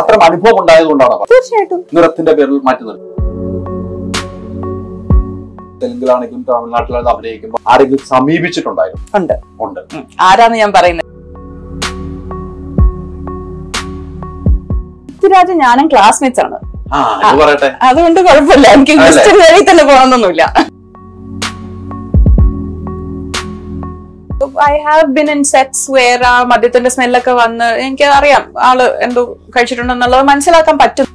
അത്തരം അനുഭവം ഉണ്ടായത് കൊണ്ടാണ് തീർച്ചയായിട്ടും നിറത്തിന്റെ പേരിൽ മാറ്റി നിർത്തി തെലുങ്കിലാണെങ്കിലും തമിഴ്നാട്ടിലാണെങ്കിലും അഭിനയിക്കുമ്പോൾ ആരെങ്കിലും സമീപിച്ചിട്ടുണ്ടായിരുന്നു ഉണ്ട് ഉണ്ട് ആരാന്ന് ഞാൻ പറയുന്നത് പൃഥ്വിരാജ് ഞാനും ക്ലാസ്മേറ്റ്സ് ആണ് അതുകൊണ്ട് കുഴപ്പമില്ല എനിക്ക് തന്നെ പോകണമെന്നൊന്നുമില്ല I have been in sets where ആ മദ്യത്തിന്റെ സ്മെല്ലൊക്കെ വന്ന് എനിക്ക് അറിയാം ആള് എന്തോ കഴിച്ചിട്ടുണ്ടെന്നുള്ളത് മനസ്സിലാക്കാൻ പറ്റും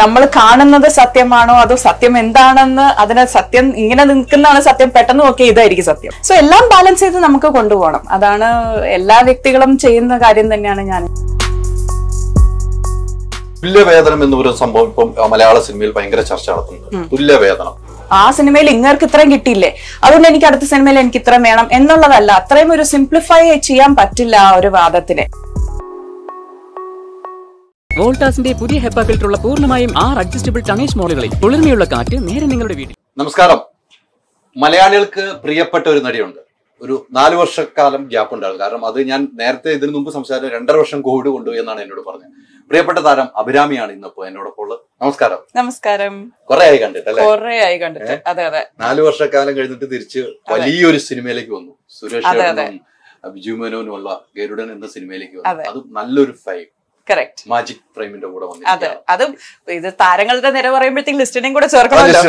നമ്മൾ കാണുന്നത് സത്യമാണോ അതോ സത്യം എന്താണെന്ന് അതിന് സത്യം ഇങ്ങനെ നിൽക്കുന്നതാണ് സത്യം പെട്ടെന്ന് നോക്കിയ ഇതായിരിക്കും സത്യം സോ എല്ലാം ബാലൻസ് ചെയ്ത് നമുക്ക് കൊണ്ടുപോകണം അതാണ് എല്ലാ വ്യക്തികളും ചെയ്യുന്ന കാര്യം തന്നെയാണ് ഞാൻ തുല്യവേദനം എന്നൊരു സംഭവം ഇപ്പം മലയാള സിനിമയിൽ ഭയങ്കര ചർച്ച നടത്തുന്നത് തുല്യവേദനം ആ സിനിമയിൽ ഇങ്ങേർക്ക് ഇത്രയും കിട്ടിയില്ലേ അതുകൊണ്ട് എനിക്ക് അടുത്ത സിനിമയിൽ എനിക്ക് ഇത്രയും വേണം എന്നുള്ളതല്ല അത്രയും ഒരു സിംപ്ലിഫൈ ചെയ്യാൻ പറ്റില്ല ആ ഒരു വാദത്തിനെ വോൾട്ടാസിന്റെ പുതിയ ഹെപ്പ ഫിൽറ്ററുള്ള പൂർണ്ണമായും ആർ അഡ്ജസ്റ്റബിൾ ടണേഷ് മോഡലുകളിൽ തുളിർമയുള്ള കാറ്റ് നേരെ നിങ്ങളുടെ വീട്ടിൽ നമസ്കാരം മലയാളികൾക്ക് പ്രിയപ്പെട്ട ഒരു നടിയുണ്ട് ഒരു നാല് വർഷക്കാലം ഗ്യാപ്പ് ഉണ്ടാകും കാരണം അത് ഞാൻ നേരത്തെ ഇതിനു മുമ്പ് സംസാരിച്ച രണ്ടര വർഷം കോവിഡ് കൊണ്ടുപോയി എന്നാണ് എന്നോട് പറഞ്ഞത് പ്രിയപ്പെട്ട താരം അഭിരാമിയാണ് ഇന്നിപ്പോ എന്നോടൊപ്പം ഉള്ളത് നമസ്കാരം നമസ്കാരം കൊറേ ആയി കണ്ടിട്ടല്ലേ അല്ലേ ആയി കണ്ടിട്ട് അതെ അതെ നാലു വർഷക്കാലം കഴിഞ്ഞിട്ട് തിരിച്ച് വലിയൊരു സിനിമയിലേക്ക് വന്നു സുരേഷ് ബിജു ഉള്ള ഗരുഡൻ എന്ന സിനിമയിലേക്ക് വന്നു അത് നല്ലൊരു ഫൈവ് കറക്റ്റ് മാജിക് ഫ്രെയിമിന്റെ കൂടെ അതെ അതും ഇത് താരങ്ങളുടെ നിര പറയുമ്പോഴത്തേക്ക് ലിസ്റ്റിനെയും കൂടെ ചേർക്കണമല്ലോ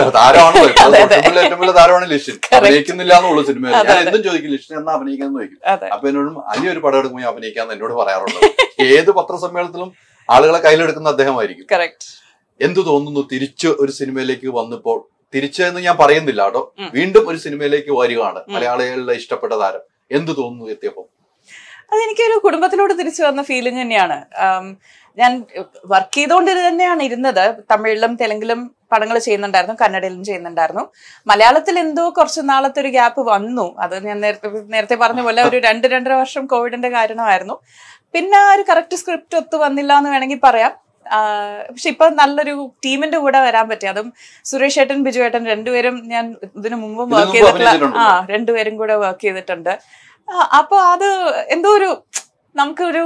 സിനിമ എന്തും ചോദിക്കും ലിസ്റ്റിനെ എന്നാ അഭിനയിക്കാൻ ചോദിക്കും അപ്പൊ എന്നോടും അനിയൊരു പടം എടുക്കുമ്പോൾ അഭിനയിക്കാന്ന് എന്നോട് പറയാറുണ്ട് ഏത് പത്രസമ്മേളനത്തിലും ആളുകളെ കയ്യിലെടുക്കുന്ന അദ്ദേഹമായിരിക്കും എന്തു തോന്നുന്നു തിരിച്ചു ഒരു സിനിമയിലേക്ക് വന്നപ്പോൾ എന്ന് ഞാൻ പറയുന്നില്ല കേട്ടോ വീണ്ടും ഒരു സിനിമയിലേക്ക് വരികയാണ് മലയാളികളുടെ ഇഷ്ടപ്പെട്ട താരം എന്തു തോന്നുന്നു എത്തിയപ്പോ അതെനിക്കൊരു കുടുംബത്തിലോട് തിരിച്ചു വന്ന ഫീലിംഗ് തന്നെയാണ് ഞാൻ വർക്ക് ചെയ്തുകൊണ്ട് തന്നെയാണ് ഇരുന്നത് തമിഴിലും തെലുങ്കിലും പടങ്ങൾ ചെയ്യുന്നുണ്ടായിരുന്നു കന്നഡയിലും ചെയ്യുന്നുണ്ടായിരുന്നു മലയാളത്തിൽ എന്തോ കുറച്ച് നാളത്തെ ഒരു ഗ്യാപ്പ് വന്നു അത് ഞാൻ നേരത്തെ നേരത്തെ പറഞ്ഞ പോലെ ഒരു രണ്ട് രണ്ടര വർഷം കോവിഡിന്റെ കാരണമായിരുന്നു പിന്നെ ഒരു കറക്റ്റ് സ്ക്രിപ്റ്റ് ഒത്തു വന്നില്ല എന്ന് വേണമെങ്കിൽ പറയാം പക്ഷെ ഇപ്പൊ നല്ലൊരു ടീമിന്റെ കൂടെ വരാൻ പറ്റി അതും സുരേഷ് ഏട്ടൻ ബിജു ഏട്ടൻ രണ്ടുപേരും ഞാൻ ഇതിനു മുമ്പും വർക്ക് ചെയ്തിട്ടുള്ള ആ രണ്ടുപേരും കൂടെ വർക്ക് ചെയ്തിട്ടുണ്ട് അപ്പൊ അത് എന്തോ ഒരു നമുക്കൊരു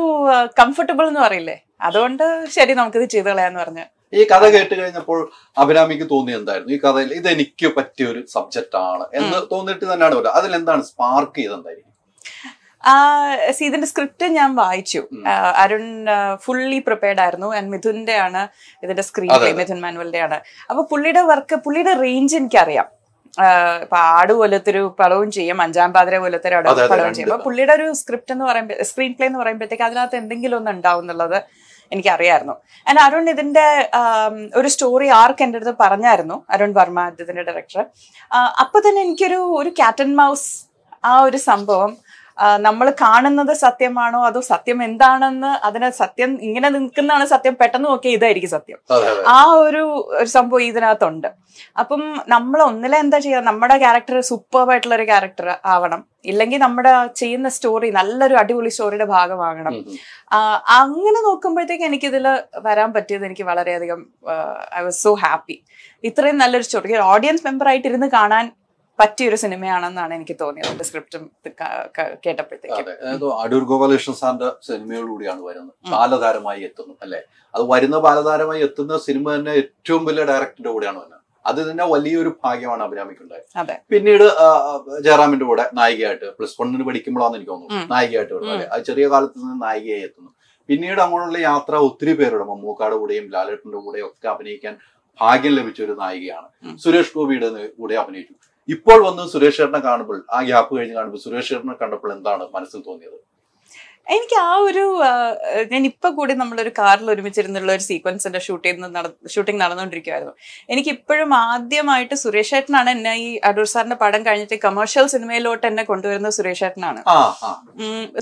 കംഫർട്ടബിൾ എന്ന് പറയില്ലേ അതുകൊണ്ട് ശരി നമുക്കിത് ചെയ്തു കളയാന്ന് പറഞ്ഞു ഈ കഥ കേട്ട് കഴിഞ്ഞപ്പോൾ അഭിരാമിക്ക് തോന്നി എന്തായിരുന്നു ഈ കഥയിൽ എനിക്ക് പറ്റിയ ഒരു സബ്ജക്റ്റ് ആണ് എന്ന് തോന്നിട്ട് തന്നെയാണ് അതിൽ എന്താണ് സ്പാർക്ക് ചെയ്തെന്തായിരിക്കും ഇതിന്റെ സ്ക്രിപ്റ്റ് ഞാൻ വായിച്ചു അരുൺ ഫുള്ളി പ്രിപ്പയർഡ് ആയിരുന്നു ആൻഡ് മിഥുന്റെ ആണ് ഇതിന്റെ സ്ക്രീൻ പ്ലേ മിഥുൻ മാനുവലിന്റെ ആണ് അപ്പൊ പുള്ളിയുടെ വർക്ക് പുള്ളിയുടെ റേഞ്ച് എനിക്കറിയാം ഇപ്പൊ ആട് പോലത്തെ ഒരു പടവും ചെയ്യും അഞ്ചാം പാതിര പോലത്തെ ഒരു പടവും ചെയ്യും അപ്പൊ പുള്ളിയുടെ ഒരു സ്ക്രിപ്റ്റ് എന്ന് പറയുമ്പോ സ്ക്രീൻ പ്ലേ എന്ന് പറയുമ്പോഴത്തേക്ക് അതിനകത്ത് എന്തെങ്കിലും ഒന്ന് ഉണ്ടാവും എന്നുള്ളത് എനിക്കറിയായിരുന്നു ആൻഡ് അരുൺ ഇതിന്റെ ഒരു സ്റ്റോറി ആർക്ക് എൻ്റെ അടുത്ത് പറഞ്ഞായിരുന്നു അരുൺ വർമ്മ ഇതിന്റെ ഡയറക്ടർ അപ്പൊ തന്നെ എനിക്കൊരു ഒരു ക്യാറ്റൻ മൗസ് ആ ഒരു സംഭവം നമ്മൾ കാണുന്നത് സത്യമാണോ അതോ സത്യം എന്താണെന്ന് അതിനെ സത്യം ഇങ്ങനെ നിൽക്കുന്നതാണ് സത്യം പെട്ടെന്ന് നോക്കിയാൽ ഇതായിരിക്കും സത്യം ആ ഒരു ഒരു സംഭവം ഇതിനകത്തുണ്ട് അപ്പം നമ്മൾ ഒന്നിലെ എന്താ ചെയ്യുക നമ്മുടെ ക്യാരക്ടർ ആയിട്ടുള്ള ഒരു ക്യാരക്ടർ ആവണം ഇല്ലെങ്കിൽ നമ്മുടെ ചെയ്യുന്ന സ്റ്റോറി നല്ലൊരു അടിപൊളി സ്റ്റോറിയുടെ ഭാഗമാകണം അങ്ങനെ നോക്കുമ്പോഴത്തേക്ക് എനിക്കിതിൽ വരാൻ പറ്റിയത് എനിക്ക് വളരെയധികം ഐ വാസ് സോ ഹാപ്പി ഇത്രയും നല്ലൊരു സ്റ്റോറി ഓഡിയൻസ് മെമ്പർ ആയിട്ട് ഇരുന്ന് കാണാൻ പറ്റിയൊരു സിനിമയാണെന്നാണ് എനിക്ക് തോന്നിയത് ഡിസ്ക്രിപ്റ്റും കേട്ടപ്പോഴത്തേക്കും അടൂർ ഗോപാലകൃഷ്ണൻ സാറിന്റെ സിനിമയോടുകൂടിയാണ് വരുന്നത് ബാലതാരമായി എത്തുന്നു അല്ലെ അത് വരുന്ന ബാലതാരമായി എത്തുന്ന സിനിമ തന്നെ ഏറ്റവും വലിയ ഡയറക്ടറിന്റെ കൂടെയാണ് വരുന്നത് അത് തന്നെ വലിയൊരു ഭാഗ്യമാണ് അഭിരാമിക്കുണ്ടായത് പിന്നീട് ജയറാമിന്റെ കൂടെ നായികയായിട്ട് പ്ലസ് വണ്ണിന് പഠിക്കുമ്പോഴാന്ന് എനിക്ക് തോന്നുന്നു നായികയായിട്ട് അത് ചെറിയ കാലത്ത് നിന്ന് നായികയായി എത്തുന്നു പിന്നീട് അങ്ങോട്ടുള്ള യാത്ര ഒത്തിരി പേരുടെ മമ്മൂക്കാട് കൂടെയും ലാലേട്ടന്റെ കൂടെയും ഒക്കെ അഭിനയിക്കാൻ ഭാഗ്യം ലഭിച്ച ഒരു നായികയാണ് സുരേഷ് ഗോപിയുടെ കൂടെ അഭിനയിച്ചു ഇപ്പോൾ വന്ന് സുരേഷ് ചേട്ടനെ കാണുമ്പോൾ ആ ഗ്യാപ്പ് കഴിഞ്ഞ് കാണുമ്പോൾ സുരേഷ് ചേട്ടനെ കണ്ടപ്പോൾ എന്താണ് മനസ്സിൽ തോന്നിയത് എനിക്ക് ആ ഒരു ഞാൻ ഇപ്പൊ കൂടി നമ്മളൊരു കാറിൽ ഒരുമിച്ചിരുന്നുള്ള ഒരു സീക്വൻസിന്റെ ഷൂട്ടിംഗ് ഷൂട്ടിംഗ് നടന്നുകൊണ്ടിരിക്കുവായിരുന്നു എനിക്ക് ഇപ്പോഴും ആദ്യമായിട്ട് സുരേഷ് ഏട്ടനാണ് എന്നെ ഈ അടൂർ സാറിന്റെ പടം കഴിഞ്ഞിട്ട് കമേഴ്ഷ്യൽ സിനിമയിലോട്ട് എന്നെ കൊണ്ടുവരുന്നത് സുരേഷ് ഏട്ടനാണ്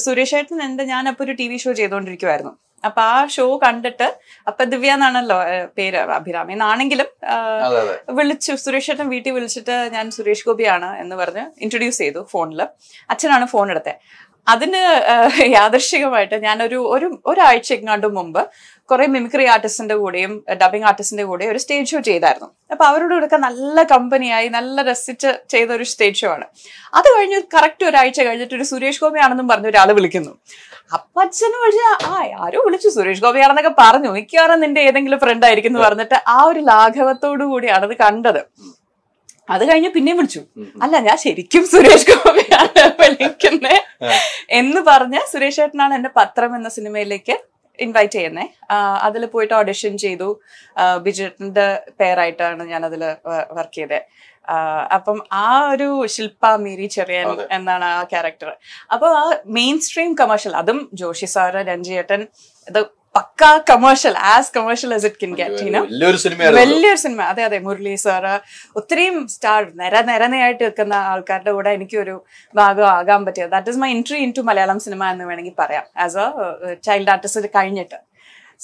സുരേഷ് ഏട്ടൻ എന്റെ ഞാൻ അപ്പൊ ഒരു ടി വി ഷോ ചെയ്തുകൊണ്ടിരിക്കുവായിരുന്നു അപ്പൊ ആ ഷോ കണ്ടിട്ട് അപ്പൊ ദിവ്യ എന്നാണല്ലോ പേര് അഭിരാമി എന്നാണെങ്കിലും വിളിച്ചു സുരേഷ് ഏട്ടൻ വീട്ടിൽ വിളിച്ചിട്ട് ഞാൻ സുരേഷ് ഗോപിയാണ് എന്ന് പറഞ്ഞ് ഇൻട്രൊഡ്യൂസ് ചെയ്തു ഫോണിൽ അച്ഛനാണ് ഫോൺ എടുത്തത് അതിന് യാദർശികമായിട്ട് ഞാനൊരു ഒരു ഒരാഴ്ച ഒരാഴ്ചയ്ക്കങ്ങാണ്ട് മുമ്പ് കുറെ മിമിക്രി ആർട്ടിസ്റ്റിന്റെ കൂടെയും ഡബിങ് ആർട്ടിസ്റ്റിന്റെ കൂടെയും ഒരു സ്റ്റേജ് ഷോ ചെയ്തായിരുന്നു അപ്പൊ അവരോട് കൂടെ നല്ല കമ്പനിയായി നല്ല രസിച്ച് ചെയ്ത ഒരു സ്റ്റേജ് ഷോ ആണ് അത് കഴിഞ്ഞ് കറക്റ്റ് ഒരാഴ്ച കഴിഞ്ഞിട്ട് ഒരു സുരേഷ് ഗോപിയാണെന്നും പറഞ്ഞ് ഒരാൾ വിളിക്കുന്നു അപ്പച്ചന് വിളിച്ച വിളിച്ചാൽ ആ ആരോ വിളിച്ചു സുരേഷ് ഗോപിയാണെന്നൊക്കെ പറഞ്ഞു മിക്കവാറും നിന്റെ ഏതെങ്കിലും ഫ്രണ്ട് ആയിരിക്കും എന്ന് പറഞ്ഞിട്ട് ആ ഒരു ലാഘവത്തോടു കൂടിയാണ് അത് കണ്ടത് അത് കഴിഞ്ഞ് പിന്നെയും വിളിച്ചു അല്ല ഞാൻ ശരിക്കും സുരേഷ് ഗോപിയാണ് വിളിക്കുന്നത് എന്ന് പറഞ്ഞ സുരേഷ് ഏട്ടനാണ് എന്റെ പത്രം എന്ന സിനിമയിലേക്ക് ഇൻവൈറ്റ് ചെയ്യുന്നേ അതിൽ പോയിട്ട് ഓഡിഷൻ ചെയ്തു ബിജുട്ടിന്റെ പേരായിട്ടാണ് ഞാൻ അതിൽ വർക്ക് ചെയ്തത് അപ്പം ആ ഒരു ശില്പ മീരി ചെറിയൻ എന്നാണ് ആ ക്യാരക്ടർ അപ്പോൾ ആ മെയിൻ സ്ട്രീം കമേഴ്ഷ്യൽ അതും ജോഷി സാറ് രഞ്ജിയേട്ടൻ ഇത് പക്കാ commercial as commercial as it can get വലിയൊരു സിനിമ അതെ അതെ മുരളി സാറ് ഒത്തിരിയും സ്റ്റാർ നിര നിരനയായിട്ട് നിൽക്കുന്ന ആൾക്കാരുടെ കൂടെ എനിക്കൊരു ഭാഗം ആകാൻ പറ്റിയത് that is my entry into Malayalam cinema എന്ന് വേണമെങ്കിൽ പറയാം ആസ് എ ചൈൽഡ് ആർട്ടിസ്റ്റ് കഴിഞ്ഞിട്ട്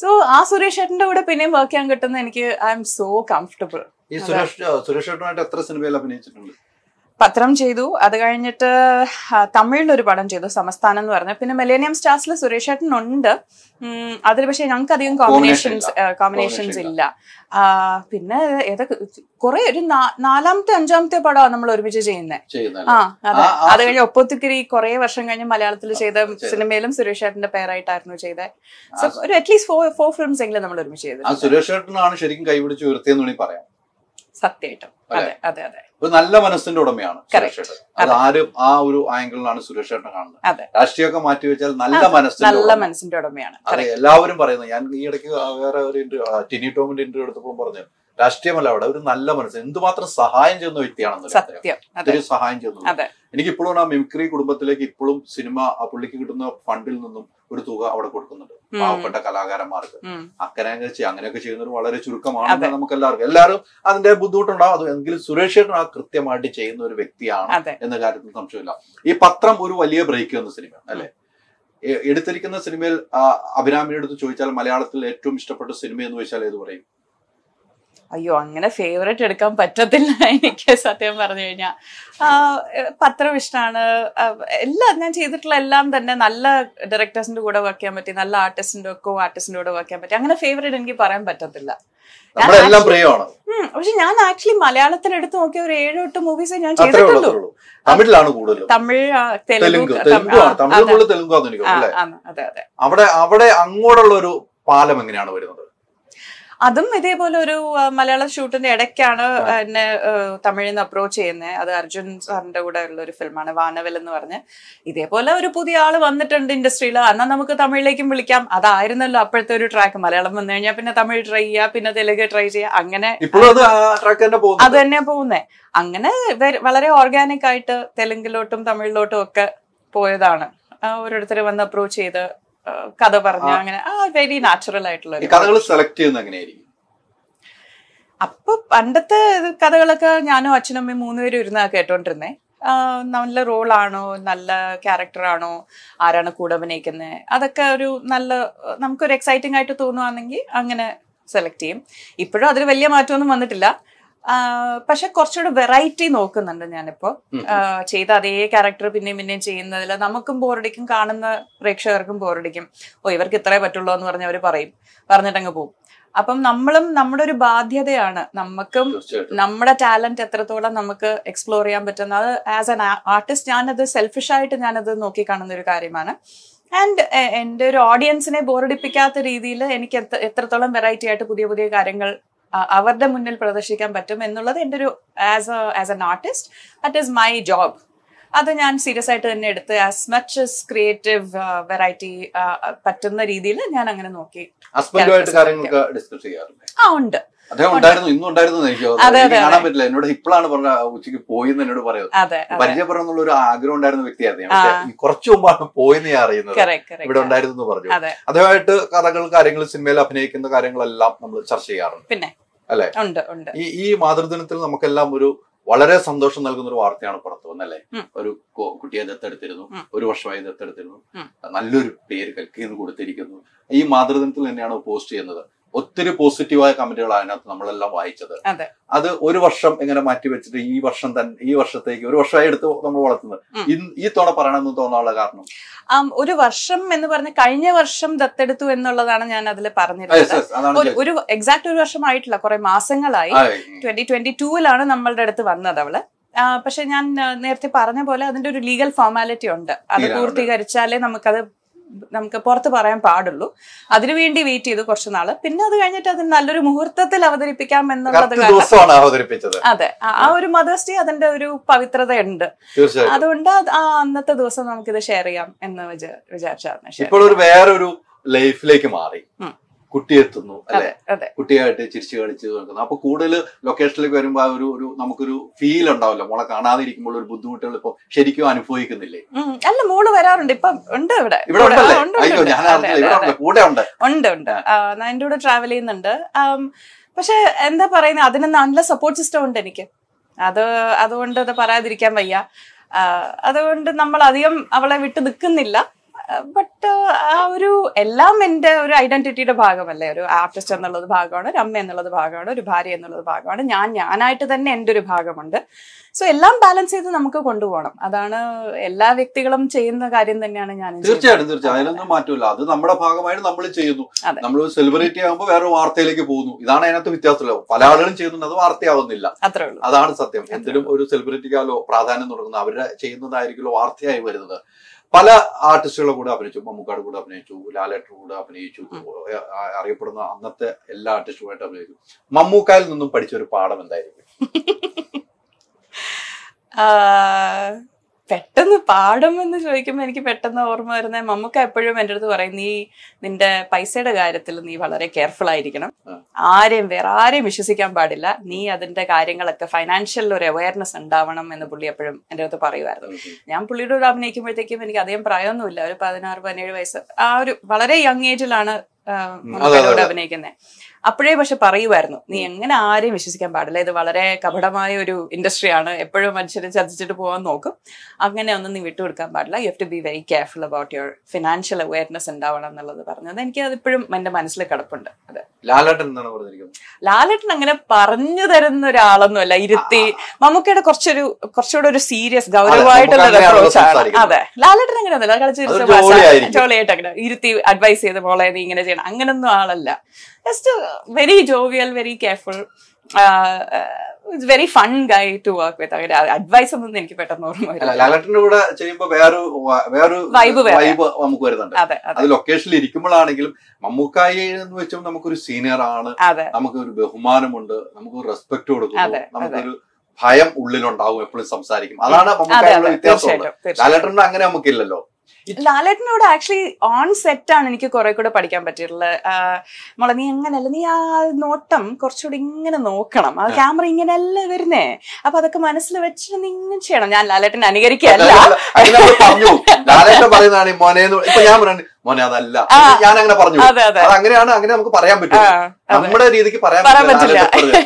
സോ ആ സുരേഷ് ഏട്ടന്റെ കൂടെ പിന്നെയും വർക്ക് ചെയ്യാൻ കിട്ടുന്ന എനിക്ക് I am so comfortable Suresh Suresh ഏട്ടനായിട്ട് എത്ര സിനിമയിൽ അഭിനയിച്ചിട്ടുണ്ട് പത്രം ചെയ്തു അത് കഴിഞ്ഞിട്ട് തമിഴിൽ ഒരു പടം ചെയ്തു സംസ്ഥാനം എന്ന് പറഞ്ഞു പിന്നെ മെലേനിയം സ്റ്റാർസിൽ സുരേഷ് ഏട്ടൻ ഉണ്ട് അതിൽ പക്ഷേ ഞങ്ങൾക്ക് അധികം കോമ്പിനേഷൻസ് കോമ്പിനേഷൻസ് ഇല്ല പിന്നെ ഏതൊക്കെ കുറെ ഒരു നാലാമത്തെ അഞ്ചാമത്തെ പടമാണ് നമ്മൾ ഒരുമിച്ച് ചെയ്യുന്നത് ആ അതെ അത് കഴിഞ്ഞ് ഒപ്പത്തിക്കിരി കുറെ വർഷം കഴിഞ്ഞ് മലയാളത്തിൽ ചെയ്ത സിനിമയിലും സുരേഷ് ഏട്ടന്റെ പേരായിട്ടായിരുന്നു ചെയ്തത് സോ ഒരു അറ്റ്ലീസ്റ്റ് ഫോർ ഫോർ ഫിലിംസ് എങ്കിലും നമ്മൾ ഒരുമിച്ച് ചെയ്തത് സുരേഷ് ഏട്ടനാണ് ശരിക്കും കൈപിടിച്ച് ഉയർത്തിയെന്ന് പറയാം സത്യമായിട്ടും അതെ അതെ അതെ ഒരു നല്ല മനസ്സിന്റെ ഉടമയാണ് സുരക്ഷേട്ടൻ അത് ആരും ആ ഒരു ആംഗിളിലാണ് സുരക്ഷേട്ടൻ കാണുന്നത് രാഷ്ട്രീയമൊക്കെ മാറ്റി വെച്ചാൽ നല്ല മനസ്സിന്റെ നല്ല മനസ്സിന്റെ ഉടമയാണ് അതെ എല്ലാവരും പറയുന്നത് ഞാൻ ഈ ഇടയ്ക്ക് വേറെ ഒരു ടിനി ടോമിന്റെ ഇന്റർവ്യൂ എടുത്തപ്പോഴും പറഞ്ഞു രാഷ്ട്രീയമല്ല അവിടെ ഒരു നല്ല മനസ്സ് എന്തുമാത്രം സഹായം ചെയ്യുന്ന വ്യക്തിയാണെന്ന് ഒരു സഹായം ചെയ്യുന്നു എനിക്ക് ഇപ്പോഴും ആ മിമിക്രി കുടുംബത്തിലേക്ക് ഇപ്പോഴും സിനിമ ആ പുള്ളിക്ക് കിട്ടുന്ന ഫണ്ടിൽ നിന്നും ഒരു തുക അവിടെ കൊടുക്കുന്നുണ്ട് പാവപ്പെട്ട കലാകാരന്മാർക്ക് അക്കനെ അങ്ങനെയൊക്കെ ചെയ്യുന്നവർ വളരെ ചുരുക്കമാണ് നമുക്ക് എല്ലാവർക്കും എല്ലാവരും അതിന്റെ ബുദ്ധിമുട്ടുണ്ടാവും അത് എങ്കിലും സുരേഷ് ആ കൃത്യമായിട്ട് ചെയ്യുന്ന ഒരു വ്യക്തിയാണ് എന്ന കാര്യത്തിൽ സംശയമില്ല ഈ പത്രം ഒരു വലിയ ബ്രേക്ക് വന്ന സിനിമ അല്ലെ എടുത്തിരിക്കുന്ന സിനിമയിൽ അഭിരാമിയുടെ അടുത്ത് ചോദിച്ചാൽ മലയാളത്തിൽ ഏറ്റവും ഇഷ്ടപ്പെട്ട സിനിമ എന്ന് ചോദിച്ചാൽ ഏത് പറയും അയ്യോ അങ്ങനെ ഫേവറേറ്റ് എടുക്കാൻ പറ്റത്തില്ല എനിക്ക് സത്യം പറഞ്ഞു കഴിഞ്ഞാൽ പത്രം ഇഷ്ടമാണ് എല്ലാം ഞാൻ ചെയ്തിട്ടുള്ള എല്ലാം തന്നെ നല്ല ഡയറക്ടേഴ്സിന്റെ കൂടെ വർക്ക് ചെയ്യാൻ പറ്റി നല്ല ആർട്ടിസ്റ്റിന്റെ ഒക്കെ ആർട്ടിസ്റ്റിന്റെ കൂടെ വർക്ക് ചെയ്യാൻ പറ്റി അങ്ങനെ ഫേവറേറ്റ് എനിക്ക് പറയാൻ പറ്റത്തില്ല പക്ഷെ ഞാൻ ആക്ച്വലി മലയാളത്തിൽ എടുത്ത് നോക്കിയ ഒരു ഏഴ് എട്ട് മൂവീസ് ഞാൻ ചെയ്തിട്ടുള്ളൂ തമിഴ് തെലുങ്ക് തമിഴ് തെലുങ്ക് അതെ അതെ അവിടെ അവിടെ അങ്ങോട്ടുള്ള ഒരു പാലം എങ്ങനെയാണ് വരുന്നത് അതും ഇതേപോലെ ഒരു മലയാള ഷൂട്ടിന്റെ ഇടയ്ക്കാണ് എന്നെ തമിഴിൽ നിന്ന് അപ്രോച്ച് ചെയ്യുന്നത് അത് അർജുൻ സാറിന്റെ കൂടെ ഉള്ള ഒരു ഫിലിമാണ് വാനവൽ എന്ന് പറഞ്ഞ് ഇതേപോലെ ഒരു പുതിയ ആള് വന്നിട്ടുണ്ട് ഇൻഡസ്ട്രിയിൽ എന്നാൽ നമുക്ക് തമിഴിലേക്കും വിളിക്കാം അതായിരുന്നല്ലോ അപ്പോഴത്തെ ഒരു ട്രാക്ക് മലയാളം വന്നു കഴിഞ്ഞാൽ പിന്നെ തമിഴ് ട്രൈ ചെയ്യാം പിന്നെ തെലുങ്ക് ട്രൈ ചെയ്യാ അങ്ങനെ അത് തന്നെ പോകുന്നേ അങ്ങനെ വളരെ ഓർഗാനിക് ആയിട്ട് തെലുങ്കിലോട്ടും തമിഴിലോട്ടും ഒക്കെ പോയതാണ് ഓരോരുത്തർ വന്ന് അപ്രോച്ച് ചെയ്ത് കഥ പറഞ്ഞ അങ്ങനെ ആ വെരി നാച്ചുറൽ ആയിട്ടുള്ള കഥകൾ സെലക്ട് ചെയ്യുന്ന അപ്പൊ പണ്ടത്തെ കഥകളൊക്കെ ഞാനും അമ്മയും മൂന്നുപേരും ഇരുന്നാ കേട്ടോണ്ടിരുന്നേ നല്ല റോളാണോ നല്ല ക്യാരക്ടറാണോ ആരാണ് കൂടെ അഭിനയിക്കുന്നത് അതൊക്കെ ഒരു നല്ല നമുക്കൊരു എക്സൈറ്റിംഗ് ആയിട്ട് തോന്നുവാണെങ്കിൽ അങ്ങനെ സെലക്ട് ചെയ്യും ഇപ്പോഴും അതിൽ വലിയ മാറ്റമൊന്നും വന്നിട്ടില്ല പക്ഷെ കുറച്ചുകൂടെ വെറൈറ്റി നോക്കുന്നുണ്ട് ഞാനിപ്പോ ചെയ്ത അതേ ക്യാരക്ടർ പിന്നെയും പിന്നെയും ചെയ്യുന്നതിൽ നമുക്കും ബോറടിക്കും കാണുന്ന പ്രേക്ഷകർക്കും ബോറടിക്കും ഓ ഇവർക്ക് ഇത്രേ പറ്റുള്ളൂ എന്ന് പറഞ്ഞ് അവർ പറയും പറഞ്ഞിട്ടങ്ങ് പോകും അപ്പം നമ്മളും നമ്മുടെ ഒരു ബാധ്യതയാണ് നമുക്കും നമ്മുടെ ടാലന്റ് എത്രത്തോളം നമുക്ക് എക്സ്പ്ലോർ ചെയ്യാൻ പറ്റുന്ന അത് ആസ് ആൻ ആർട്ടിസ്റ്റ് ഞാനത് സെൽഫിഷായിട്ട് ഞാനത് നോക്കി കാണുന്ന ഒരു കാര്യമാണ് ആൻഡ് എൻ്റെ ഒരു ഓഡിയൻസിനെ ബോറടിപ്പിക്കാത്ത രീതിയിൽ എനിക്ക് എത്രത്തോളം വെറൈറ്റി ആയിട്ട് പുതിയ പുതിയ കാര്യങ്ങൾ അവരുടെ മുന്നിൽ പ്രദർശിക്കാൻ പറ്റും എന്നുള്ളത് എൻ്റെ ഒരു as a as an artist that is my job അത് ഞാൻ സീരിയസ് ആയിട്ട് തന്നെ എടുത്ത് as much as creative variety പറ്റുന്ന രീതിയിൽ ഞാൻ അങ്ങനെ നോക്കി ആ ഉണ്ട് അതെ അതെ പറ്റില്ല എന്നോട് പോയിന്ന് എന്നോട് ഒരു ആഗ്രഹം ഉണ്ടായിരുന്ന കുറച്ചു പോയെന്ന് ഞാൻ അറിയുന്നത് ഇവിടെ ഉണ്ടായിരുന്നു പറഞ്ഞു കഥകൾ കാര്യങ്ങൾ സിനിമയിൽ അഭിനയിക്കുന്ന കാര്യങ്ങളെല്ലാം നമ്മൾ ചർച്ച ചെയ്യാറുണ്ട് പിന്നെ അല്ലെ ഈ ഈ മാതൃദിനത്തിൽ നമുക്കെല്ലാം ഒരു വളരെ സന്തോഷം നൽകുന്ന ഒരു വാർത്തയാണ് പുറത്തു വന്നല്ലേ ഒരു കുട്ടിയെ ദത്തെടുത്തിരുന്നു ഒരു വർഷമായി ദത്തെടുത്തിരുന്നു നല്ലൊരു പേര് കൽക്കിന്ന് കൊടുത്തിരിക്കുന്നു ഈ മാതൃദിനത്തിൽ തന്നെയാണ് പോസ്റ്റ് ചെയ്യുന്നത് ഒത്തിരി പോസിറ്റീവായ കമന്റുകൾ അതിനകത്ത് നമ്മളെല്ലാം വായിച്ചത് അത് ഒരു വർഷം ഇങ്ങനെ മാറ്റി വെച്ചിട്ട് ഈ വർഷം തന്നെ ഈ വർഷത്തേക്ക് ഒരു വർഷമായി എടുത്ത് നമ്മൾ വളർത്തുന്നത് ഈ തവണ പറയണമെന്ന് തോന്നാനുള്ള കാരണം ഒരു വർഷം എന്ന് പറഞ്ഞ കഴിഞ്ഞ വർഷം ദത്തെടുത്തു എന്നുള്ളതാണ് ഞാൻ അതിൽ പറഞ്ഞിരുന്നത് ഒരു എക്സാക്ട് ഒരു വർഷമായിട്ടില്ല കുറെ മാസങ്ങളായി ട്വന്റി ട്വന്റി ടൂവിലാണ് നമ്മളുടെ അടുത്ത് വന്നത് അവള് പക്ഷെ ഞാൻ നേരത്തെ പറഞ്ഞ പോലെ അതിന്റെ ഒരു ലീഗൽ ഫോർമാലിറ്റി ഉണ്ട് അത് പൂർത്തീകരിച്ചാലേ നമുക്കത് നമുക്ക് പുറത്ത് പറയാൻ പാടുള്ളൂ അതിനുവേണ്ടി വെയിറ്റ് ചെയ്തു കുറച്ച് നാള് പിന്നെ അത് കഴിഞ്ഞിട്ട് അത് നല്ലൊരു മുഹൂർത്തത്തിൽ അവതരിപ്പിക്കാം എന്നുള്ളത് അതെ ആ ഒരു മദേഴ്സ് ഡേ അതിന്റെ ഒരു പവിത്രത ഉണ്ട് അതുകൊണ്ട് ആ അന്നത്തെ ദിവസം നമുക്കിത് ഷെയർ ചെയ്യാം എന്ന് വിചാരിച്ചായിരുന്നു ഇപ്പോൾ വേറൊരു ലൈഫിലേക്ക് മാറി കുട്ടിയെത്തുന്നു അല്ലെ കുട്ടിയായിട്ട് ചിരിച്ചു കളിച്ച് നടക്കുന്നു അപ്പൊ കൂടുതൽ ലൊക്കേഷനിലേക്ക് വരുമ്പോൾ ആ ഒരു ഒരു നമുക്കൊരു ഫീൽ ഉണ്ടാവില്ല മോളെ കാണാതിരിക്കുമ്പോൾ ഒരു ബുദ്ധിമുട്ടുകൾ ഇപ്പൊ ശരിക്കും അനുഭവിക്കുന്നില്ലേ അല്ല മോള് വരാറുണ്ട് ഇപ്പൊ ഉണ്ട് ഇവിടെ ഇവിടെ ഉണ്ടല്ലേ കൂടെ ഉണ്ട് ഉണ്ട് ഉണ്ട് എന്റെ കൂടെ ട്രാവൽ ചെയ്യുന്നുണ്ട് പക്ഷെ എന്താ പറയുന്നത് അതിന് നല്ല സപ്പോർട്ട് സിസ്റ്റം ഉണ്ട് എനിക്ക് അത് അതുകൊണ്ട് അത് പറയാതിരിക്കാൻ വയ്യ അതുകൊണ്ട് നമ്മൾ അധികം അവളെ വിട്ട് നിൽക്കുന്നില്ല ബട്ട് ആ ഒരു എല്ലാം എൻ്റെ ഒരു ഐഡന്റിറ്റിയുടെ ഭാഗമല്ലേ ഒരു ആർട്ടിസ്റ്റ് എന്നുള്ളത് ഭാഗമാണ് ഒരു അമ്മ എന്നുള്ളത് ഭാഗമാണ് ഒരു ഭാര്യ എന്നുള്ളത് ഭാഗമാണ് ഞാൻ ഞാനായിട്ട് തന്നെ എൻ്റെ ഒരു ഭാഗമുണ്ട് സോ എല്ലാം ബാലൻസ് ചെയ്ത് നമുക്ക് കൊണ്ടുപോകണം അതാണ് എല്ലാ വ്യക്തികളും ചെയ്യുന്ന കാര്യം തന്നെയാണ് ഞാൻ തീർച്ചയായിട്ടും തീർച്ചയായും അതിനൊന്നും മാറ്റമില്ല അത് നമ്മുടെ ഭാഗമായിട്ട് നമ്മൾ ചെയ്യുന്നു നമ്മൾ സെലിബ്രിറ്റി ആകുമ്പോൾ വേറെ വാർത്തയിലേക്ക് പോകുന്നു ഇതാണ് അതിനകത്ത് വ്യത്യാസമുള്ളത് പല ആളുകളും ചെയ്യുന്നുണ്ട് അത് വാർത്തയാവുന്നില്ല അത്രേ ഉള്ളൂ അതാണ് സത്യം എന്തിനും ഒരു സെലിബ്രിറ്റിക്കാലോ പ്രാധാന്യം തുടങ്ങുന്നത് അവരുടെ ചെയ്യുന്നതായിരിക്കുമല്ലോ വാർത്തയായി വരുന്നത് പല ആർട്ടിസ്റ്റുകളുടെ കൂടെ അഭിനയിച്ചു മമ്മൂക്കാട് കൂടെ അഭിനയിച്ചു ലാലേട്ടർ കൂടെ അഭിനയിച്ചു അറിയപ്പെടുന്ന അന്നത്തെ എല്ലാ ആർട്ടിസ്റ്റുമായിട്ട് അഭിനയിച്ചു മമ്മൂക്കായിൽ നിന്നും പഠിച്ച ഒരു പാഠം എന്തായിരിക്കും പെട്ടെന്ന് പാടും എന്ന് ചോദിക്കുമ്പോൾ എനിക്ക് പെട്ടെന്ന് ഓർമ്മ വരുന്നത് മമ്മൂക്ക എപ്പോഴും എൻ്റെ അടുത്ത് പറയും നീ നിന്റെ പൈസയുടെ കാര്യത്തിൽ നീ വളരെ കെയർഫുൾ ആയിരിക്കണം ആരെയും വേറെ ആരെയും വിശ്വസിക്കാൻ പാടില്ല നീ അതിന്റെ കാര്യങ്ങളൊക്കെ ഫൈനാൻഷ്യൽ ഒരു അവയർനെസ് ഉണ്ടാവണം എന്ന് പുള്ളി എപ്പോഴും എൻ്റെ അടുത്ത് പറയുമായിരുന്നു ഞാൻ പുള്ളിയുടെ കൂടെ അഭിനയിക്കുമ്പോഴത്തേക്കും എനിക്ക് അധികം പ്രായമൊന്നുമില്ല ഒരു പതിനാറ് പതിനേഴ് വയസ്സ് ആ ഒരു വളരെ യങ് ഏജിലാണ് മമ്മൂക്കയുടെ അഭിനയിക്കുന്നത് അപ്പോഴേ പക്ഷെ പറയുമായിരുന്നു നീ എങ്ങനെ ആരെയും വിശ്വസിക്കാൻ പാടില്ല ഇത് വളരെ കപടമായ ഒരു ഇൻഡസ്ട്രിയാണ് എപ്പോഴും മനുഷ്യരെ ചതിച്ചിട്ട് പോകാൻ നോക്കും അങ്ങനെ ഒന്നും നീ വിട്ടുകൊടുക്കാൻ പാടില്ല you have to be very careful about your financial awareness ഉണ്ടാവണം എന്നുള്ളത് പറഞ്ഞത് എനിക്ക് അതിപ്പോഴും എന്റെ മനസ്സിൽ കിടപ്പുണ്ട് ലാലേട്ടൻ അങ്ങനെ പറഞ്ഞു തരുന്ന ഒരാളൊന്നുമല്ല ഇരുത്തി മമ്മൂക്കയുടെ കുറച്ചൊരു കുറച്ചുകൂടെ ഒരു സീരിയസ് ഗൗരവമായിട്ടുള്ള അതെ ലാലേട്ടൻ അങ്ങനെ ഇരുത്തി അഡ്വൈസ് ചെയ്ത പോലെ നീ ഇങ്ങനെ ചെയ്യണം അങ്ങനൊന്നും ആളല്ല just very jovial very careful it's very fun guy to work with അവരുടെ അഡ്വൈസ് ഒന്നും എനിക്ക് പെട്ടെന്ന് ഓർമ്മ കൂടെ ചെയ്യുമ്പോൾ വേറൊരു വേറൊരു വൈബ് വൈബ് നമുക്ക് വരുന്നുണ്ട് അത് ലൊക്കേഷനിൽ ഇരിക്കുമ്പോഴാണെങ്കിലും മമ്മൂക്കായി എന്ന് വെച്ചാൽ നമുക്കൊരു സീനിയർ ആണ് ഒരു ബഹുമാനമുണ്ട് നമുക്ക് റെസ്പെക്ട് കൊടുക്കുന്നു നമുക്കൊരു ഭയം ഉള്ളിലുണ്ടാവും എപ്പോഴും സംസാരിക്കും അതാണ് മമ്മൂക്കായുള്ള വ്യത്യാസമുണ്ട് ലാലേട്ടറിന് അങ്ങനെ നമുക്കില്ലല്ലോ ലാലേട്ടനോട് ആക്ച്വലി ഓൺ സെറ്റ് ആണ് എനിക്ക് കുറെ കൂടെ പഠിക്കാൻ പറ്റിയിട്ടുള്ളത് മോളെ നീ അല്ല നീ ആ നോട്ടം കുറച്ചുകൂടി ഇങ്ങനെ നോക്കണം ആ ക്യാമറ ഇങ്ങനെയല്ല വരുന്നേ അപ്പൊ അതൊക്കെ മനസ്സിൽ വെച്ചിട്ട് നീ ഇങ്ങനെ ചെയ്യണം ഞാൻ ലാലേട്ടൻ അനുകരിക്കുകയല്ലേ പറയുന്നതാണ് മോനെ ഞാൻ പറയുന്നത് മോനെ അതല്ല ഞാൻ അങ്ങനെ പറഞ്ഞു അങ്ങനെയാണ് അങ്ങനെ നമുക്ക് പറയാൻ പറ്റും നമ്മുടെ രീതിക്ക് പറയാൻ പറ്റില്ല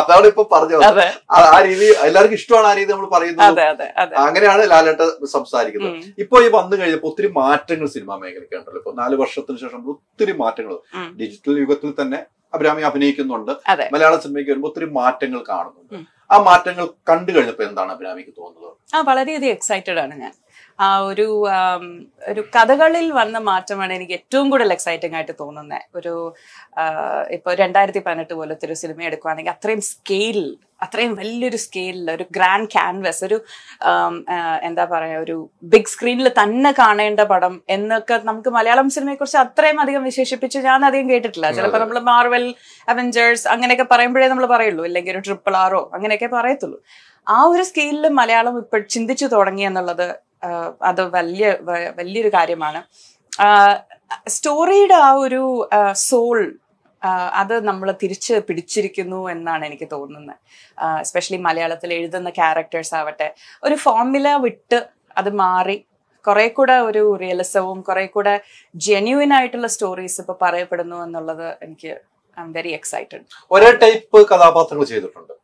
അതാണ് ഇപ്പൊ പറഞ്ഞത് ആ രീതി എല്ലാവർക്കും ഇഷ്ടമാണ് ആ രീതി നമ്മൾ പറയുന്നത് അങ്ങനെയാണ് ലാലേട്ട സംസാരിക്കുന്നത് ഇപ്പൊ ഈ വന്നു കഴിഞ്ഞപ്പോ ഒത്തിരി മാറ്റങ്ങൾ സിനിമാ മേഖലയ്ക്ക് ഉണ്ടല്ലോ ഇപ്പൊ നാല് വർഷത്തിന് ശേഷം ഒത്തിരി മാറ്റങ്ങൾ ഡിജിറ്റൽ യുഗത്തിൽ തന്നെ അഭിരാമി അഭിനയിക്കുന്നുണ്ട് മലയാള സിനിമയ്ക്ക് വരുമ്പോൾ ഒത്തിരി മാറ്റങ്ങൾ കാണുന്നുണ്ട് ആ മാറ്റങ്ങൾ കണ്ടു കഴിഞ്ഞപ്പോ എന്താണ് അഭിരാമിക്ക് തോന്നുന്നത് ആ വളരെയധികം എക്സൈറ്റഡ് ആണ് ഞാൻ ആ ഒരു ഒരു കഥകളിൽ വന്ന മാറ്റമാണ് എനിക്ക് ഏറ്റവും കൂടുതൽ എക്സൈറ്റിംഗ് ആയിട്ട് തോന്നുന്നത് ഒരു ഇപ്പൊ രണ്ടായിരത്തി പതിനെട്ട് പോലത്തെ ഒരു സിനിമ എടുക്കുവാണെങ്കിൽ അത്രയും സ്കെയിൽ അത്രയും വലിയൊരു സ്കെയിലിൽ ഒരു ഗ്രാൻഡ് ക്യാൻവസ് ഒരു എന്താ പറയാ ഒരു ബിഗ് സ്ക്രീനിൽ തന്നെ കാണേണ്ട പടം എന്നൊക്കെ നമുക്ക് മലയാളം സിനിമയെക്കുറിച്ച് അത്രയും അധികം വിശേഷിപ്പിച്ച് ഞാൻ അധികം കേട്ടിട്ടില്ല ചിലപ്പോൾ നമ്മൾ മാർവൽ അവഞ്ചേഴ്സ് അങ്ങനെയൊക്കെ പറയുമ്പോഴേ നമ്മൾ പറയുള്ളൂ അല്ലെങ്കിൽ ഒരു ട്രിപ്പിൾ ആറോ അങ്ങനെയൊക്കെ പറയത്തുള്ളൂ ആ ഒരു സ്കെയിലിൽ മലയാളം ഇപ്പോൾ ചിന്തിച്ചു തുടങ്ങി എന്നുള്ളത് അത് വലിയ വലിയൊരു കാര്യമാണ് സ്റ്റോറിയുടെ ആ ഒരു സോൾ അത് നമ്മൾ തിരിച്ച് പിടിച്ചിരിക്കുന്നു എന്നാണ് എനിക്ക് തോന്നുന്നത് എസ്പെഷ്യലി മലയാളത്തിൽ എഴുതുന്ന ക്യാരക്ടേഴ്സ് ആവട്ടെ ഒരു ഫോർമുല വിട്ട് അത് മാറി കുറെ കൂടെ ഒരു റിയലിസവും കുറെ കൂടെ ജെന്യുവിൻ ആയിട്ടുള്ള സ്റ്റോറീസ് ഇപ്പൊ പറയപ്പെടുന്നു എന്നുള്ളത് എനിക്ക് ഐ എം വെരി എക്സൈറ്റഡ് ഒരേ ടൈപ്പ് കഥാപാത്രങ്ങൾ ചെയ്തിട്ടുണ്ട്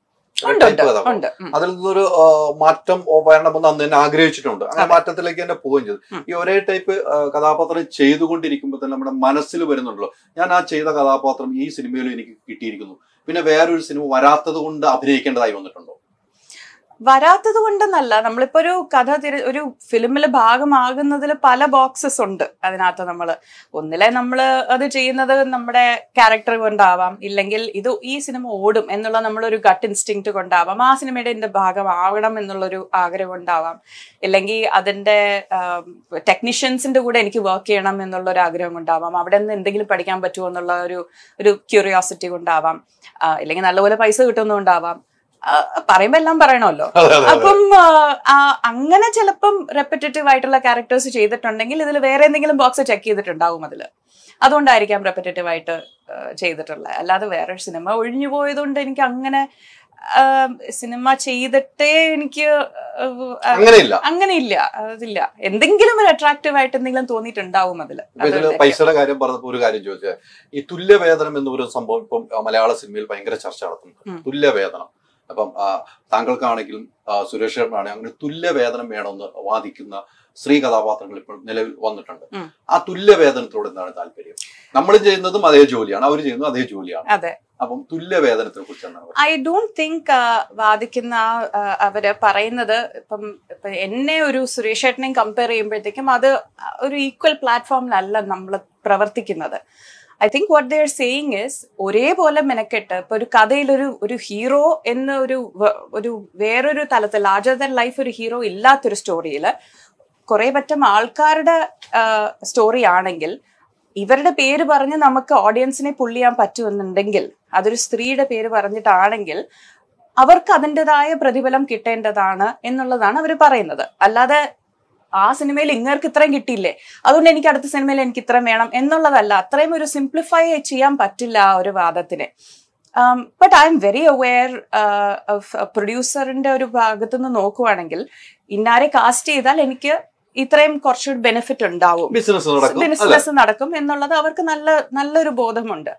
അതിൽ നിന്നൊരു മാറ്റം വരണമെന്ന് അന്ന് തന്നെ ആഗ്രഹിച്ചിട്ടുണ്ട് അങ്ങനെ മാറ്റത്തിലേക്ക് തന്നെ പോവുകയും ചെയ്തു ഈ ഒരേ ടൈപ്പ് കഥാപാത്രം ചെയ്തുകൊണ്ടിരിക്കുമ്പോൾ തന്നെ നമ്മുടെ മനസ്സിൽ വരുന്നുണ്ടല്ലോ ഞാൻ ആ ചെയ്ത കഥാപാത്രം ഈ സിനിമയിലും എനിക്ക് കിട്ടിയിരിക്കുന്നു പിന്നെ വേറൊരു സിനിമ വരാത്തത് കൊണ്ട് അഭിനയിക്കേണ്ടതായി വന്നിട്ടുണ്ടോ വരാത്തത് കൊണ്ടെന്നല്ല നമ്മളിപ്പോ ഒരു കഥ തിര ഒരു ഫിലിമിൽ ഭാഗമാകുന്നതിൽ പല ബോക്സസ് ഉണ്ട് അതിനകത്ത് നമ്മൾ ഒന്നിലെ നമ്മൾ അത് ചെയ്യുന്നത് നമ്മുടെ ക്യാരക്ടർ കൊണ്ടാവാം ഇല്ലെങ്കിൽ ഇത് ഈ സിനിമ ഓടും എന്നുള്ള നമ്മളൊരു ഗട്ട് ഇൻസ്റ്റിങ് കൊണ്ടാവാം ആ സിനിമയുടെ എൻ്റെ ഭാഗമാവണം എന്നുള്ളൊരു ആഗ്രഹം ഉണ്ടാവാം ഇല്ലെങ്കിൽ അതിൻ്റെ ടെക്നീഷ്യൻസിന്റെ കൂടെ എനിക്ക് വർക്ക് ചെയ്യണം എന്നുള്ള ഒരു ആഗ്രഹം കൊണ്ടാവാം അവിടെ നിന്ന് എന്തെങ്കിലും പഠിക്കാൻ പറ്റുമോ എന്നുള്ള ഒരു ഒരു ക്യൂരിയോസിറ്റി കൊണ്ടാവാം ഇല്ലെങ്കിൽ നല്ലപോലെ പൈസ കിട്ടുന്നുണ്ടാവാം പറയുമ്പോ എല്ലാം പറയണമല്ലോ അപ്പം അങ്ങനെ ചിലപ്പം റെപ്പറ്റേറ്റീവ് ആയിട്ടുള്ള ക്യാരക്ടേഴ്സ് ചെയ്തിട്ടുണ്ടെങ്കിൽ ഇതിൽ വേറെ എന്തെങ്കിലും ബോക്സ് ചെക്ക് ചെയ്തിട്ടുണ്ടാവും അതിൽ അതുകൊണ്ടായിരിക്കാം റെപ്പറ്റേറ്റീവ് ആയിട്ട് ചെയ്തിട്ടുള്ളത് അല്ലാതെ വേറെ സിനിമ ഒഴിഞ്ഞു പോയതുകൊണ്ട് എനിക്ക് അങ്ങനെ സിനിമ ചെയ്തിട്ടേ എനിക്ക് അങ്ങനെയില്ല അങ്ങനെയില്ല അതില്ല എന്തെങ്കിലും ഒരു അട്രാക്റ്റീവ് ആയിട്ട് എന്തെങ്കിലും തോന്നിയിട്ടുണ്ടാവും അതില് പൈസയുടെ കാര്യം പറഞ്ഞപ്പോ ഒരു കാര്യം ചോദിച്ചാൽ ഈ തുല്യവേതനം എന്നൊരു സംഭവം ഇപ്പം മലയാള സിനിമയിൽ ഭയങ്കര ചർച്ച നടത്തുന്നുണ്ട് തുല്യവേതനം അപ്പം താങ്കൾക്കാണെങ്കിലും സുരേഷാണ് അങ്ങനെ തുല്യ വേതനം വേണമെന്ന് വാദിക്കുന്ന സ്ത്രീ കഥാപാത്രങ്ങൾ ഇപ്പോൾ നിലവിൽ വന്നിട്ടുണ്ട് ആ തുല്യ വേതനത്തോട് എന്താണ് താല്പര്യം നമ്മൾ ചെയ്യുന്നതും അതേ ജോലിയാണ് അവർ ചെയ്യുന്നതും അതേ ജോലിയാണ് അപ്പം ഐ ഡോണ്ട് തിങ്ക് വാദിക്കുന്ന അവര് പറയുന്നത് ഇപ്പം എന്നെ ഒരു സുരേഷ് ഏട്ടനെയും കമ്പയർ ചെയ്യുമ്പോഴത്തേക്കും അത് ഒരു ഈക്വൽ പ്ലാറ്റ്ഫോമിലല്ല നമ്മൾ പ്രവർത്തിക്കുന്നത് I think what they are is ഒരേപോലെ മെനക്കെട്ട് ഇപ്പൊ ഒരു കഥയിൽ ഒരു ഒരു ഹീറോ എന്ന ഒരു ഒരു വേറൊരു തലത്തിൽ ലാർജർ ദൻ ലൈഫ് ഒരു ഹീറോ ഇല്ലാത്തൊരു സ്റ്റോറിയിൽ കുറെ പറ്റം ആൾക്കാരുടെ സ്റ്റോറി ആണെങ്കിൽ ഇവരുടെ പേര് പറഞ്ഞ് നമുക്ക് ഓഡിയൻസിനെ പുള്ള് ചെയ്യാൻ പറ്റുമെന്നുണ്ടെങ്കിൽ അതൊരു സ്ത്രീയുടെ പേര് പറഞ്ഞിട്ടാണെങ്കിൽ അവർക്ക് അതിൻ്റെതായ പ്രതിഫലം കിട്ടേണ്ടതാണ് എന്നുള്ളതാണ് അവർ പറയുന്നത് അല്ലാതെ ആ സിനിമയിൽ ഇങ്ങർക്ക് ഇത്രയും കിട്ടിയില്ലേ അതുകൊണ്ട് എനിക്ക് അടുത്ത സിനിമയിൽ എനിക്ക് ഇത്രയും വേണം എന്നുള്ളതല്ല അത്രയും ഒരു സിംപ്ലിഫൈ ചെയ്യാൻ പറ്റില്ല ആ ഒരു വാദത്തിനെ but I am very aware പ്രൊഡ്യൂസറിന്റെ ഒരു ഭാഗത്തു നിന്ന് നോക്കുവാണെങ്കിൽ ഇന്നാരെ കാസ്റ്റ് ചെയ്താൽ എനിക്ക് ഇത്രയും കുറച്ചുകൂടി ബെനിഫിറ്റ് ഉണ്ടാവും ബിസിനസ് നടക്കും എന്നുള്ളത് അവർക്ക് നല്ല നല്ലൊരു ബോധമുണ്ട്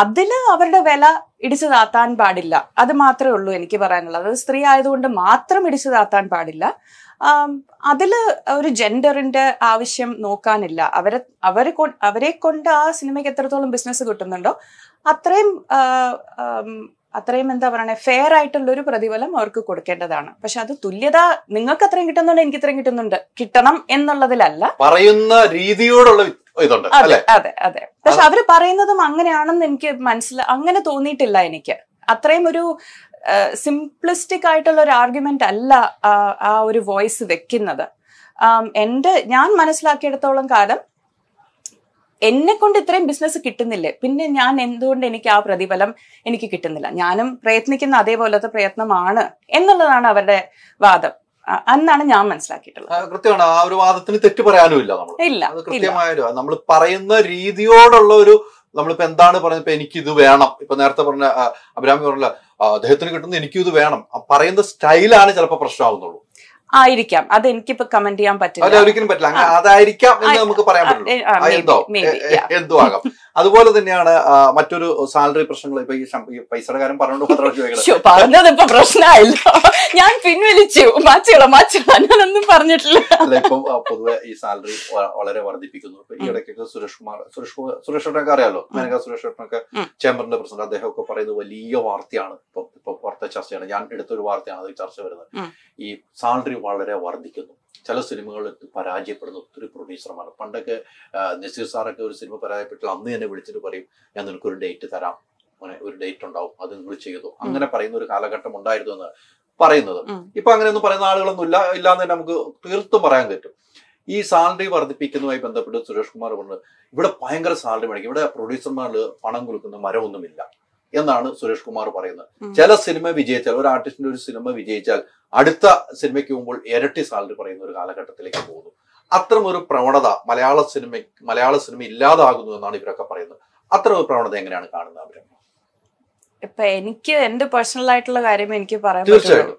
അതില് അവരുടെ വില ഇടിച്ചു താത്താൻ പാടില്ല അത് മാത്രമേ ഉള്ളൂ എനിക്ക് പറയാനുള്ളത് അത് സ്ത്രീ ആയതുകൊണ്ട് മാത്രം ഇടിച്ചു താത്താൻ പാടില്ല അതിൽ ഒരു ജെൻഡറിന്റെ ആവശ്യം നോക്കാനില്ല അവരെ അവരെ അവരെ കൊണ്ട് ആ സിനിമയ്ക്ക് എത്രത്തോളം ബിസിനസ് കിട്ടുന്നുണ്ടോ അത്രയും അത്രയും എന്താ പറയണേ ഫെയർ ആയിട്ടുള്ള ഒരു പ്രതിഫലം അവർക്ക് കൊടുക്കേണ്ടതാണ് പക്ഷെ അത് തുല്യത നിങ്ങൾക്ക് അത്രയും കിട്ടുന്നുണ്ട് എനിക്ക് ഇത്രയും കിട്ടുന്നുണ്ട് കിട്ടണം എന്നുള്ളതിലല്ല പറയുന്ന രീതിയോടുള്ള അതെ അതെ അതെ പക്ഷെ അവര് പറയുന്നതും അങ്ങനെയാണെന്ന് എനിക്ക് മനസ്സിലാ അങ്ങനെ തോന്നിയിട്ടില്ല എനിക്ക് അത്രയും ഒരു സിംപ്ലിസ്റ്റിക് ആയിട്ടുള്ള ഒരു ആർഗ്യുമെന്റ് അല്ല ആ ഒരു വോയിസ് വെക്കുന്നത് എൻ്റെ ഞാൻ മനസ്സിലാക്കിയെടുത്തോളം കാലം എന്നെ കൊണ്ട് ഇത്രയും ബിസിനസ് കിട്ടുന്നില്ലേ പിന്നെ ഞാൻ എന്തുകൊണ്ട് എനിക്ക് ആ പ്രതിഫലം എനിക്ക് കിട്ടുന്നില്ല ഞാനും പ്രയത്നിക്കുന്ന അതേപോലത്തെ പ്രയത്നമാണ് എന്നുള്ളതാണ് അവരുടെ വാദം അന്നാണ് ഞാൻ മനസ്സിലാക്കിയിട്ടുള്ളത് ആ ഒരു വാദത്തിന് തെറ്റ് പറയാനും ഇല്ല നമ്മൾ ഇല്ല നമ്മൾ പറയുന്ന രീതിയോടുള്ള ഒരു നമ്മളിപ്പോ എന്താണ് ഇപ്പൊ എനിക്കിത് വേണം ഇപ്പൊ നേരത്തെ പറഞ്ഞ അഭിരാമി പറഞ്ഞില്ല അദ്ദേഹത്തിന് കിട്ടുന്ന എനിക്കിത് വേണം പറയുന്ന സ്റ്റൈലാണ് ചിലപ്പോ പ്രശ്നമാകുന്നുള്ളൂ ആയിരിക്കാം അത് എനിക്കിപ്പോ കമന്റ് ചെയ്യാൻ പറ്റില്ല ഒരിക്കലും പറ്റില്ല അതായിരിക്കാം എന്ന് നമുക്ക് പറയാൻ പറ്റില്ല എന്തോ എന്തോ ആകാം അതുപോലെ തന്നെയാണ് മറ്റൊരു സാലറി പ്രശ്നങ്ങൾ ഇപ്പൊ ഈ പൈസയുടെ കാര്യം പറഞ്ഞത് ഇപ്പൊ പ്രശ്നമായില്ല ഞാൻ പിൻവലിച്ചു മാച്ചിളാം മാച്ചിളാം ഞാനൊന്നും പറഞ്ഞിട്ടില്ല അല്ല ഇപ്പം പൊതുവെ ഈ സാലറി വളരെ വർദ്ധിപ്പിക്കുന്നു ഈ ഇടയ്ക്കൊക്കെ സുരേഷ് കുമാർ സുരേഷ് സുരേഷ് ചേട്ടനൊക്കെ അറിയാലോ മേനക സുരേഷ് ചേട്ടനൊക്കെ ചേംബറിന്റെ പ്രസിഡന്റ് അദ്ദേഹമൊക്കെ പറയുന്നത് വലിയ വാർത്തയാണ് ഇപ്പൊ ഇപ്പൊ വാർത്ത ചർച്ചയാണ് ഞാൻ എടുത്തൊരു വാർത്തയാണ് അത് ചർച്ച വരുന്നത് ഈ സാലറി വളരെ വർദ്ധിക്കുന്നു ചില സിനിമകളെത്തി പരാജയപ്പെടുന്ന ഒത്തിരി പ്രൊഡ്യൂസർമാർ പണ്ടൊക്കെ നസീർ സാറൊക്കെ ഒരു സിനിമ പരാജയപ്പെട്ടാൽ അന്ന് തന്നെ വിളിച്ചിട്ട് പറയും ഞാൻ നിനക്കൊരു ഡേറ്റ് തരാം അങ്ങനെ ഒരു ഡേറ്റ് ഉണ്ടാവും അത് നിങ്ങൾ ചെയ്തു അങ്ങനെ പറയുന്ന ഒരു കാലഘട്ടം ഉണ്ടായിരുന്നു എന്ന് പറയുന്നത് ഇപ്പൊ അങ്ങനെയൊന്നും പറയുന്ന ആളുകളൊന്നും ഇല്ല ഇല്ലാന്ന് തന്നെ നമുക്ക് തീർത്തും പറയാൻ പറ്റും ഈ സാലറി വർദ്ധിപ്പിക്കുന്നതുമായി ബന്ധപ്പെട്ട് സുരേഷ് കുമാർ പറഞ്ഞു ഇവിടെ ഭയങ്കര സാലറി മേടിക്കും ഇവിടെ പ്രൊഡ്യൂസർമാർ പണം കൊടുക്കുന്ന മരമൊന്നുമില്ല എന്നാണ് സുരേഷ് കുമാർ പറയുന്നത് ചില സിനിമ വിജയിച്ചാൽ ഒരു ആർട്ടിസ്റ്റിന്റെ ഒരു സിനിമ വിജയിച്ചാൽ അടുത്ത സിനിമയ്ക്ക് മുമ്പോൾ ഇരട്ടി സാലറി പറയുന്ന ഒരു കാലഘട്ടത്തിലേക്ക് പോകുന്നു അത്തരം ഒരു പ്രവണത മലയാള സിനിമ മലയാള സിനിമ ഇല്ലാതാകുന്നു എന്നാണ് ഇവരൊക്കെ പറയുന്നത് അത്തരം ഒരു പ്രവണത എങ്ങനെയാണ് കാണുന്നത് അവരെ ഇപ്പൊ എനിക്ക് എന്റെ പേഴ്സണൽ ആയിട്ടുള്ള കാര്യം എനിക്ക് പറയാൻ പറ്റുള്ളൂ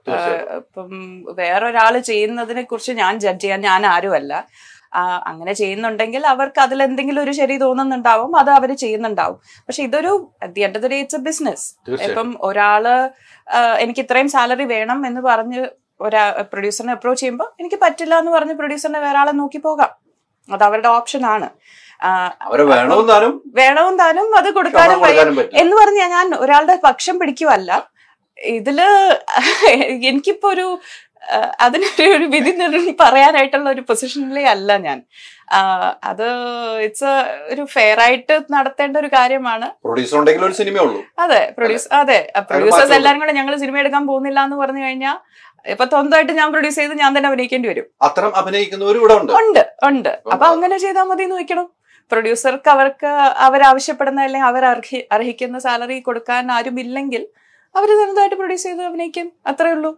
ഇപ്പം വേറൊരാള് ചെയ്യുന്നതിനെ കുറിച്ച് ഞാൻ ജഡ്ജ് ചെയ്യാൻ ഞാൻ ആരുമല്ല അങ്ങനെ ചെയ്യുന്നുണ്ടെങ്കിൽ അവർക്ക് അതിൽ എന്തെങ്കിലും ഒരു ശരി തോന്നുന്നുണ്ടാവും അത് അവർ ചെയ്യുന്നുണ്ടാവും പക്ഷെ ഇതൊരു the end it's a business ഇപ്പം ഒരാള് എനിക്ക് ഇത്രയും സാലറി വേണം എന്ന് പറഞ്ഞ് ഒരാ പ്രൊഡ്യൂസറിനെ അപ്രോച്ച് ചെയ്യുമ്പോൾ എനിക്ക് പറ്റില്ല എന്ന് പറഞ്ഞ് പ്രൊഡ്യൂസറിനെ വേറെ ആളെ നോക്കി പോകാം അത് അവരുടെ ഓപ്ഷൻ ആണ് വേണവും താനും അത് കൊടുക്കാനും എന്ന് പറഞ്ഞാൽ ഞാൻ ഒരാളുടെ പക്ഷം പിടിക്കുവല്ല ഇതില് എനിക്കിപ്പോ ഒരു അതിനൊരു ഒരു വിധി പറയാനായിട്ടുള്ള ഒരു പൊസിഷനിലേ അല്ല ഞാൻ അത് ഇറ്റ്സ് ഒരു ഫെയർ ആയിട്ട് നടത്തേണ്ട ഒരു കാര്യമാണ് പ്രൊഡ്യൂസർ ഉണ്ടെങ്കിൽ ഒരു ഉള്ളൂ അതെ പ്രൊഡ്യൂസ് അതെ പ്രൊഡ്യൂസേഴ്സ് എല്ലാരും കൂടെ ഞങ്ങൾ സിനിമ എടുക്കാൻ പോകുന്നില്ല എന്ന് പറഞ്ഞു കഴിഞ്ഞാൽ ഇപ്പൊ സ്വന്തമായിട്ട് ഞാൻ പ്രൊഡ്യൂസ് ചെയ്ത് ഞാൻ തന്നെ അഭിനയിക്കേണ്ടി വരും അത്തരം അഭിനയിക്കുന്നവർ ഉണ്ട് ഉണ്ട് ഉണ്ട് അപ്പൊ അങ്ങനെ ചെയ്താൽ മതി എന്ന് വെക്കണം പ്രൊഡ്യൂസർക്ക് അവർക്ക് അവരാവശ്യപ്പെടുന്ന അല്ലെങ്കിൽ അവർ അർഹിക്കുന്ന സാലറി കൊടുക്കാൻ ആരും ഇല്ലെങ്കിൽ അവർ സ്വന്തമായിട്ട് പ്രൊഡ്യൂസ് ചെയ്ത് അഭിനയിക്കും അത്രേ ഉള്ളൂ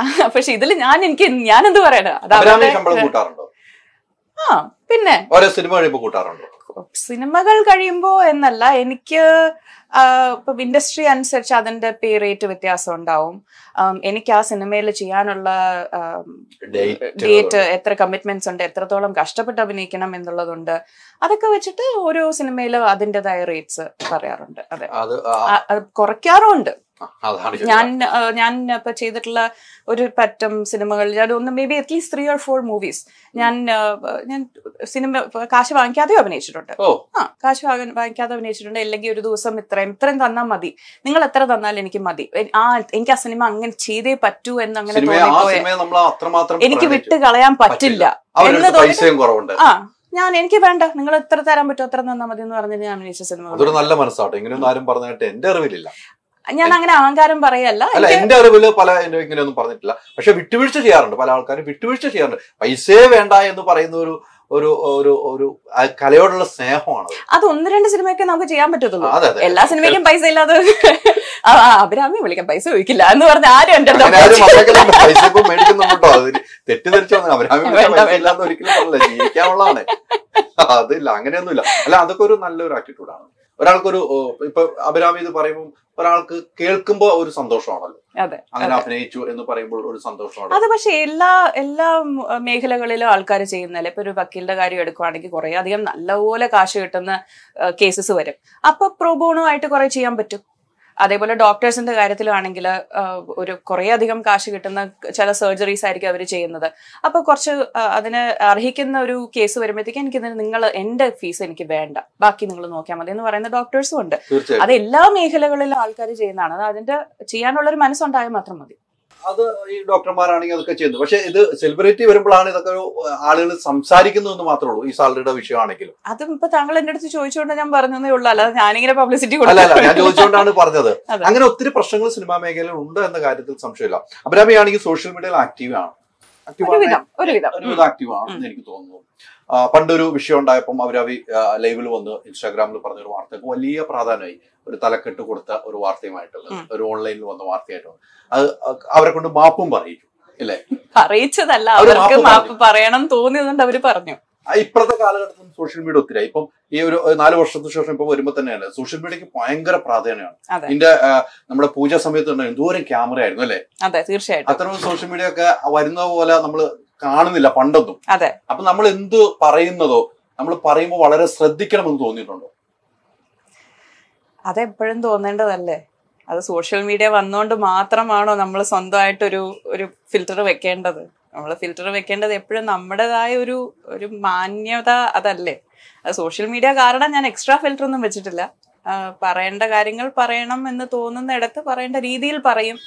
പക്ഷെ ഇതിൽ ഞാൻ എനിക്ക് ഞാൻ എന്ത് പറയണ്ടോ ആ പിന്നെ ഓരോ സിനിമ കഴിയുമ്പോൾ സിനിമകൾ കഴിയുമ്പോൾ എന്നല്ല എനിക്ക് ഇപ്പം ഇൻഡസ്ട്രി അനുസരിച്ച് അതിന്റെ പേ റേറ്റ് വ്യത്യാസം ഉണ്ടാവും എനിക്ക് ആ സിനിമയിൽ ചെയ്യാനുള്ള ഡേറ്റ് എത്ര കമ്മിറ്റ്മെന്റ്സ് ഉണ്ട് എത്രത്തോളം കഷ്ടപ്പെട്ട് അഭിനയിക്കണം എന്നുള്ളതുണ്ട് അതൊക്കെ വെച്ചിട്ട് ഓരോ സിനിമയിലും അതിൻ്റെതായ റേറ്റ്സ് പറയാറുണ്ട് അതെ അത് കുറയ്ക്കാറുമുണ്ട് ഞാൻ ഞാൻ ഇപ്പൊ ചെയ്തിട്ടുള്ള ഒരു പറ്റം സിനിമകളിൽ ഞാൻ ഒന്ന് may be at least three or four movies ഞാൻ ഞാൻ സിനിമ കാശ് വാങ്ങിക്കാതെ അഭിനയിച്ചിട്ടുണ്ട് ആ കാശ് വാങ്ങിക്കാതെ അഭിനയിച്ചിട്ടുണ്ട് അല്ലെങ്കിൽ ഒരു ദിവസം ഇത്രയും ഇത്രയും തന്നാൽ മതി നിങ്ങൾ എത്ര തന്നാൽ എനിക്ക് മതി ആ എനിക്ക് ആ സിനിമ അങ്ങനെ ചെയ്തേ പറ്റൂ എന്ന് അങ്ങനെ എനിക്ക് വിട്ട് കളയാൻ പറ്റില്ല എന്ന് തോന്നി ആ ഞാൻ എനിക്ക് വേണ്ട നിങ്ങൾ എത്ര തരാൻ പറ്റുമോ അത്ര തന്നാൽ മതി എന്ന് പറഞ്ഞിട്ട് ഞാൻ അഭിനയിച്ച സിനിമ നല്ല മനസ്സാട്ടോ ഇങ്ങനെയൊന്നും ആരും പറഞ്ഞു എന്റെ അറിവിലില്ല ഞാൻ അങ്ങനെ അഹങ്കാരം പറയല്ല അല്ല എന്റെ അറിവിൽ പല എന്റെ ഇങ്ങനെയൊന്നും പറഞ്ഞിട്ടില്ല പക്ഷെ വിട്ടുവീഴ്ച ചെയ്യാറുണ്ട് പല ആൾക്കാരും വിട്ടുവീഴ്ച ചെയ്യാറുണ്ട് പൈസയെ വേണ്ട എന്ന് പറയുന്ന ഒരു ഒരു ഒരു ഒരു കലയോടുള്ള സ്നേഹമാണ് അത് ഒന്ന് രണ്ട് സിനിമയൊക്കെ നമുക്ക് ചെയ്യാൻ പറ്റത്തുള്ളൂ എല്ലാ സിനിമയ്ക്കും പൈസ ഇല്ലാതെ അഭിരാമി വിളിക്കാൻ പൈസ ചോദിക്കില്ല എന്ന് പറഞ്ഞ ആരും എന്റെ അഭിരാമി അതില്ല അങ്ങനെയൊന്നുമില്ല അല്ല അതൊക്കെ ഒരു നല്ലൊരു ആറ്റിറ്റ്യൂഡാണ് ഒരാൾക്കൊരു ഇപ്പൊ അഭിരാമി ഇത് പറയുമ്പോൾ ഒരാൾക്ക് കേൾക്കുമ്പോൾ ഒരു സന്തോഷമാണല്ലോ അതെ അങ്ങനെ അഭിനയിച്ചു എന്ന് പറയുമ്പോൾ ഒരു സന്തോഷമാണ് അത് പക്ഷെ എല്ലാ എല്ലാ മേഖലകളിലും ആൾക്കാർ ചെയ്യുന്നല്ലേ ഇപ്പൊ ഒരു വക്കീലിന്റെ കാര്യം എടുക്കുവാണെങ്കിൽ കുറെ അധികം നല്ലപോലെ കാശ് കിട്ടുന്ന കേസസ് വരും അപ്പൊ പ്രോബോണോ ആയിട്ട് കുറെ ചെയ്യാൻ പറ്റും അതേപോലെ ഡോക്ടേഴ്സിന്റെ കാര്യത്തിലാണെങ്കിൽ ഒരു കുറേ അധികം കാശ് കിട്ടുന്ന ചില സർജറീസ് ആയിരിക്കും അവർ ചെയ്യുന്നത് അപ്പോൾ കുറച്ച് അതിന് അർഹിക്കുന്ന ഒരു കേസ് വരുമ്പോഴത്തേക്ക് എനിക്ക് നിങ്ങൾ എന്റെ ഫീസ് എനിക്ക് വേണ്ട ബാക്കി നിങ്ങൾ നോക്കിയാൽ മതി എന്ന് പറയുന്ന ഡോക്ടേഴ്സും ഉണ്ട് അത് എല്ലാ മേഖലകളിലും ആൾക്കാർ ചെയ്യുന്നതാണ് അത് അതിന്റെ ചെയ്യാനുള്ള ഒരു മനസ്സുണ്ടായാൽ മാത്രം മതി അത് ഈ ഡോക്ടർമാരാണെങ്കിൽ അതൊക്കെ ചെയ്യുന്നു പക്ഷെ ഇത് സെലിബ്രിറ്റി വരുമ്പോഴാണ് ഇതൊക്കെ ആളുകൾ സംസാരിക്കുന്നു എന്ന് മാത്രമേ ഉള്ളൂ ഈ സാലറിയുടെ വിഷയമാണെങ്കിലും അതും ഇപ്പൊ താങ്കൾ എന്റെ അടുത്ത് ചോദിച്ചുകൊണ്ട് ഞാൻ പറഞ്ഞതേ ഉള്ളൂ അല്ലാതെ ഞാനിങ്ങനെ പബ്ലിസിറ്റി അല്ലല്ല ഞാൻ ചോദിച്ചുകൊണ്ടാണ് പറഞ്ഞത് അങ്ങനെ ഒത്തിരി പ്രശ്നങ്ങൾ സിനിമാ മേഖലയിൽ ഉണ്ട് എന്ന കാര്യത്തിൽ സംശയമില്ല ആണെങ്കിൽ സോഷ്യൽ മീഡിയയിൽ ആക്റ്റീവ് ആണ് ആക്റ്റീവ് ആണ് ഒരുവിധം എനിക്ക് തോന്നുന്നു പണ്ടൊരു വിഷയം ഉണ്ടായപ്പം അവർ അവർ ലൈവിൽ വന്ന് ഇൻസ്റ്റാഗ്രാമിൽ പറഞ്ഞൊരു വാർത്തക്ക് വലിയ പ്രാധാന്യമായി ഒരു തലക്കെട്ട് കൊടുത്ത ഒരു വാർത്തയുമായിട്ടുള്ളത് ഒരു ഓൺലൈനിൽ വന്ന വാർത്തയായിട്ട് അത് അവരെ കൊണ്ട് മാപ്പും പറയിച്ചു അല്ലേ അറിയിച്ചതല്ല അവർക്ക് മാപ്പ് പറയണം തോന്നിയതുകൊണ്ട് അവര് പറഞ്ഞു ഇപ്പോഴത്തെ കാലഘട്ടത്തിൽ സോഷ്യൽ മീഡിയ ഒത്തിരി ഇപ്പം ഈ ഒരു നാല് വർഷത്തിന് ശേഷം ഇപ്പൊ വരുമ്പോൾ തന്നെയാണ് സോഷ്യൽ മീഡിയക്ക് ഭയങ്കര പ്രാധാന്യമാണ് ഇതിന്റെ നമ്മുടെ പൂജ സമയത്ത് എന്തോരം ക്യാമറ ആയിരുന്നു അല്ലേ അതെ തീർച്ചയായിട്ടും അത്തരം സോഷ്യൽ മീഡിയ ഒക്കെ വരുന്ന പോലെ നമ്മൾ കാണുന്നില്ല പണ്ടൊന്നും അതെ അപ്പൊ നമ്മൾ എന്ത് പറയുന്നതോ നമ്മൾ പറയുമ്പോൾ വളരെ ശ്രദ്ധിക്കണമെന്ന് തോന്നിയിട്ടുണ്ടോ അതെപ്പോഴും തോന്നേണ്ടതല്ലേ അത് സോഷ്യൽ മീഡിയ വന്നുകൊണ്ട് മാത്രമാണോ നമ്മൾ സ്വന്തമായിട്ടൊരു ഒരു ഫിൽറ്റർ വെക്കേണ്ടത് നമ്മൾ ഫിൽറ്റർ വെക്കേണ്ടത് എപ്പോഴും നമ്മുടേതായ ഒരു ഒരു മാന്യത അതല്ലേ അത് സോഷ്യൽ മീഡിയ കാരണം ഞാൻ എക്സ്ട്രാ ഫിൽറ്റർ ഒന്നും വെച്ചിട്ടില്ല പറയേണ്ട കാര്യങ്ങൾ പറയണം എന്ന് തോന്നുന്നിടത്ത് പറയേണ്ട രീതിയിൽ പറയും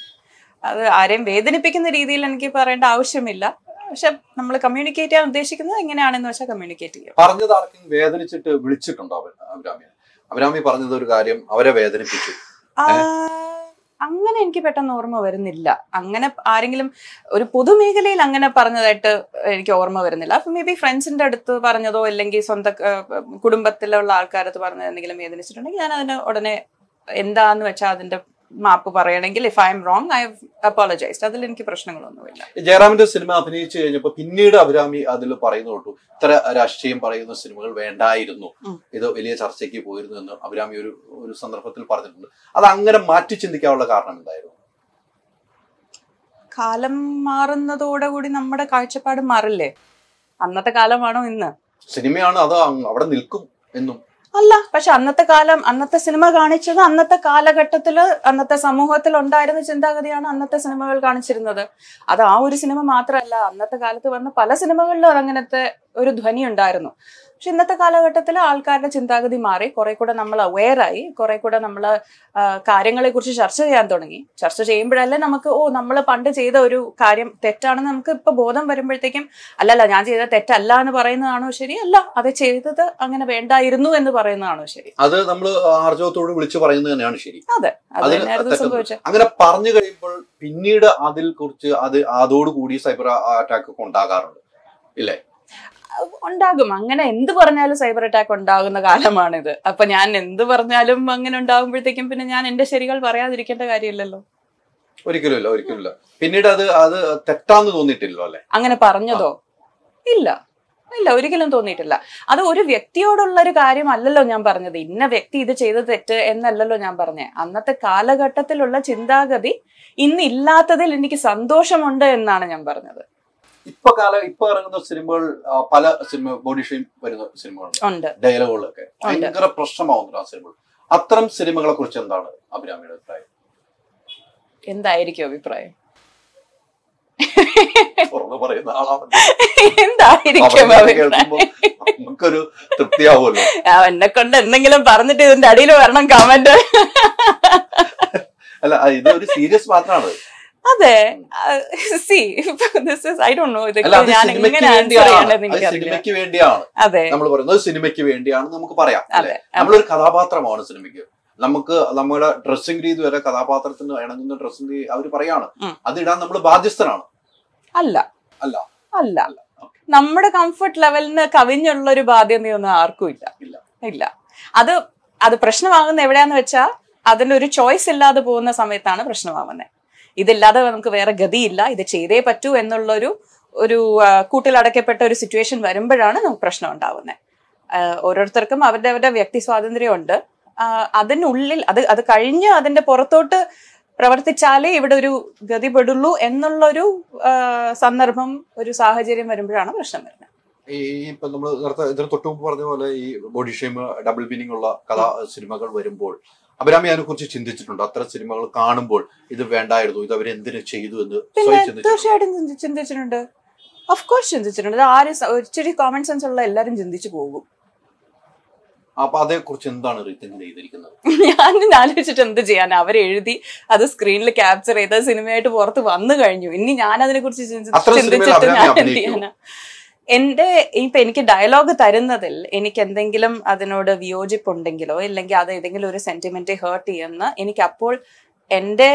അത് ആരെയും വേദനിപ്പിക്കുന്ന രീതിയിൽ എനിക്ക് പറയേണ്ട ആവശ്യമില്ല പക്ഷെ നമ്മൾ കമ്മ്യൂണിക്കേറ്റ് ചെയ്യാൻ ഉദ്ദേശിക്കുന്നത് എങ്ങനെയാണെന്ന് വെച്ചാൽ കമ്മ്യൂണിക്കേറ്റ് ചെയ്യാം പറഞ്ഞത് ആർക്കും വേദനിച്ചിട്ട് വിളിച്ചിട്ടുണ്ടോ അഭിരാമിയെ അഭിരാമി പറഞ്ഞത് ഒരു കാര്യം അവരെ വേദനിപ്പിച്ചു അങ്ങനെ എനിക്ക് പെട്ടെന്ന് ഓർമ്മ വരുന്നില്ല അങ്ങനെ ആരെങ്കിലും ഒരു പൊതുമേഖലയിൽ അങ്ങനെ പറഞ്ഞതായിട്ട് എനിക്ക് ഓർമ്മ വരുന്നില്ല മേ ബി ഫ്രണ്ട്സിന്റെ അടുത്ത് പറഞ്ഞതോ അല്ലെങ്കിൽ സ്വന്തം കുടുംബത്തിലുള്ള ആൾക്കാരത്ത് പറഞ്ഞത് എന്തെങ്കിലും വേദനിച്ചിട്ടുണ്ടെങ്കിൽ ഞാൻ അതിന് ഉടനെ എന്താന്ന് വെച്ചാൽ അതിന്റെ മാപ്പ് പറയണമെങ്കിൽ if I am wrong I apologise അതിൽ എനിക്ക് പ്രശ്നങ്ങളൊന്നുമില്ല ജയറാമിന്റെ സിനിമ അഭിനയിച്ചു കഴിഞ്ഞപ്പോൾ പിന്നീട് അഭിരാമി അതിൽ പറയുന്നു ഇത്ര രാഷ്ട്രീയം പറയുന്ന സിനിമകൾ വേണ്ടായിരുന്നു ഇത് വലിയ ചർച്ചയ്ക്ക് പോയിരുന്നു എന്ന് അഭിരാമി ഒരു ഒരു സന്ദർഭത്തിൽ പറഞ്ഞിട്ടുണ്ട് അത് അങ്ങനെ മാറ്റി ചിന്തിക്കാനുള്ള കാരണം എന്തായിരുന്നു കാലം മാറുന്നതോടുകൂടി നമ്മുടെ കാഴ്ചപ്പാട് മാറില്ലേ അന്നത്തെ കാലമാണോ ഇന്ന് സിനിമയാണ് അത് അവിടെ നിൽക്കും എന്നും അല്ല പക്ഷെ അന്നത്തെ കാലം അന്നത്തെ സിനിമ കാണിച്ചത് അന്നത്തെ കാലഘട്ടത്തിൽ അന്നത്തെ സമൂഹത്തിൽ ഉണ്ടായിരുന്ന ചിന്താഗതിയാണ് അന്നത്തെ സിനിമകൾ കാണിച്ചിരുന്നത് അത് ആ ഒരു സിനിമ മാത്രമല്ല അന്നത്തെ കാലത്ത് വന്ന പല സിനിമകളിലും അതങ്ങനത്തെ ഒരു ധ്വനി ഉണ്ടായിരുന്നു പക്ഷെ ഇന്നത്തെ കാലഘട്ടത്തിൽ ആൾക്കാരുടെ ചിന്താഗതി മാറി കുറെ കൂടെ നമ്മൾ അവെയറായി കുറെ കൂടെ നമ്മൾ കാര്യങ്ങളെ കുറിച്ച് ചർച്ച ചെയ്യാൻ തുടങ്ങി ചർച്ച ചെയ്യുമ്പോഴല്ലേ നമുക്ക് ഓ നമ്മൾ പണ്ട് ചെയ്ത ഒരു കാര്യം തെറ്റാണെന്ന് നമുക്ക് ഇപ്പൊ ബോധം വരുമ്പോഴത്തേക്കും അല്ലല്ല ഞാൻ ചെയ്ത തെറ്റല്ല എന്ന് പറയുന്നതാണോ ശരി അല്ല അത് ചെയ്തത് അങ്ങനെ വേണ്ടായിരുന്നു എന്ന് പറയുന്നതാണോ ശരി അത് നമ്മൾ ആർജവത്തോട് വിളിച്ചു പറയുന്നത് തന്നെയാണ് ശരി അതെ അങ്ങനെ പറഞ്ഞു കഴിയുമ്പോൾ പിന്നീട് അതിൽ കുറിച്ച് അത് അതോടുകൂടി സൈബർ അറ്റാക്ക് ഉണ്ടാകാറുണ്ട് ഇല്ലേ ഉണ്ടാകും അങ്ങനെ എന്ത് പറഞ്ഞാലും സൈബർ അറ്റാക്ക് ഉണ്ടാകുന്ന കാലമാണിത് അപ്പൊ ഞാൻ എന്ത് പറഞ്ഞാലും അങ്ങനെ ഉണ്ടാകുമ്പോഴത്തേക്കും പിന്നെ ഞാൻ എന്റെ ശരികൾ പറയാതിരിക്കേണ്ട കാര്യമില്ലല്ലോ ഒരിക്കലുമില്ല ഒരിക്കലുമില്ല പിന്നീട് അത് അത് തെറ്റാന്ന് തോന്നിയിട്ടില്ലോ അല്ലെ അങ്ങനെ പറഞ്ഞതോ ഇല്ല ഇല്ല ഒരിക്കലും തോന്നിയിട്ടില്ല അത് ഒരു വ്യക്തിയോടുള്ള ഒരു കാര്യമല്ലല്ലോ ഞാൻ പറഞ്ഞത് ഇന്ന വ്യക്തി ഇത് ചെയ്ത് തെറ്റ് എന്നല്ലല്ലോ ഞാൻ പറഞ്ഞത് അന്നത്തെ കാലഘട്ടത്തിലുള്ള ചിന്താഗതി ഇന്നില്ലാത്തതിൽ എനിക്ക് സന്തോഷമുണ്ട് എന്നാണ് ഞാൻ പറഞ്ഞത് ഇപ്പൊ കാല ഇപ്പൊ ഇറങ്ങുന്ന സിനിമകൾ പല സിനിമ ബോഡി ഷെയിം വരുന്ന സിനിമകളുണ്ട് ഡയലോഗുകളൊക്കെ ഭയങ്കര പ്രശ്നമാവുന്നുണ്ട് ആ സിനിമകൾ അത്തരം സിനിമകളെ കുറിച്ച് എന്താണ് അഭിരാമിയുടെ അഭിപ്രായം എന്തായിരിക്കും അഭിപ്രായം എന്തായിരിക്കും നമുക്കൊരു എന്നെ കൊണ്ട് എന്തെങ്കിലും പറഞ്ഞിട്ട് ഇതിന്റെ അടിയിൽ വരണം കമന്റ് അല്ല ഇതൊരു സീരിയസ് മാത്രമാണ് അതെ see this is I don't know ഇതൊക്കെ എങ്ങനെ വേണ്ടിയാണ് നമ്മൾ പറയുന്നത് സിനിമയ്ക്ക് വേണ്ടിയാണ് നമുക്ക് പറയാം നമ്മളൊരു കഥാപാത്രമാണ് സിനിമയ്ക്ക് നമുക്ക് നമ്മുടെ ഡ്രസ്സിംഗ് രീതി വരെ കഥാപാത്രത്തിന് ഇണങ്ങുന്ന ഡ്രസ്സിംഗ് രീതി അവർ പറയാണ് അതിടാൻ നമ്മൾ ബാധ്യസ്ഥനാണ് അല്ല അല്ല അല്ല നമ്മുടെ കംഫർട്ട് ലെവലിന് കവിഞ്ഞുള്ള ഒരു ബാധ്യതയൊന്നും ആർക്കും ഇല്ല ഇല്ല അത് അത് പ്രശ്നമാകുന്ന എവിടെയാന്ന് വെച്ചാൽ ഒരു ചോയ്സ് ഇല്ലാതെ പോകുന്ന സമയത്താണ് പ്രശ്നമാകുന്നത് ഇതില്ലാതെ നമുക്ക് വേറെ ഗതിയില്ല ഇത് ചെയ്തേ പറ്റൂ എന്നുള്ളൊരു ഒരു കൂട്ടിലടക്കപ്പെട്ട ഒരു സിറ്റുവേഷൻ വരുമ്പോഴാണ് നമുക്ക് പ്രശ്നം ഉണ്ടാവുന്നത് ഓരോരുത്തർക്കും അവരുടെ അവരുടെ വ്യക്തി സ്വാതന്ത്ര്യമുണ്ട് അതിനുള്ളിൽ അത് അത് കഴിഞ്ഞ് അതിന്റെ പുറത്തോട്ട് പ്രവർത്തിച്ചാലേ ഇവിടെ ഒരു ഗതിപ്പെടുള്ളൂ എന്നുള്ളൊരു സന്ദർഭം ഒരു സാഹചര്യം വരുമ്പോഴാണ് പ്രശ്നം വരുന്നത് ഈ ഇപ്പൊ നമ്മൾ നേരത്തെ ഇതിന് തൊട്ടുമുമ്പ് പറഞ്ഞ പോലെ ഈ ബോഡി ഷെയിം ഡബിൾ മീനിങ് ഉള്ള കഥാ സിനിമകൾ വരുമ്പോൾ അഭിരാമി കുറിച്ച് ചിന്തിച്ചിട്ടുണ്ട് അത്തരം സിനിമകൾ കാണുമ്പോൾ ഇത് വേണ്ടായിരുന്നു ഇത് അവരെന്തിനു ചെയ്തു എന്ന് തീർച്ചയായിട്ടും ചിന്തിച്ചിട്ടുണ്ട് ഓഫ് ചിന്തിച്ചിട്ടുണ്ട് അത് ആരും ഇച്ചിരി കോമൺ സെൻസ് ഉള്ള എല്ലാരും ചിന്തിച്ചു പോകും അപ്പൊ കുറിച്ച് എന്താണ് റീത്തിങ് ചെയ്തിരിക്കുന്നത് ഞാൻ ആലോചിച്ചിട്ട് എന്ത് ചെയ്യാൻ അവർ എഴുതി അത് സ്ക്രീനിൽ ക്യാപ്ചർ ചെയ്ത സിനിമയായിട്ട് പുറത്ത് വന്നു കഴിഞ്ഞു ഇനി ഞാൻ അതിനെ കുറിച്ച് ചിന്തിച്ചിട്ട് ഞാൻ എന്ത് ചെയ്യാനാ എന്റെ ഇപ്പൊ എനിക്ക് ഡയലോഗ് തരുന്നതിൽ എനിക്ക് എന്തെങ്കിലും അതിനോട് വിയോജിപ്പുണ്ടെങ്കിലോ ഇല്ലെങ്കിൽ അത് ഏതെങ്കിലും ഒരു സെന്റിമെന്റ് ഹേർട്ട് ചെയ്യുന്ന എനിക്ക് അപ്പോൾ എന്റെ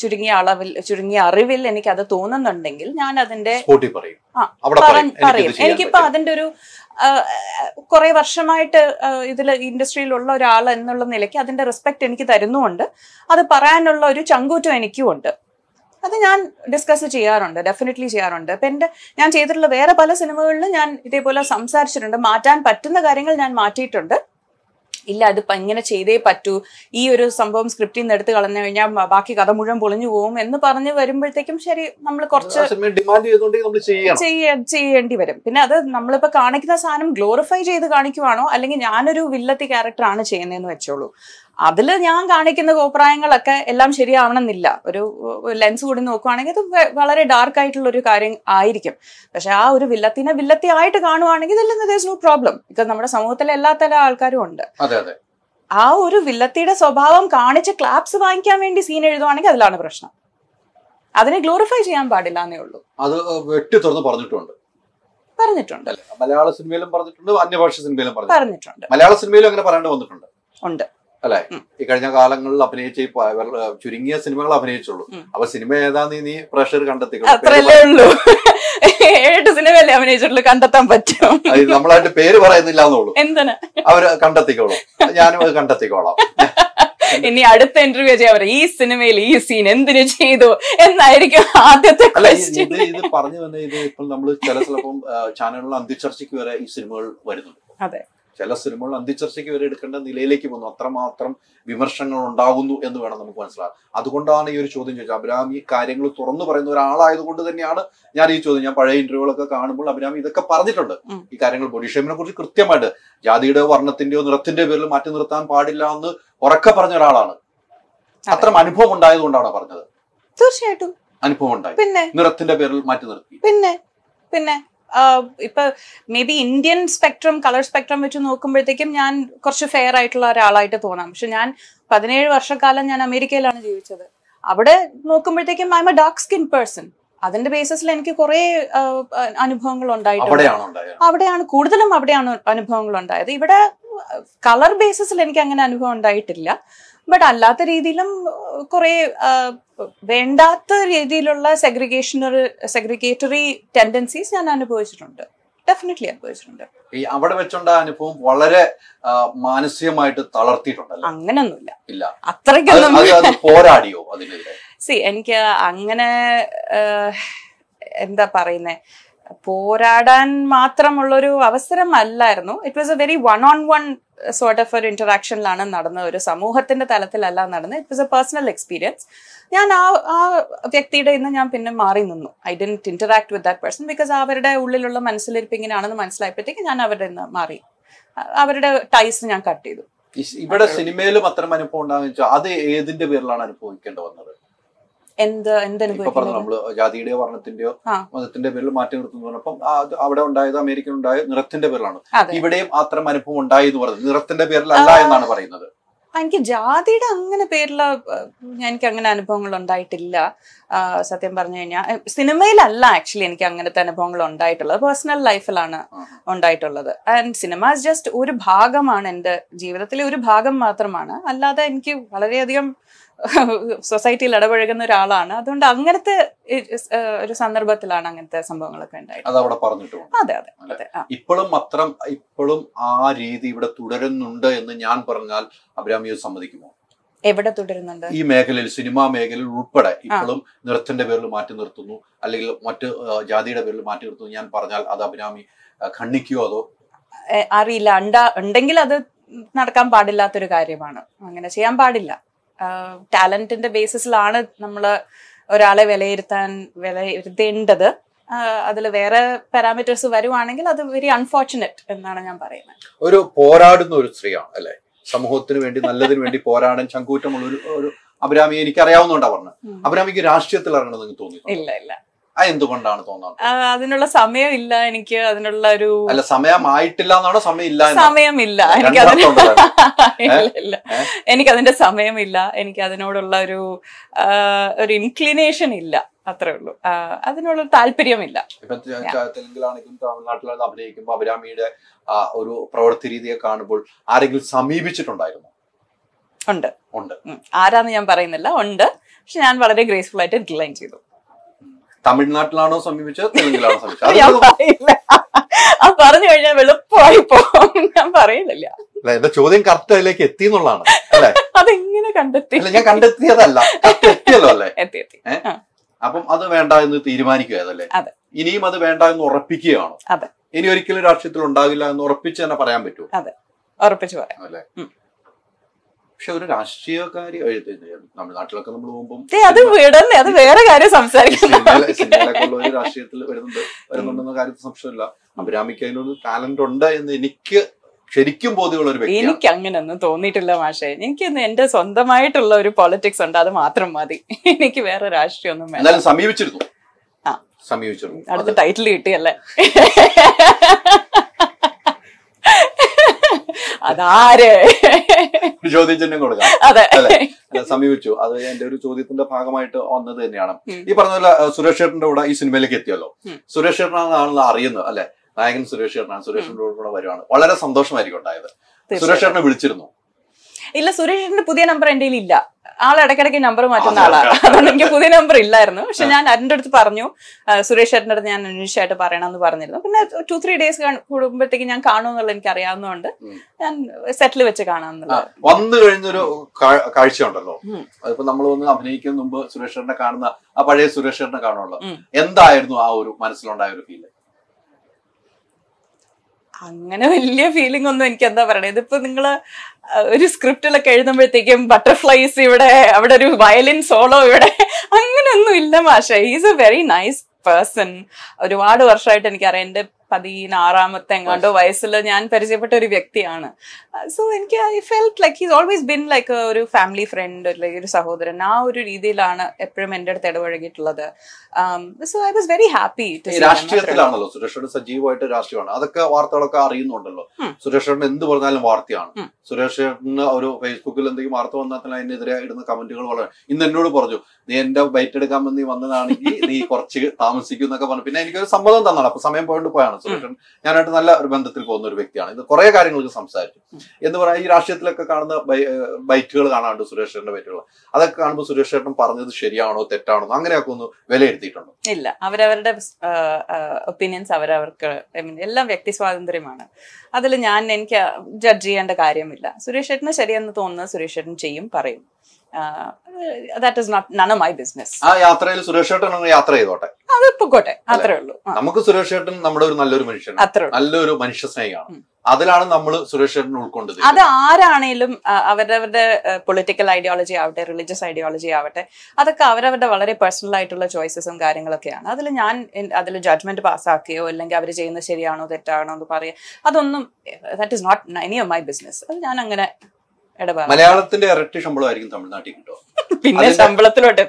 ചുരുങ്ങിയ അളവിൽ ചുരുങ്ങിയ അറിവിൽ എനിക്ക് അത് തോന്നുന്നുണ്ടെങ്കിൽ ഞാൻ അതിന്റെ പറയും എനിക്കിപ്പോ അതിന്റെ ഒരു കുറെ വർഷമായിട്ട് ഇതിൽ ഇൻഡസ്ട്രിയിലുള്ള ഒരാൾ എന്നുള്ള നിലയ്ക്ക് അതിന്റെ റെസ്പെക്ട് എനിക്ക് തരുന്നുമുണ്ട് അത് പറയാനുള്ള ഒരു ചങ്കൂറ്റം എനിക്കും ഉണ്ട് അത് ഞാൻ ഡിസ്കസ് ചെയ്യാറുണ്ട് ഡെഫിനറ്റ്ലി ചെയ്യാറുണ്ട് ഇപ്പം എൻ്റെ ഞാൻ ചെയ്തിട്ടുള്ള വേറെ പല സിനിമകളിലും ഞാൻ ഇതേപോലെ സംസാരിച്ചിട്ടുണ്ട് മാറ്റാൻ പറ്റുന്ന കാര്യങ്ങൾ ഞാൻ മാറ്റിയിട്ടുണ്ട് ഇല്ല അത് ഇങ്ങനെ ചെയ്തേ പറ്റൂ ഈ ഒരു സംഭവം സ്ക്രിപ്റ്റിൽ നിന്ന് എടുത്ത് കളഞ്ഞു കഴിഞ്ഞാൽ ബാക്കി കഥ മുഴുവൻ പൊളിഞ്ഞു പോകും എന്ന് പറഞ്ഞ് വരുമ്പോഴത്തേക്കും ശരി നമ്മൾ കുറച്ച് ചെയ്യേണ്ടി വരും പിന്നെ അത് നമ്മളിപ്പോ കാണിക്കുന്ന സാധനം ഗ്ലോറിഫൈ ചെയ്ത് കാണിക്കുവാണോ അല്ലെങ്കിൽ ഞാനൊരു വില്ലത്തി ക്യാരക്ടറാണ് ചെയ്യുന്നതെന്ന് വെച്ചോളൂ അതിൽ ഞാൻ കാണിക്കുന്ന അഭിപ്രായങ്ങളൊക്കെ എല്ലാം ശരിയാവണമെന്നില്ല ഒരു ലെൻസ് കൂടി നോക്കുവാണെങ്കിൽ അത് വളരെ ഡാർക്ക് ആയിട്ടുള്ള ഒരു കാര്യം ആയിരിക്കും പക്ഷെ ആ ഒരു വില്ലത്തിനെ വില്ലത്തി ആയിട്ട് കാണുവാണെങ്കിൽ ഇതിൽ നോ പ്രോബ്ലം ബിക്കോസ് നമ്മുടെ സമൂഹത്തിലെ എല്ലാ തരം ആൾക്കാരും ഉണ്ട് ആ ഒരു വില്ലത്തിയുടെ സ്വഭാവം കാണിച്ച് ക്ലാപ്സ് വാങ്ങിക്കാൻ വേണ്ടി സീൻ എഴുതുവാണെങ്കിൽ അതിലാണ് പ്രശ്നം അതിനെ ഗ്ലോറിഫൈ ചെയ്യാൻ പാടില്ല എന്നേ ഉള്ളൂ അത് വെട്ടി തുറന്ന് പറഞ്ഞിട്ടുണ്ട് പറഞ്ഞിട്ടുണ്ട് മലയാള സിനിമയിലും പറഞ്ഞിട്ടുണ്ട് അന്യഭാഷ സിനിമയിലും പറഞ്ഞിട്ടുണ്ട് മലയാള സിനിമയിലും അങ്ങനെ പറയേണ്ടി വന്നിട്ടുണ്ട് ഉണ്ട് അല്ലെ ഈ കഴിഞ്ഞ കാലങ്ങളിൽ അഭിനയിച്ച ചുരുങ്ങിയ സിനിമകൾ അഭിനയിച്ചുള്ളൂ അപ്പൊ സിനിമ ഏതാന്ന് നീ പ്രഷർ കണ്ടെത്തിക്കുള്ളൂ ഏഴ് സിനിമയല്ലേ അഭിനയിച്ചിട്ടുള്ളൂ കണ്ടെത്താൻ പറ്റും നമ്മളതിന്റെ പേര് പറയുന്നില്ല എന്നുള്ളൂ എന്തിനാ അവര് കണ്ടെത്തിക്കോളൂ ഞാനും അത് കണ്ടെത്തിക്കോളാം ഇനി അടുത്ത ഇന്റർവ്യൂ ചെയ്യാൻ ഈ സിനിമയിൽ ഈ സീൻ എന്തിനു ചെയ്തു എന്നായിരിക്കും ആദ്യത്തെ ഇത് പറഞ്ഞു തന്നെ ഇത് ഇപ്പം നമ്മൾ ചില ചിലപ്പം ചാനലുകളിൽ അന്തിച്ചർച്ചയ്ക്ക് വരെ ഈ സിനിമകൾ വരുന്നുണ്ട് അതെ ചില സിനിമകൾ അന്തിച്ചർച്ചയ്ക്ക് വരെ എടുക്കേണ്ട നിലയിലേക്ക് വന്നു അത്രമാത്രം വിമർശങ്ങൾ ഉണ്ടാകുന്നു എന്ന് വേണം നമുക്ക് മനസ്സിലാക്കാം അതുകൊണ്ടാണ് ഈ ഒരു ചോദ്യം ചോദിച്ചത് അബ്രാം ഈ കാര്യങ്ങൾ തുറന്നു പറയുന്ന കൊണ്ട് തന്നെയാണ് ഞാൻ ഈ ചോദ്യം ഞാൻ പഴയ ഇന്റർവ്യൂകളൊക്കെ കാണുമ്പോൾ അബ്രാം ഇതൊക്കെ പറഞ്ഞിട്ടുണ്ട് ഈ കാര്യങ്ങൾ ബോഡി കുറിച്ച് കൃത്യമായിട്ട് ജാതിയുടെ വർണ്ണത്തിന്റെയോ നിറത്തിന്റെ പേരിൽ മാറ്റി നിർത്താൻ പാടില്ല എന്ന് ഉറക്കെ പറഞ്ഞ ഒരാളാണ് അത്രം അനുഭവം ഉണ്ടായതുകൊണ്ടാണ് പറഞ്ഞത് തീർച്ചയായിട്ടും അനുഭവം ഉണ്ടായി പിന്നെ നിറത്തിന്റെ പേരിൽ മാറ്റി നിർത്തി പിന്നെ പിന്നെ ഇപ്പൊ maybe Indian spectrum colour spectrum വെച്ച് നോക്കുമ്പോഴത്തേക്കും ഞാൻ കുറച്ച് ഫെയർ ആയിട്ടുള്ള ഒരാളായിട്ട് തോന്നാം പക്ഷെ ഞാൻ പതിനേഴ് വർഷക്കാലം ഞാൻ അമേരിക്കയിലാണ് ജീവിച്ചത് അവിടെ നോക്കുമ്പോഴത്തേക്കും I am a dark skin person അതിന്റെ ബേസിസിൽ എനിക്ക് കുറെ അനുഭവങ്ങൾ ഉണ്ടായിട്ടുണ്ട് അവിടെയാണ് കൂടുതലും അവിടെയാണ് അനുഭവങ്ങൾ ഉണ്ടായത് ഇവിടെ കളർ ബേസിസിൽ എനിക്ക് അങ്ങനെ അനുഭവം ഉണ്ടായിട്ടില്ല ബട്ട് അല്ലാത്ത രീതിയിലും കുറെ വേണ്ടാത്ത രീതിയിലുള്ള സെഗ്രിഗേഷണറി സെഗ്രിഗേറ്ററി ടെൻഡൻസീസ് ഞാൻ അനുഭവിച്ചിട്ടുണ്ട് ഡെഫിനറ്റ്ലി അനുഭവിച്ചിട്ടുണ്ട് ഈ അവിടെ വെച്ചുണ്ട അനുഭവം വളരെ മാനസികമായിട്ട് തളർത്തിയിട്ടുണ്ടല്ലോ അങ്ങനൊന്നുമില്ല ഇല്ല അത്രയ്ക്കൊന്നും പോരാടിയോ അതിനെതിരെ സി എനിക്ക് അങ്ങനെ എന്താ പറയുന്നേ പോരാടാൻ മാത്രമുള്ളൊരു അവസരം അല്ലായിരുന്നു it was a very one on one sort of ഒരു ഇന്ററാക്ഷനിലാണ് നടന്നത് ഒരു സമൂഹത്തിന്റെ തലത്തിലല്ല നടന്നത് it was a personal experience ഞാൻ ആ ആ വ്യക്തിയുടെ ഇന്ന് ഞാൻ പിന്നെ മാറി നിന്നു I didn't interact with that person because അവരുടെ ഉള്ളിലുള്ള മനസ്സിലിരിപ്പ് ഇങ്ങനെയാണെന്ന് മനസ്സിലായപ്പോഴത്തേക്ക് ഞാൻ അവരുടെ നിന്ന് മാറി അവരുടെ ടൈസ് ഞാൻ കട്ട് ചെയ്തു ഇവിടെ സിനിമയിലും അത്തരം അനുഭവം ഉണ്ടാകുന്ന അത് ഏതിന്റെ പേരിലാണ് അനുഭവിക്കേണ്ടി വന്നത് എന്ത് എന്ത് ജാതിയുടെയോ വർണ്ണത്തിന്റെയോ മതത്തിന്റെ പേരിൽ മാറ്റി നിർത്തുന്നു പറഞ്ഞപ്പം അവിടെ ഉണ്ടായത് അമേരിക്കൻ ഉണ്ടായ നിറത്തിന്റെ പേരിലാണ് ഇവിടെയും അത്തരം അനുഭവം ഉണ്ടായി എന്ന് പറയുന്നത് നിറത്തിന്റെ പേരിലല്ല എന്നാണ് പറയുന്നത് എനിക്ക് ജാതിയുടെ അങ്ങനെ പേരില് എനിക്ക് അങ്ങനെ അനുഭവങ്ങൾ ഉണ്ടായിട്ടില്ല സത്യം പറഞ്ഞു കഴിഞ്ഞാൽ സിനിമയിലല്ല ആക്ച്വലി എനിക്ക് അങ്ങനത്തെ അനുഭവങ്ങൾ ഉണ്ടായിട്ടുള്ളത് പേഴ്സണൽ ലൈഫിലാണ് ഉണ്ടായിട്ടുള്ളത് ആൻഡ് സിനിമ ജസ്റ്റ് ഒരു ഭാഗമാണ് എൻ്റെ ജീവിതത്തിലെ ഒരു ഭാഗം മാത്രമാണ് അല്ലാതെ എനിക്ക് വളരെയധികം സൊസൈറ്റിയിൽ ഇടപഴകുന്ന ഒരാളാണ് അതുകൊണ്ട് അങ്ങനത്തെ ഒരു സന്ദർഭത്തിലാണ് അങ്ങനത്തെ സംഭവങ്ങളൊക്കെ ഉണ്ടായത് അതെ അതെ അതെ ഇപ്പോഴും അത്രം ഇപ്പോഴും ആ രീതി ഇവിടെ തുടരുന്നുണ്ട് എന്ന് ഞാൻ പറഞ്ഞാൽ അബ്രാമിയോ സമ്മതിക്കുമോ എവിടെ തുടരുന്നുണ്ട് ഈ മേഖലയിൽ സിനിമാ മേഖലയിൽ ഉൾപ്പെടെ ഇപ്പോഴും നൃത്തത്തിന്റെ പേരിൽ മാറ്റി നിർത്തുന്നു അല്ലെങ്കിൽ മറ്റ് ജാതിയുടെ പേരിൽ മാറ്റി നിർത്തുന്നു ഞാൻ പറഞ്ഞാൽ അത് അഭിരാമി ഖണ്ഡിക്കോ അതോ അറിയില്ല ഉണ്ടെങ്കിൽ അത് നടക്കാൻ പാടില്ലാത്തൊരു കാര്യമാണ് അങ്ങനെ ചെയ്യാൻ പാടില്ല ടാലന്റിന്റെ ബേസിസിലാണ് നമ്മൾ ഒരാളെ വിലയിരുത്താൻ വിലയിരുത്തേണ്ടത് അതിൽ വേറെ പാരാമീറ്റേഴ്സ് വരുവാണെങ്കിൽ അത് വെരി അൺഫോർച്ചുനേറ്റ് എന്നാണ് ഞാൻ പറയുന്നത് ഒരു പോരാടുന്ന ഒരു സ്ത്രീയാണ് അല്ലെ സമൂഹത്തിന് വേണ്ടി നല്ലതിന് വേണ്ടി പോരാടാൻ ചങ്കൂറ്റമുള്ള ഒരു അഭിരാമി എനിക്ക് അറിയാവുന്നതുകൊണ്ടാണ് പറഞ്ഞത് അഭിരാമിക്ക് രാഷ്ട്രീയത്തിൽ ഇറങ്ങണമെന്ന് തോന്നി ഇല്ല ഇല്ല എന്തുകൊണ്ടാണ് തോന്നുന്നത് അതിനുള്ള സമയമില്ല എനിക്ക് അതിനുള്ള ഒരു അല്ല സമയമായിട്ടില്ല എന്നാണോ സമയമില്ല സമയമില്ല എനിക്ക് അതിന് എനിക്ക് അതിന്റെ സമയമില്ല എനിക്ക് അതിനോടുള്ള ഒരു ഒരു ഇൻക്ലിനേഷൻ ഇല്ല അത്രേ ഉള്ളൂ അതിനുള്ള താല്പര്യമില്ല തെലുങ്കിലാണെങ്കിലും തമിഴ്നാട്ടിലാണെങ്കിലും അഭിനയിക്കുമ്പോൾ അഭിരാമിയുടെ ഒരു പ്രവൃത്തി രീതിയെ കാണുമ്പോൾ ആരെങ്കിലും സമീപിച്ചിട്ടുണ്ടായിരുന്നു ഉണ്ട് ഉണ്ട് ആരാന്ന് ഞാൻ പറയുന്നില്ല ഉണ്ട് പക്ഷെ ഞാൻ വളരെ ഗ്രേസ്ഫുൾ ആയിട്ട് റിക്ലൈൻ ചെയ്തു തമിഴ്നാട്ടിലാണോ സമീപിച്ചത് തെലുങ്കിലാണോ സമീപിച്ചത് ആ പറഞ്ഞു കഴിഞ്ഞാൽ വെളുപ്പമായി പോകും ഞാൻ പറയുന്നില്ല അല്ല എന്റെ ചോദ്യം കറക്റ്റ് അതിലേക്ക് എത്തി എന്നുള്ളതാണ് അല്ലെ അതെങ്ങനെ കണ്ടെത്തി ഞാൻ കണ്ടെത്തിയതല്ല എത്തിയല്ലോ അല്ലെ എത്തി എത്തി അപ്പം അത് വേണ്ട എന്ന് തീരുമാനിക്കുകയല്ലേ ഇനിയും അത് വേണ്ട എന്ന് ഉറപ്പിക്കുകയാണോ ഇനി ഒരിക്കലും രാഷ്ട്രീയത്തിൽ ഉണ്ടാകില്ല എന്ന് ഉറപ്പിച്ച് തന്നെ പറയാൻ പറ്റുമോ അതെ ഉറപ്പിച്ച് പറയാം അല്ലേ പക്ഷെ ഒരു രാഷ്ട്രീയക്കാരി തമിഴ്നാട്ടിലൊക്കെ നമ്മൾ പോകുമ്പോൾ അത് അത് വേറെ കാര്യം സംസാരിക്കുന്നത് രാഷ്ട്രീയത്തിൽ വരുന്നുണ്ട് വരുന്നുണ്ടെന്ന കാര്യത്തിൽ സംശയമില്ല അഭിരാമിക്ക് അതിനൊരു ടാലന്റ് ഉണ്ട് എന്ന് എനിക്ക് ശരിക്കും ബോധ്യമുള്ള ഒരു വ്യക്തി എനിക്ക് അങ്ങനെയൊന്നും തോന്നിയിട്ടില്ല മാഷെ എനിക്ക് എന്റെ സ്വന്തമായിട്ടുള്ള ഒരു പൊളിറ്റിക്സ് ഉണ്ട് അത് മാത്രം മതി എനിക്ക് വേറെ രാഷ്ട്രീയമൊന്നും വേണ്ട സമീപിച്ചിരുന്നു സമീപിച്ചിരുന്നു അടുത്ത ടൈറ്റിൽ കിട്ടിയല്ലേ അതാരെ ചോദ്യചിഹ്നം കൊടുക്കാം അല്ലെ സമീപിച്ചു അത് എന്റെ ഒരു ചോദ്യത്തിന്റെ ഭാഗമായിട്ട് വന്നത് തന്നെയാണ് ഈ പറഞ്ഞ സുരേഷ് ഏട്ടന്റെ കൂടെ ഈ സിനിമയിലേക്ക് എത്തിയല്ലോ സുരേഷ് ചേട്ടനാണെന്നാണല്ലോ അറിയുന്നത് അല്ലെ നായകൻ സുരേഷ് സുരേഷ് സുരേഷിന്റെ കൂടെ വരുവാണ് വളരെ സന്തോഷമായിരിക്കും ഉണ്ടായത് സുരേഷ് ചേട്ടനെ വിളിച്ചിരുന്നു ഇല്ല സുരേഷ് ചേട്ടന്റെ പുതിയ നമ്പർ എന്റെ ഇല്ല ആൾ ഇടയ്ക്കിടയ്ക്ക് നമ്പർ മാറ്റുന്ന ആളാണ് എനിക്ക് പുതിയ നമ്പർ ഇല്ലായിരുന്നു പക്ഷെ ഞാൻ അതിൻ്റെ അടുത്ത് പറഞ്ഞു സുരേഷ് ചേട്ടൻ്റെ അടുത്ത് ഞാൻ അന്വേഷിച്ചായിട്ട് എന്ന് പറഞ്ഞിരുന്നു പിന്നെ ടു ത്രീ ഡേയ്സ് കൂടുമ്പോഴത്തേക്ക് ഞാൻ കാണുമെന്നുള്ള എനിക്ക് അറിയാവുന്നതുകൊണ്ട് ഞാൻ സെറ്റിൽ വെച്ച് കാണാമെന്നുള്ളത് വന്നു കഴിഞ്ഞൊരു കാഴ്ച ഉണ്ടല്ലോ അതിപ്പോ നമ്മൾ ഒന്ന് അഭിനയിക്കുന്ന മുമ്പ് സുരേഷ് ചേട്ടനെ കാണുന്ന ആ പഴയ സുരേഷ് ചേട്ടനെ കാണുള്ളൂ എന്തായിരുന്നു ആ ഒരു മനസ്സിലുണ്ടായ ഒരു ഫീൽ അങ്ങനെ വലിയ ഫീലിംഗ് ഒന്നും എനിക്ക് എന്താ പറയണേ ഇതിപ്പോ നിങ്ങള് ഒരു സ്ക്രിപ്റ്റിലൊക്കെ എഴുതുമ്പോഴത്തേക്കും ബട്ടർഫ്ലൈസ് ഇവിടെ അവിടെ ഒരു വയലിൻ സോളോ ഇവിടെ അങ്ങനെയൊന്നും ഇല്ല Masha is a very nice person ഒരുപാട് വർഷമായിട്ട് എനിക്കറിയാം എൻ്റെ പതിനാറാമത്തെ എങ്ങാണ്ടോ വയസ്സിൽ ഞാൻ പരിചയപ്പെട്ട ഒരു വ്യക്തിയാണ് സോ എനിക്ക് I felt like he's always been like ഒരു ഫാമിലി ഫ്രണ്ട് അല്ലെങ്കിൽ ഒരു സഹോദരൻ ആ ഒരു രീതിയിലാണ് എപ്പോഴും എൻ്റെ അടുത്ത് ഇടപഴകിയിട്ടുള്ളത് so I was very happy രാഷ്ട്രീയത്തിലാണല്ലോ സുരേഷ് സജീവമായിട്ട് രാഷ്ട്രീയമാണ് അതൊക്കെ വാർത്തകളൊക്കെ അറിയുന്നുണ്ടല്ലോ സുരേഷ് എന്ത് പറഞ്ഞാലും വാർത്തയാണ് സുരേഷ് ഒരു ഫേസ്ബുക്കിൽ എന്തെങ്കിലും വാർത്ത വന്നാൽ തന്നെ അതിനെതിരെ ഇടുന്ന കമന്റുകൾ വളരെ ഇന്ന് എന്നോട് പറഞ്ഞു നീ എന്റെ ബൈറ്റ് എടുക്കാൻ വന്ന് നീ വന്നതാണെങ്കിൽ നീ കുറച്ച് താമസിക്കും എന്നൊക്കെ പറഞ്ഞു പിന്നെ എനിക്കൊരു സമ്മതം തന്നാണ് അപ്പൊ സമയം പോയിട്ട് പോയാണ് സുരേഷൻ ഞാനായിട്ട് നല്ല ഒരു ബന്ധത്തിൽ പോകുന്ന ഒരു വ്യക്തിയാണ് ഇത് കുറെ കാര്യങ്ങൾക്ക് സംസാരിച്ചു എന്ന് പറയാൻ ഈ രാഷ്ട്രീയത്തിലൊക്കെ കാണുന്ന ബൈക്കുകൾ കാണാണ്ട് സുരേഷേട്ടന്റെ ബൈറ്റുകൾ അതൊക്കെ കാണുമ്പോൾ സുരേഷ് ചേട്ടൻ പറഞ്ഞത് ശരിയാണോ തെറ്റാണോ അങ്ങനെയൊക്കെ ഒന്ന് വിലയിരുത്തിയിട്ടുണ്ടോ ഇല്ല അവരവരുടെ ഒപ്പീനിയൻസ് അവരവർക്ക് എല്ലാം വ്യക്തി സ്വാതന്ത്ര്യമാണ് അതിൽ ഞാൻ എനിക്ക് ജഡ്ജ് ചെയ്യേണ്ട കാര്യമില്ല സുരേഷ് ചേട്ടന് ശരിയെന്ന് തോന്നുന്നത് സുരേഷ് ചേട്ടൻ ചെയ്യും പറയും that is not none of my business ആ യാത്രയിൽ സുരേഷ് ചേട്ടൻ യാത്ര ചെയ്തോട്ടെ അത് പൊക്കോട്ടെ അത്രേ ഉള്ളൂ നമുക്ക് സുരേഷ് ചേട്ടൻ നമ്മുടെ ഒരു നല്ലൊരു മനുഷ്യനാണ് മനുഷ്യൻ നല്ലൊരു മനുഷ്യ സ്നേഹിയാണ് അതിലാണ് നമ്മൾ സുരേഷ് ചേട്ടൻ ഉൾക്കൊണ്ടത് അത് ആരാണേലും അവരവരുടെ പൊളിറ്റിക്കൽ ഐഡിയോളജി ആവട്ടെ റിലീജിയസ് ഐഡിയോളജി ആവട്ടെ അതൊക്കെ അവരവരുടെ വളരെ പേഴ്സണൽ ആയിട്ടുള്ള ചോയ്സസും കാര്യങ്ങളൊക്കെയാണ് അതിൽ ഞാൻ അതിൽ ജഡ്ജ്മെന്റ് പാസ്സാക്കുകയോ അല്ലെങ്കിൽ അവർ ചെയ്യുന്നത് ശരിയാണോ തെറ്റാണോ എന്ന് പറയുക അതൊന്നും that is not any of my business അത് ഞാൻ അങ്ങനെ മലയാളത്തിന്റെ ഇരട്ടി ശമ്പളമായിരിക്കും തമിഴ്നാട്ടിൽ കിട്ടുക പിന്നെ ശമ്പളത്തിലോട്ട്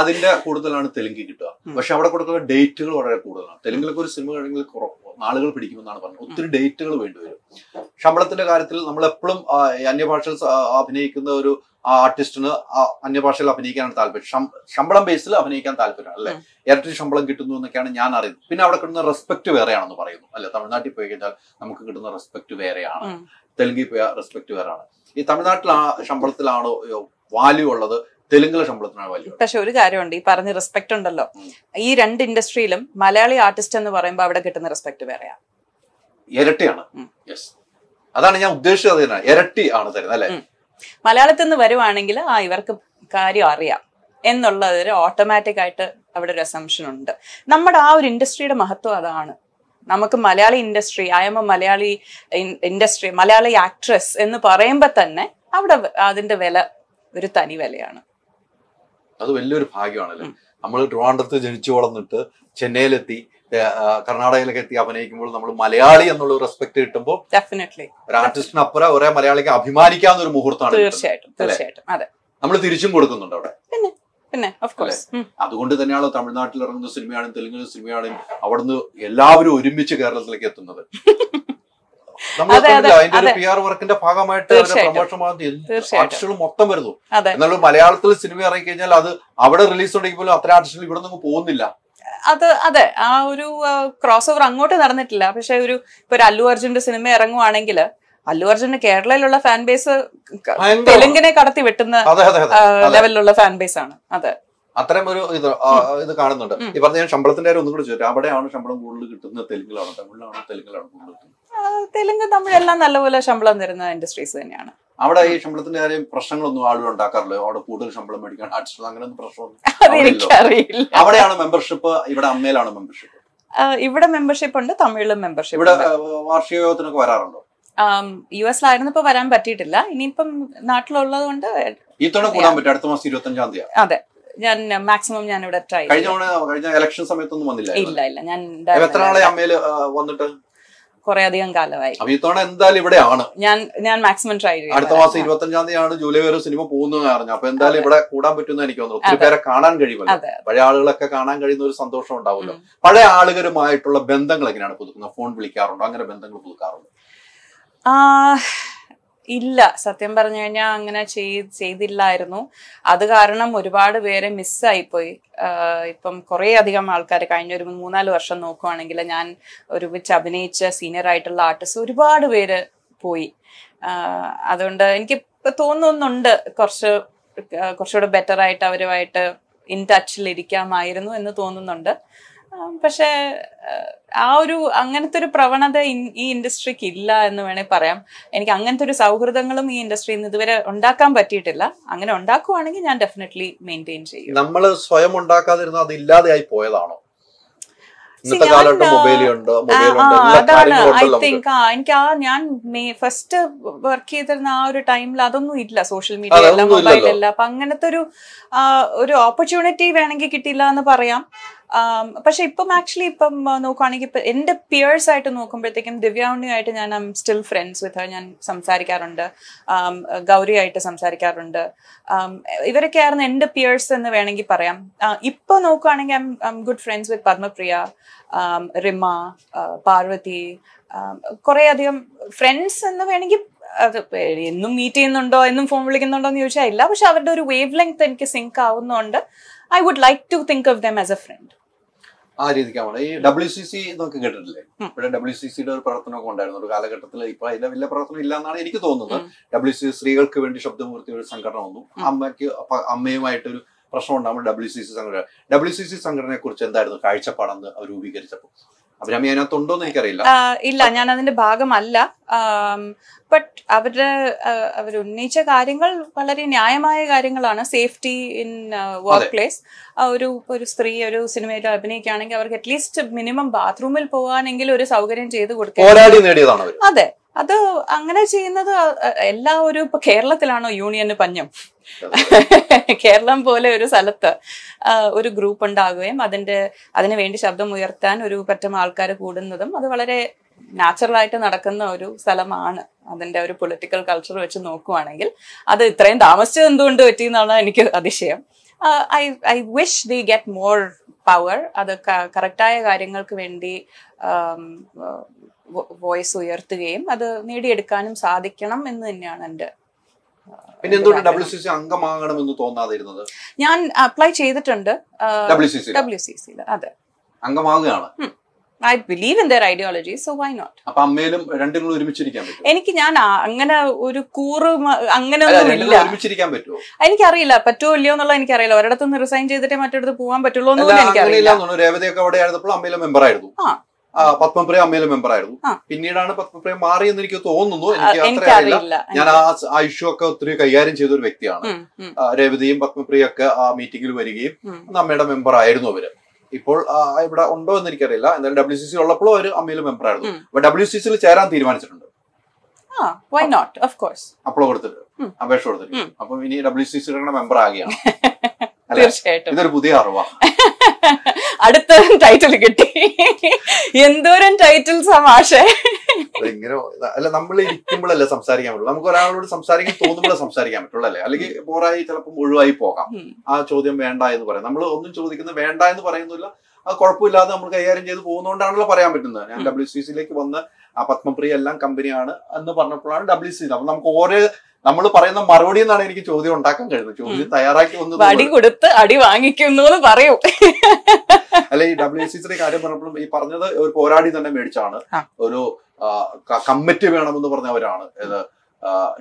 അതിന്റെ കൂടുതലാണ് തെലുങ്കിൽ കിട്ടുക പക്ഷെ അവിടെ കൊടുക്കുന്ന ഡേറ്റുകൾ വളരെ കൂടുതലാണ് തെലുങ്കിലൊക്കെ ഒരു സിനിമ കഴിഞ്ഞാൽ ആളുകൾ പിടിക്കുമെന്നാണ് പറഞ്ഞത് ഒത്തിരി ഡേറ്റുകൾ വേണ്ടിവരും ശമ്പളത്തിന്റെ കാര്യത്തിൽ നമ്മൾ എപ്പോഴും അന്യഭാഷയിൽ അഭിനയിക്കുന്ന ഒരു ആർട്ടിസ്റ്റിന് അന്യഭാഷയിൽ അഭിനയിക്കാനാണ് താല്പര്യം ശമ്പളം ബേസിൽ അഭിനയിക്കാൻ താല്പര്യമാണ് അല്ലെ ഇരട്ടി ശമ്പളം കിട്ടുന്നു എന്നൊക്കെയാണ് ഞാൻ അറിയുന്നത് പിന്നെ അവിടെ കിട്ടുന്ന റെസ്പെക്ട് വേറെയാണെന്ന് പറയുന്നു അല്ലെ തമിഴ്നാട്ടിൽ പോയി കഴിഞ്ഞാൽ നമുക്ക് കിട്ടുന്ന റെസ്പെക്ട് വേറെയാണ് തെലുങ്കിൽ പോയ റെസ്പെക്ട് വേറെയാണ് ഈ തമിഴ്നാട്ടിൽ ആ ശമ്പളത്തിലാണോ വാല്യൂ ഉള്ളത് തെലുങ്കിലെ ശമ്പളത്തിനാണ് വാല്യൂ പക്ഷെ ഒരു കാര്യമുണ്ട് ഈ പറഞ്ഞ റെസ്പെക്ട് ഉണ്ടല്ലോ ഈ രണ്ട് ഇൻഡസ്ട്രിയിലും മലയാളി ആർട്ടിസ്റ്റ് എന്ന് പറയുമ്പോൾ അവിടെ കിട്ടുന്ന റെസ്പെക്ട് വേറെയാണ് ഇരട്ടിയാണ് യെസ് അതാണ് ഞാൻ ഉദ്ദേശിച്ചത് ഇരട്ടി ആണ് തരുന്നത് അല്ലെ മലയാളത്തിൽ നിന്ന് വരുവാണെങ്കിൽ ആ ഇവർക്ക് കാര്യം അറിയാം എന്നുള്ളതൊരു ഓട്ടോമാറ്റിക് ആയിട്ട് അവിടെ ഒരു അസംഷൻ ഉണ്ട് നമ്മുടെ ആ ഒരു ഇൻഡസ്ട്രിയുടെ മഹത്വം അതാണ് നമുക്ക് Malayali industry I am a Malayali industry Malayali actress എന്ന് പറയുമ്പോൾ തന്നെ അവിടെ അതിന്റെ വില ഒരു തനി വിലയാണ് അത് വലിയൊരു ഭാഗ്യമാണല്ലേ നമ്മൾ ട്രിവാൻഡ്രത്ത് ജനിച്ചു വളർന്നിട്ട് ചെന്നൈയിലെത്തി കർണാടകയിലൊക്കെ എത്തി അഭിനയിക്കുമ്പോൾ നമ്മൾ മലയാളി എന്നുള്ള റെസ്പെക്ട് കിട്ടുമ്പോൾ ഡെഫിനറ്റ്ലി ഒരു ആർട്ടിസ്റ്റിന് അപ്പുറം ഒരേ മലയാളിക്ക് അഭിമാനിക്കാവുന്ന ഒരു മുഹൂർത്തമാണ് തീർച്ചയായിട്ടും തീർച്ചയായിട്ടും അതെ നമ്മൾ തിരിച്ചും കൊടുക്കുന്നുണ്ട് അവിടെ പിന്നെ പിന്നെ അതുകൊണ്ട് തന്നെയാണോ തമിഴ്നാട്ടിൽ ഇറങ്ങുന്ന സിനിമയാണെങ്കിലും തെലുങ്ക് സിനിമയാണെങ്കിലും അവിടുന്ന് എല്ലാവരും ഒരുമിച്ച് കേരളത്തിലേക്ക് എത്തുന്നത് അതിന്റെ പി ആർ വർക്കിന്റെ ഭാഗമായിട്ട് പ്രമോഷൻ ആർട്ടിസ്റ്റുകൾ മൊത്തം വരുന്നു എന്നാലും മലയാളത്തിൽ സിനിമ ഇറങ്ങി കഴിഞ്ഞാൽ അത് അവിടെ റിലീസ് ഉണ്ടെങ്കിൽ പോലും അത്ര ആർട്ടിസ്റ്റുകൾ ഇവിടെ നിന്ന് പോകുന്നില്ല അത് അതെ ആ ഒരു ക്രോസ് ഓവർ അങ്ങോട്ട് നടന്നിട്ടില്ല പക്ഷെ ഒരു ഇപ്പൊ ഒരു അല്ലു അർജുന്റെ സിനിമ ഇറങ്ങുവാണെങ്കിൽ അല്ലു അർജുന് കേരളയിലുള്ള ഫാൻ ബേസ് തെലുങ്കിനെ കടത്തി വെട്ടുന്ന ലെവലിലുള്ള ഫാൻ ബേസ് ആണ് അതെ അത്തരം ഒരു ഇത് ഇത് കാണുന്നുണ്ട് ഈ പറഞ്ഞ ഞാൻ ശമ്പളത്തിന്റെ കാര്യം ഒന്നും കൂടി ചോദിച്ചു അവിടെയാണ് ശമ്പളം കൂടുതൽ കിട്ടുന്നത് തെലുങ്കിലാണോ തമിഴിലാണോ തെലുങ്കിലാണോ കൂടുതൽ തെലുങ്ക് തമിഴെല്ലാം എല്ലാം നല്ലപോലെ ശമ്പളം തരുന്ന ഇൻഡസ്ട്രീസ് തന്നെയാണ് അവിടെ ഈ ശമ്പളത്തിന്റെ കാര്യം പ്രശ്നങ്ങളൊന്നും ആളുകൾ ഉണ്ടാക്കാറില്ല അവിടെ കൂടുതൽ ശമ്പളം മേടിക്കാൻ ആർട്ടിസ്റ്റ് ഒന്നും പ്രശ്നമൊന്നും അവിടെയാണ് മെമ്പർഷിപ്പ് ഇവിടെ അമ്മയിലാണ് മെമ്പർഷിപ്പ് ഇവിടെ മെമ്പർഷിപ്പ് ഉണ്ട് തമിഴിലും മെമ്പർഷിപ്പ് ഇവിടെ വാർഷിക യോഗത്തിനൊക്കെ വരാറുണ്ടോ യു എസിലായിരുന്നപ്പോ വരാൻ പറ്റിയിട്ടില്ല ഇനിയിപ്പം നാട്ടിലുള്ളത് കൊണ്ട് ഈ തവണ കൂടാൻ പറ്റും അടുത്ത മാസം ഇരുപത്തഞ്ചാം തീയതി അതെ ഞാൻ മാക്സിമം ഞാൻ ഇവിടെ ട്രൈ കഴിഞ്ഞ തവണ കഴിഞ്ഞ ഇലക്ഷൻ സമയത്തൊന്നും വന്നില്ല ഇല്ല ഇല്ല ഞാൻ എത്ര നാളെ അമ്മയില് വന്നിട്ട് കുറെ അധികം കാലമായി ഇത്തവണ എന്തായാലും ഇവിടെയാണ് ഞാൻ ഞാൻ മാക്സിമം ട്രൈ ചെയ്യും അടുത്ത മാസം ഇരുപത്തഞ്ചാം തീയതിയാണ് ജൂലൈ വരെ സിനിമ പോകുന്നത് അറിഞ്ഞു അപ്പൊ എന്തായാലും ഇവിടെ കൂടാൻ പറ്റുമെന്ന് എനിക്ക് തോന്നുന്നു ഒത്തിരി പേരെ കാണാൻ കഴിയുമല്ലോ പഴയ ആളുകളൊക്കെ കാണാൻ കഴിയുന്ന ഒരു സന്തോഷം ഉണ്ടാവുമല്ലോ പഴയ ആളുകളുമായിട്ടുള്ള ബന്ധങ്ങൾ എങ്ങനെയാണ് പുതുക്കുന്നത് ഫോൺ വിളിക്കാറുണ്ടോ അങ്ങനെ ബന്ധങ്ങൾ പുതുക്കാറുണ്ടോ ഇല്ല സത്യം പറഞ്ഞു കഴിഞ്ഞാൽ അങ്ങനെ ചെയ്തില്ലായിരുന്നു അത് കാരണം ഒരുപാട് പേരെ മിസ്സായിപ്പോയി ഇപ്പം കുറേ അധികം ആൾക്കാർ കഴിഞ്ഞ ഒരു മൂന്നാല് വർഷം നോക്കുവാണെങ്കിൽ ഞാൻ ഒരുമിച്ച് അഭിനയിച്ച സീനിയർ ആയിട്ടുള്ള ആർട്ടിസ്റ്റ് ഒരുപാട് പേര് പോയി അതുകൊണ്ട് എനിക്ക് തോന്നുന്നുണ്ട് കുറച്ച് കുറച്ചുകൂടെ ബെറ്റർ ആയിട്ട് അവരുമായിട്ട് ഇൻ ടച്ചിൽ ഇരിക്കാമായിരുന്നു എന്ന് തോന്നുന്നുണ്ട് പക്ഷേ ആ ഒരു അങ്ങനത്തെ ഒരു പ്രവണത ഈ ഇൻഡസ്ട്രിക്ക് ഇല്ല എന്ന് വേണേൽ പറയാം എനിക്ക് അങ്ങനത്തെ ഒരു സൗഹൃദങ്ങളും ഈ ഇൻഡസ്ട്രിയിൽ നിന്ന് ഇതുവരെ ഉണ്ടാക്കാൻ പറ്റിയിട്ടില്ല അങ്ങനെ ഉണ്ടാക്കുവാണെങ്കിൽ ഞാൻ ഡെഫിനറ്റ്ലി മെയിൻറ്റെയിൻ ചെയ്യും നമ്മൾ സ്വയം ഉണ്ടാക്കാതിരുന്ന അത് ഇല്ലാതെയായി പോയതാണോ അതാണ് ഐ തിങ്ക് ആ എനിക്ക് ആ ഞാൻ ഫസ്റ്റ് വർക്ക് ചെയ്തിരുന്ന ആ ഒരു ടൈമിൽ അതൊന്നും ഇല്ല സോഷ്യൽ മീഡിയ അല്ല മൊബൈലല്ല അപ്പൊ അങ്ങനത്തെ ഒരു ഒരു ഓപ്പർച്യൂണിറ്റി വേണമെങ്കിൽ കിട്ടിയില്ല എന്ന് പറയാം Um, പക്ഷെ ഇപ്പം ആക്ച്വലി ഇപ്പം നോക്കുവാണെങ്കിൽ ഇപ്പം എൻ്റെ പിയേഴ്സ് ആയിട്ട് നോക്കുമ്പോഴത്തേക്കും ദിവ്യാവുണ്ണിയായിട്ട് ഞാൻ ഐം സ്റ്റിൽ ഫ്രണ്ട്സ് വിത്ത് ഞാൻ സംസാരിക്കാറുണ്ട് um, ഗൗരിയായിട്ട് സംസാരിക്കാറുണ്ട് um, ഇവരൊക്കെ ആയിരുന്നു എൻ്റെ പിയേഴ്സ് എന്ന് വേണമെങ്കിൽ പറയാം ഇപ്പം നോക്കുവാണെങ്കിൽ I'm I'm good friends with Padmapriya Rima Parvathy കുറേ അധികം ഫ്രണ്ട്സ് എന്ന് വേണമെങ്കിൽ എന്നും മീറ്റ് ചെയ്യുന്നുണ്ടോ എന്നും ഫോൺ വിളിക്കുന്നുണ്ടോ എന്ന് ചോദിച്ചാൽ ഇല്ല പക്ഷെ അവരുടെ ഒരു വേവ് ലെങ്ത് എനിക്ക് സിങ്ക് ആവുന്നതുകൊണ്ട് I would like to think of them as a friend ആ രീതിക്കാണ് ഈ ഡബ്ല്യു സി സി എന്നൊക്കെ കേട്ടിട്ടില്ലേ ഇവിടെ ഡബ്ല്യു സി സിയുടെ ഒരു പ്രവർത്തനമൊക്കെ ഉണ്ടായിരുന്നു ഒരു കാലഘട്ടത്തിൽ ഇപ്പൊ അതിന്റെ വലിയ പ്രവർത്തനം ഇല്ല എന്നാണ് എനിക്ക് തോന്നുന്നത് ഡബ്ല്യു സി സ്ത്രീകൾക്ക് വേണ്ടി ശബ്ദമൂർത്തി ഒരു സംഘടന വന്നു അമ്മയ്ക്ക് അമ്മയുമായിട്ടൊരു പ്രശ്നം ഉണ്ടാകുമ്പോൾ ഡബ്ല്യു സി സി സംഘടന ഡബ്ല്യു സി സി സംഘടനയെ കുറിച്ച് എന്തായിരുന്നു കാഴ്ചപ്പാടെന്ന് രൂപീകരിച്ചപ്പോൾ അതിനകത്തുണ്ടോന്ന് എനിക്കറിയില്ല ഇല്ല ഞാൻ അതിന്റെ ഭാഗമല്ല ബട്ട് അവരുടെ അവർ ഉന്നയിച്ച കാര്യങ്ങൾ വളരെ ന്യായമായ കാര്യങ്ങളാണ് സേഫ്റ്റി ഇൻ വർക്ക് പ്ലേസ് ഒരു ഒരു സ്ത്രീ ഒരു സിനിമയിൽ അഭിനയിക്കുകയാണെങ്കിൽ അവർക്ക് അറ്റ്ലീസ്റ്റ് മിനിമം ബാത്റൂമിൽ പോകാനെങ്കിലും ഒരു സൗകര്യം ചെയ്ത് കൊടുക്കും അതെ അത് അങ്ങനെ ചെയ്യുന്നത് എല്ലാ ഒരു കേരളത്തിലാണോ യൂണിയന് പഞ്ഞം കേരളം പോലെ ഒരു സ്ഥലത്ത് ഒരു ഗ്രൂപ്പ് ഉണ്ടാകുകയും അതിന്റെ വേണ്ടി ശബ്ദം ഉയർത്താൻ ഒരു പറ്റം ആൾക്കാർ കൂടുന്നതും അത് വളരെ നാച്ചുറലായിട്ട് നടക്കുന്ന ഒരു സ്ഥലമാണ് അതിന്റെ ഒരു പൊളിറ്റിക്കൽ കൾച്ചർ വെച്ച് നോക്കുവാണെങ്കിൽ അത് ഇത്രയും താമസിച്ചത് എന്തുകൊണ്ട് പറ്റി എന്നാണ് എനിക്ക് അതിശയം I I wish they get more power അത് കറക്റ്റായ കാര്യങ്ങൾക്ക് വേണ്ടി വോയിസ് ഉയർത്തുകയും അത് നേടിയെടുക്കാനും സാധിക്കണം എന്ന് തന്നെയാണ് എൻ്റെ പിന്നെ എന്തുകൊണ്ട് ഡബ്ല്യു സി സി അംഗമാകണമെന്ന് തോന്നാതിരുന്നത് ഞാൻ അപ്ലൈ ചെയ്തിട്ടുണ്ട് ഡബ്ല്യു സി സിയിൽ അതെ അംഗമാവുകയാണ് I believe in their ideology so why not അപ്പൊ അമ്മയിലും രണ്ടിനും ഒരുമിച്ചിരിക്കാൻ പറ്റും എനിക്ക് ഞാൻ അങ്ങനെ ഒരു കൂറ് അങ്ങനെ ഒന്നും ഒരുമിച്ചിരിക്കാൻ പറ്റുമോ എനിക്കറിയില്ല പറ്റുമോ ഇല്ലയോ എന്നുള്ളത് എനിക്കറിയില്ല ഒരിടത്തുനിന്ന് റിസൈൻ ചെയ്തിട്ടേ മറ്റൊരിടത്ത് പോകാൻ പറ്റുള്ളൂ എന്നൊന്നും എനിക്കറിയില്ല രേവതിയൊക്കെ അവിടെ ആയിരുന്നപ്പോൾ അമ്മയിലെ മെമ്പർ ആയിരുന്നു പത്മപ്രിയ അമ്മയിലെ മെമ്പർ ആയിരുന്നു പിന്നീടാണ് പത്മപ്രിയ മാറിയെന്ന് എനിക്ക് തോന്നുന്നു എനിക്ക് അത്ര അറിയില്ല ഞാൻ ആ ആ ഇഷ്യൂ ഒക്കെ ഒത്തിരി കൈകാര്യം ചെയ്ത ഒരു വ്യക്തിയാണ് രവിതയും പത്മപ്രിയ ഒക്കെ ആ മീറ്റിംഗിൽ വരികയും അമ്മയുടെ മെമ്പർ ആയിരുന്നു അവര് ഇപ്പോൾ ഇവിടെ ഉണ്ടോ എന്ന് എനിക്കറിയില്ല എന്തായാലും ഡബ്ല്യു സി സി ഉള്ളപ്പോഴും അവർ അമ്മയിലെ മെമ്പർ ആയിരുന്നു അപ്പൊ ഡബ്ല്യു സി സിയിൽ ചേരാൻ തീരുമാനിച്ചിട്ടുണ്ട് വൈ നോട്ട് ഓഫ് കോഴ്സ് കൊടുത്തിട്ട് അപേക്ഷ കൊടുത്തിട്ട് അപ്പൊ ഇനി ഡബ്ല്യു സി സിയുടെ മെമ്പർ ആകെയാണ് തീർച്ചയായിട്ടും ഇതൊരു പുതിയ അറിവാണ് അടുത്ത ടൈറ്റിൽ കിട്ടി എന്തോരം ടൈറ്റിൽസ് ആ മാഷേ അല്ല നമ്മൾ ഇരിക്കുമ്പോഴല്ലേ സംസാരിക്കാൻ പറ്റുള്ളൂ നമുക്ക് ഒരാളോട് സംസാരിക്കാൻ തോന്നുമ്പോഴേ സംസാരിക്കാൻ പറ്റുള്ളൂ അല്ലെ അല്ലെങ്കിൽ ബോറായി ചിലപ്പം ഒഴിവായി പോകാം ആ ചോദ്യം വേണ്ട എന്ന് പറയാം നമ്മൾ ഒന്നും ചോദിക്കുന്നത് വേണ്ട എന്ന് പറയുന്നില്ല ആ കുഴപ്പമില്ലാതെ നമ്മൾ കൈകാര്യം ചെയ്ത് പോകുന്നതുകൊണ്ടാണല്ലോ പറയാൻ പറ്റുന്നത് ഞാൻ ഡബ്ല്യു സി സിയിലേക്ക് വന്ന് ആ പത്മപ്രിയ എല്ലാം കമ്പനിയാണ് എന്ന് പറഞ്ഞപ്പോഴാണ് ഡബ്ല്യു സി അപ്പൊ നമുക്ക് ഓരോ നമ്മൾ പറയുന്ന മറുപടി എന്നാണ് എനിക്ക് ചോദ്യം ഉണ്ടാക്കാൻ കഴിയുന്നത് ചോദ്യം തയ്യാറാക്കി വന്നു അടി കൊടുത്ത് അടി വാങ്ങിക്കുന്നു എന്ന് പറയൂ അല്ലെ ഈ ഡബ്ല്യു എസ് കാര്യം പറഞ്ഞപ്പോഴും ഈ പറഞ്ഞത് ഒരു പോരാടി തന്നെ മേടിച്ചാണ് ഒരു കമ്മിറ്റി വേണമെന്ന് പറഞ്ഞവരാണ്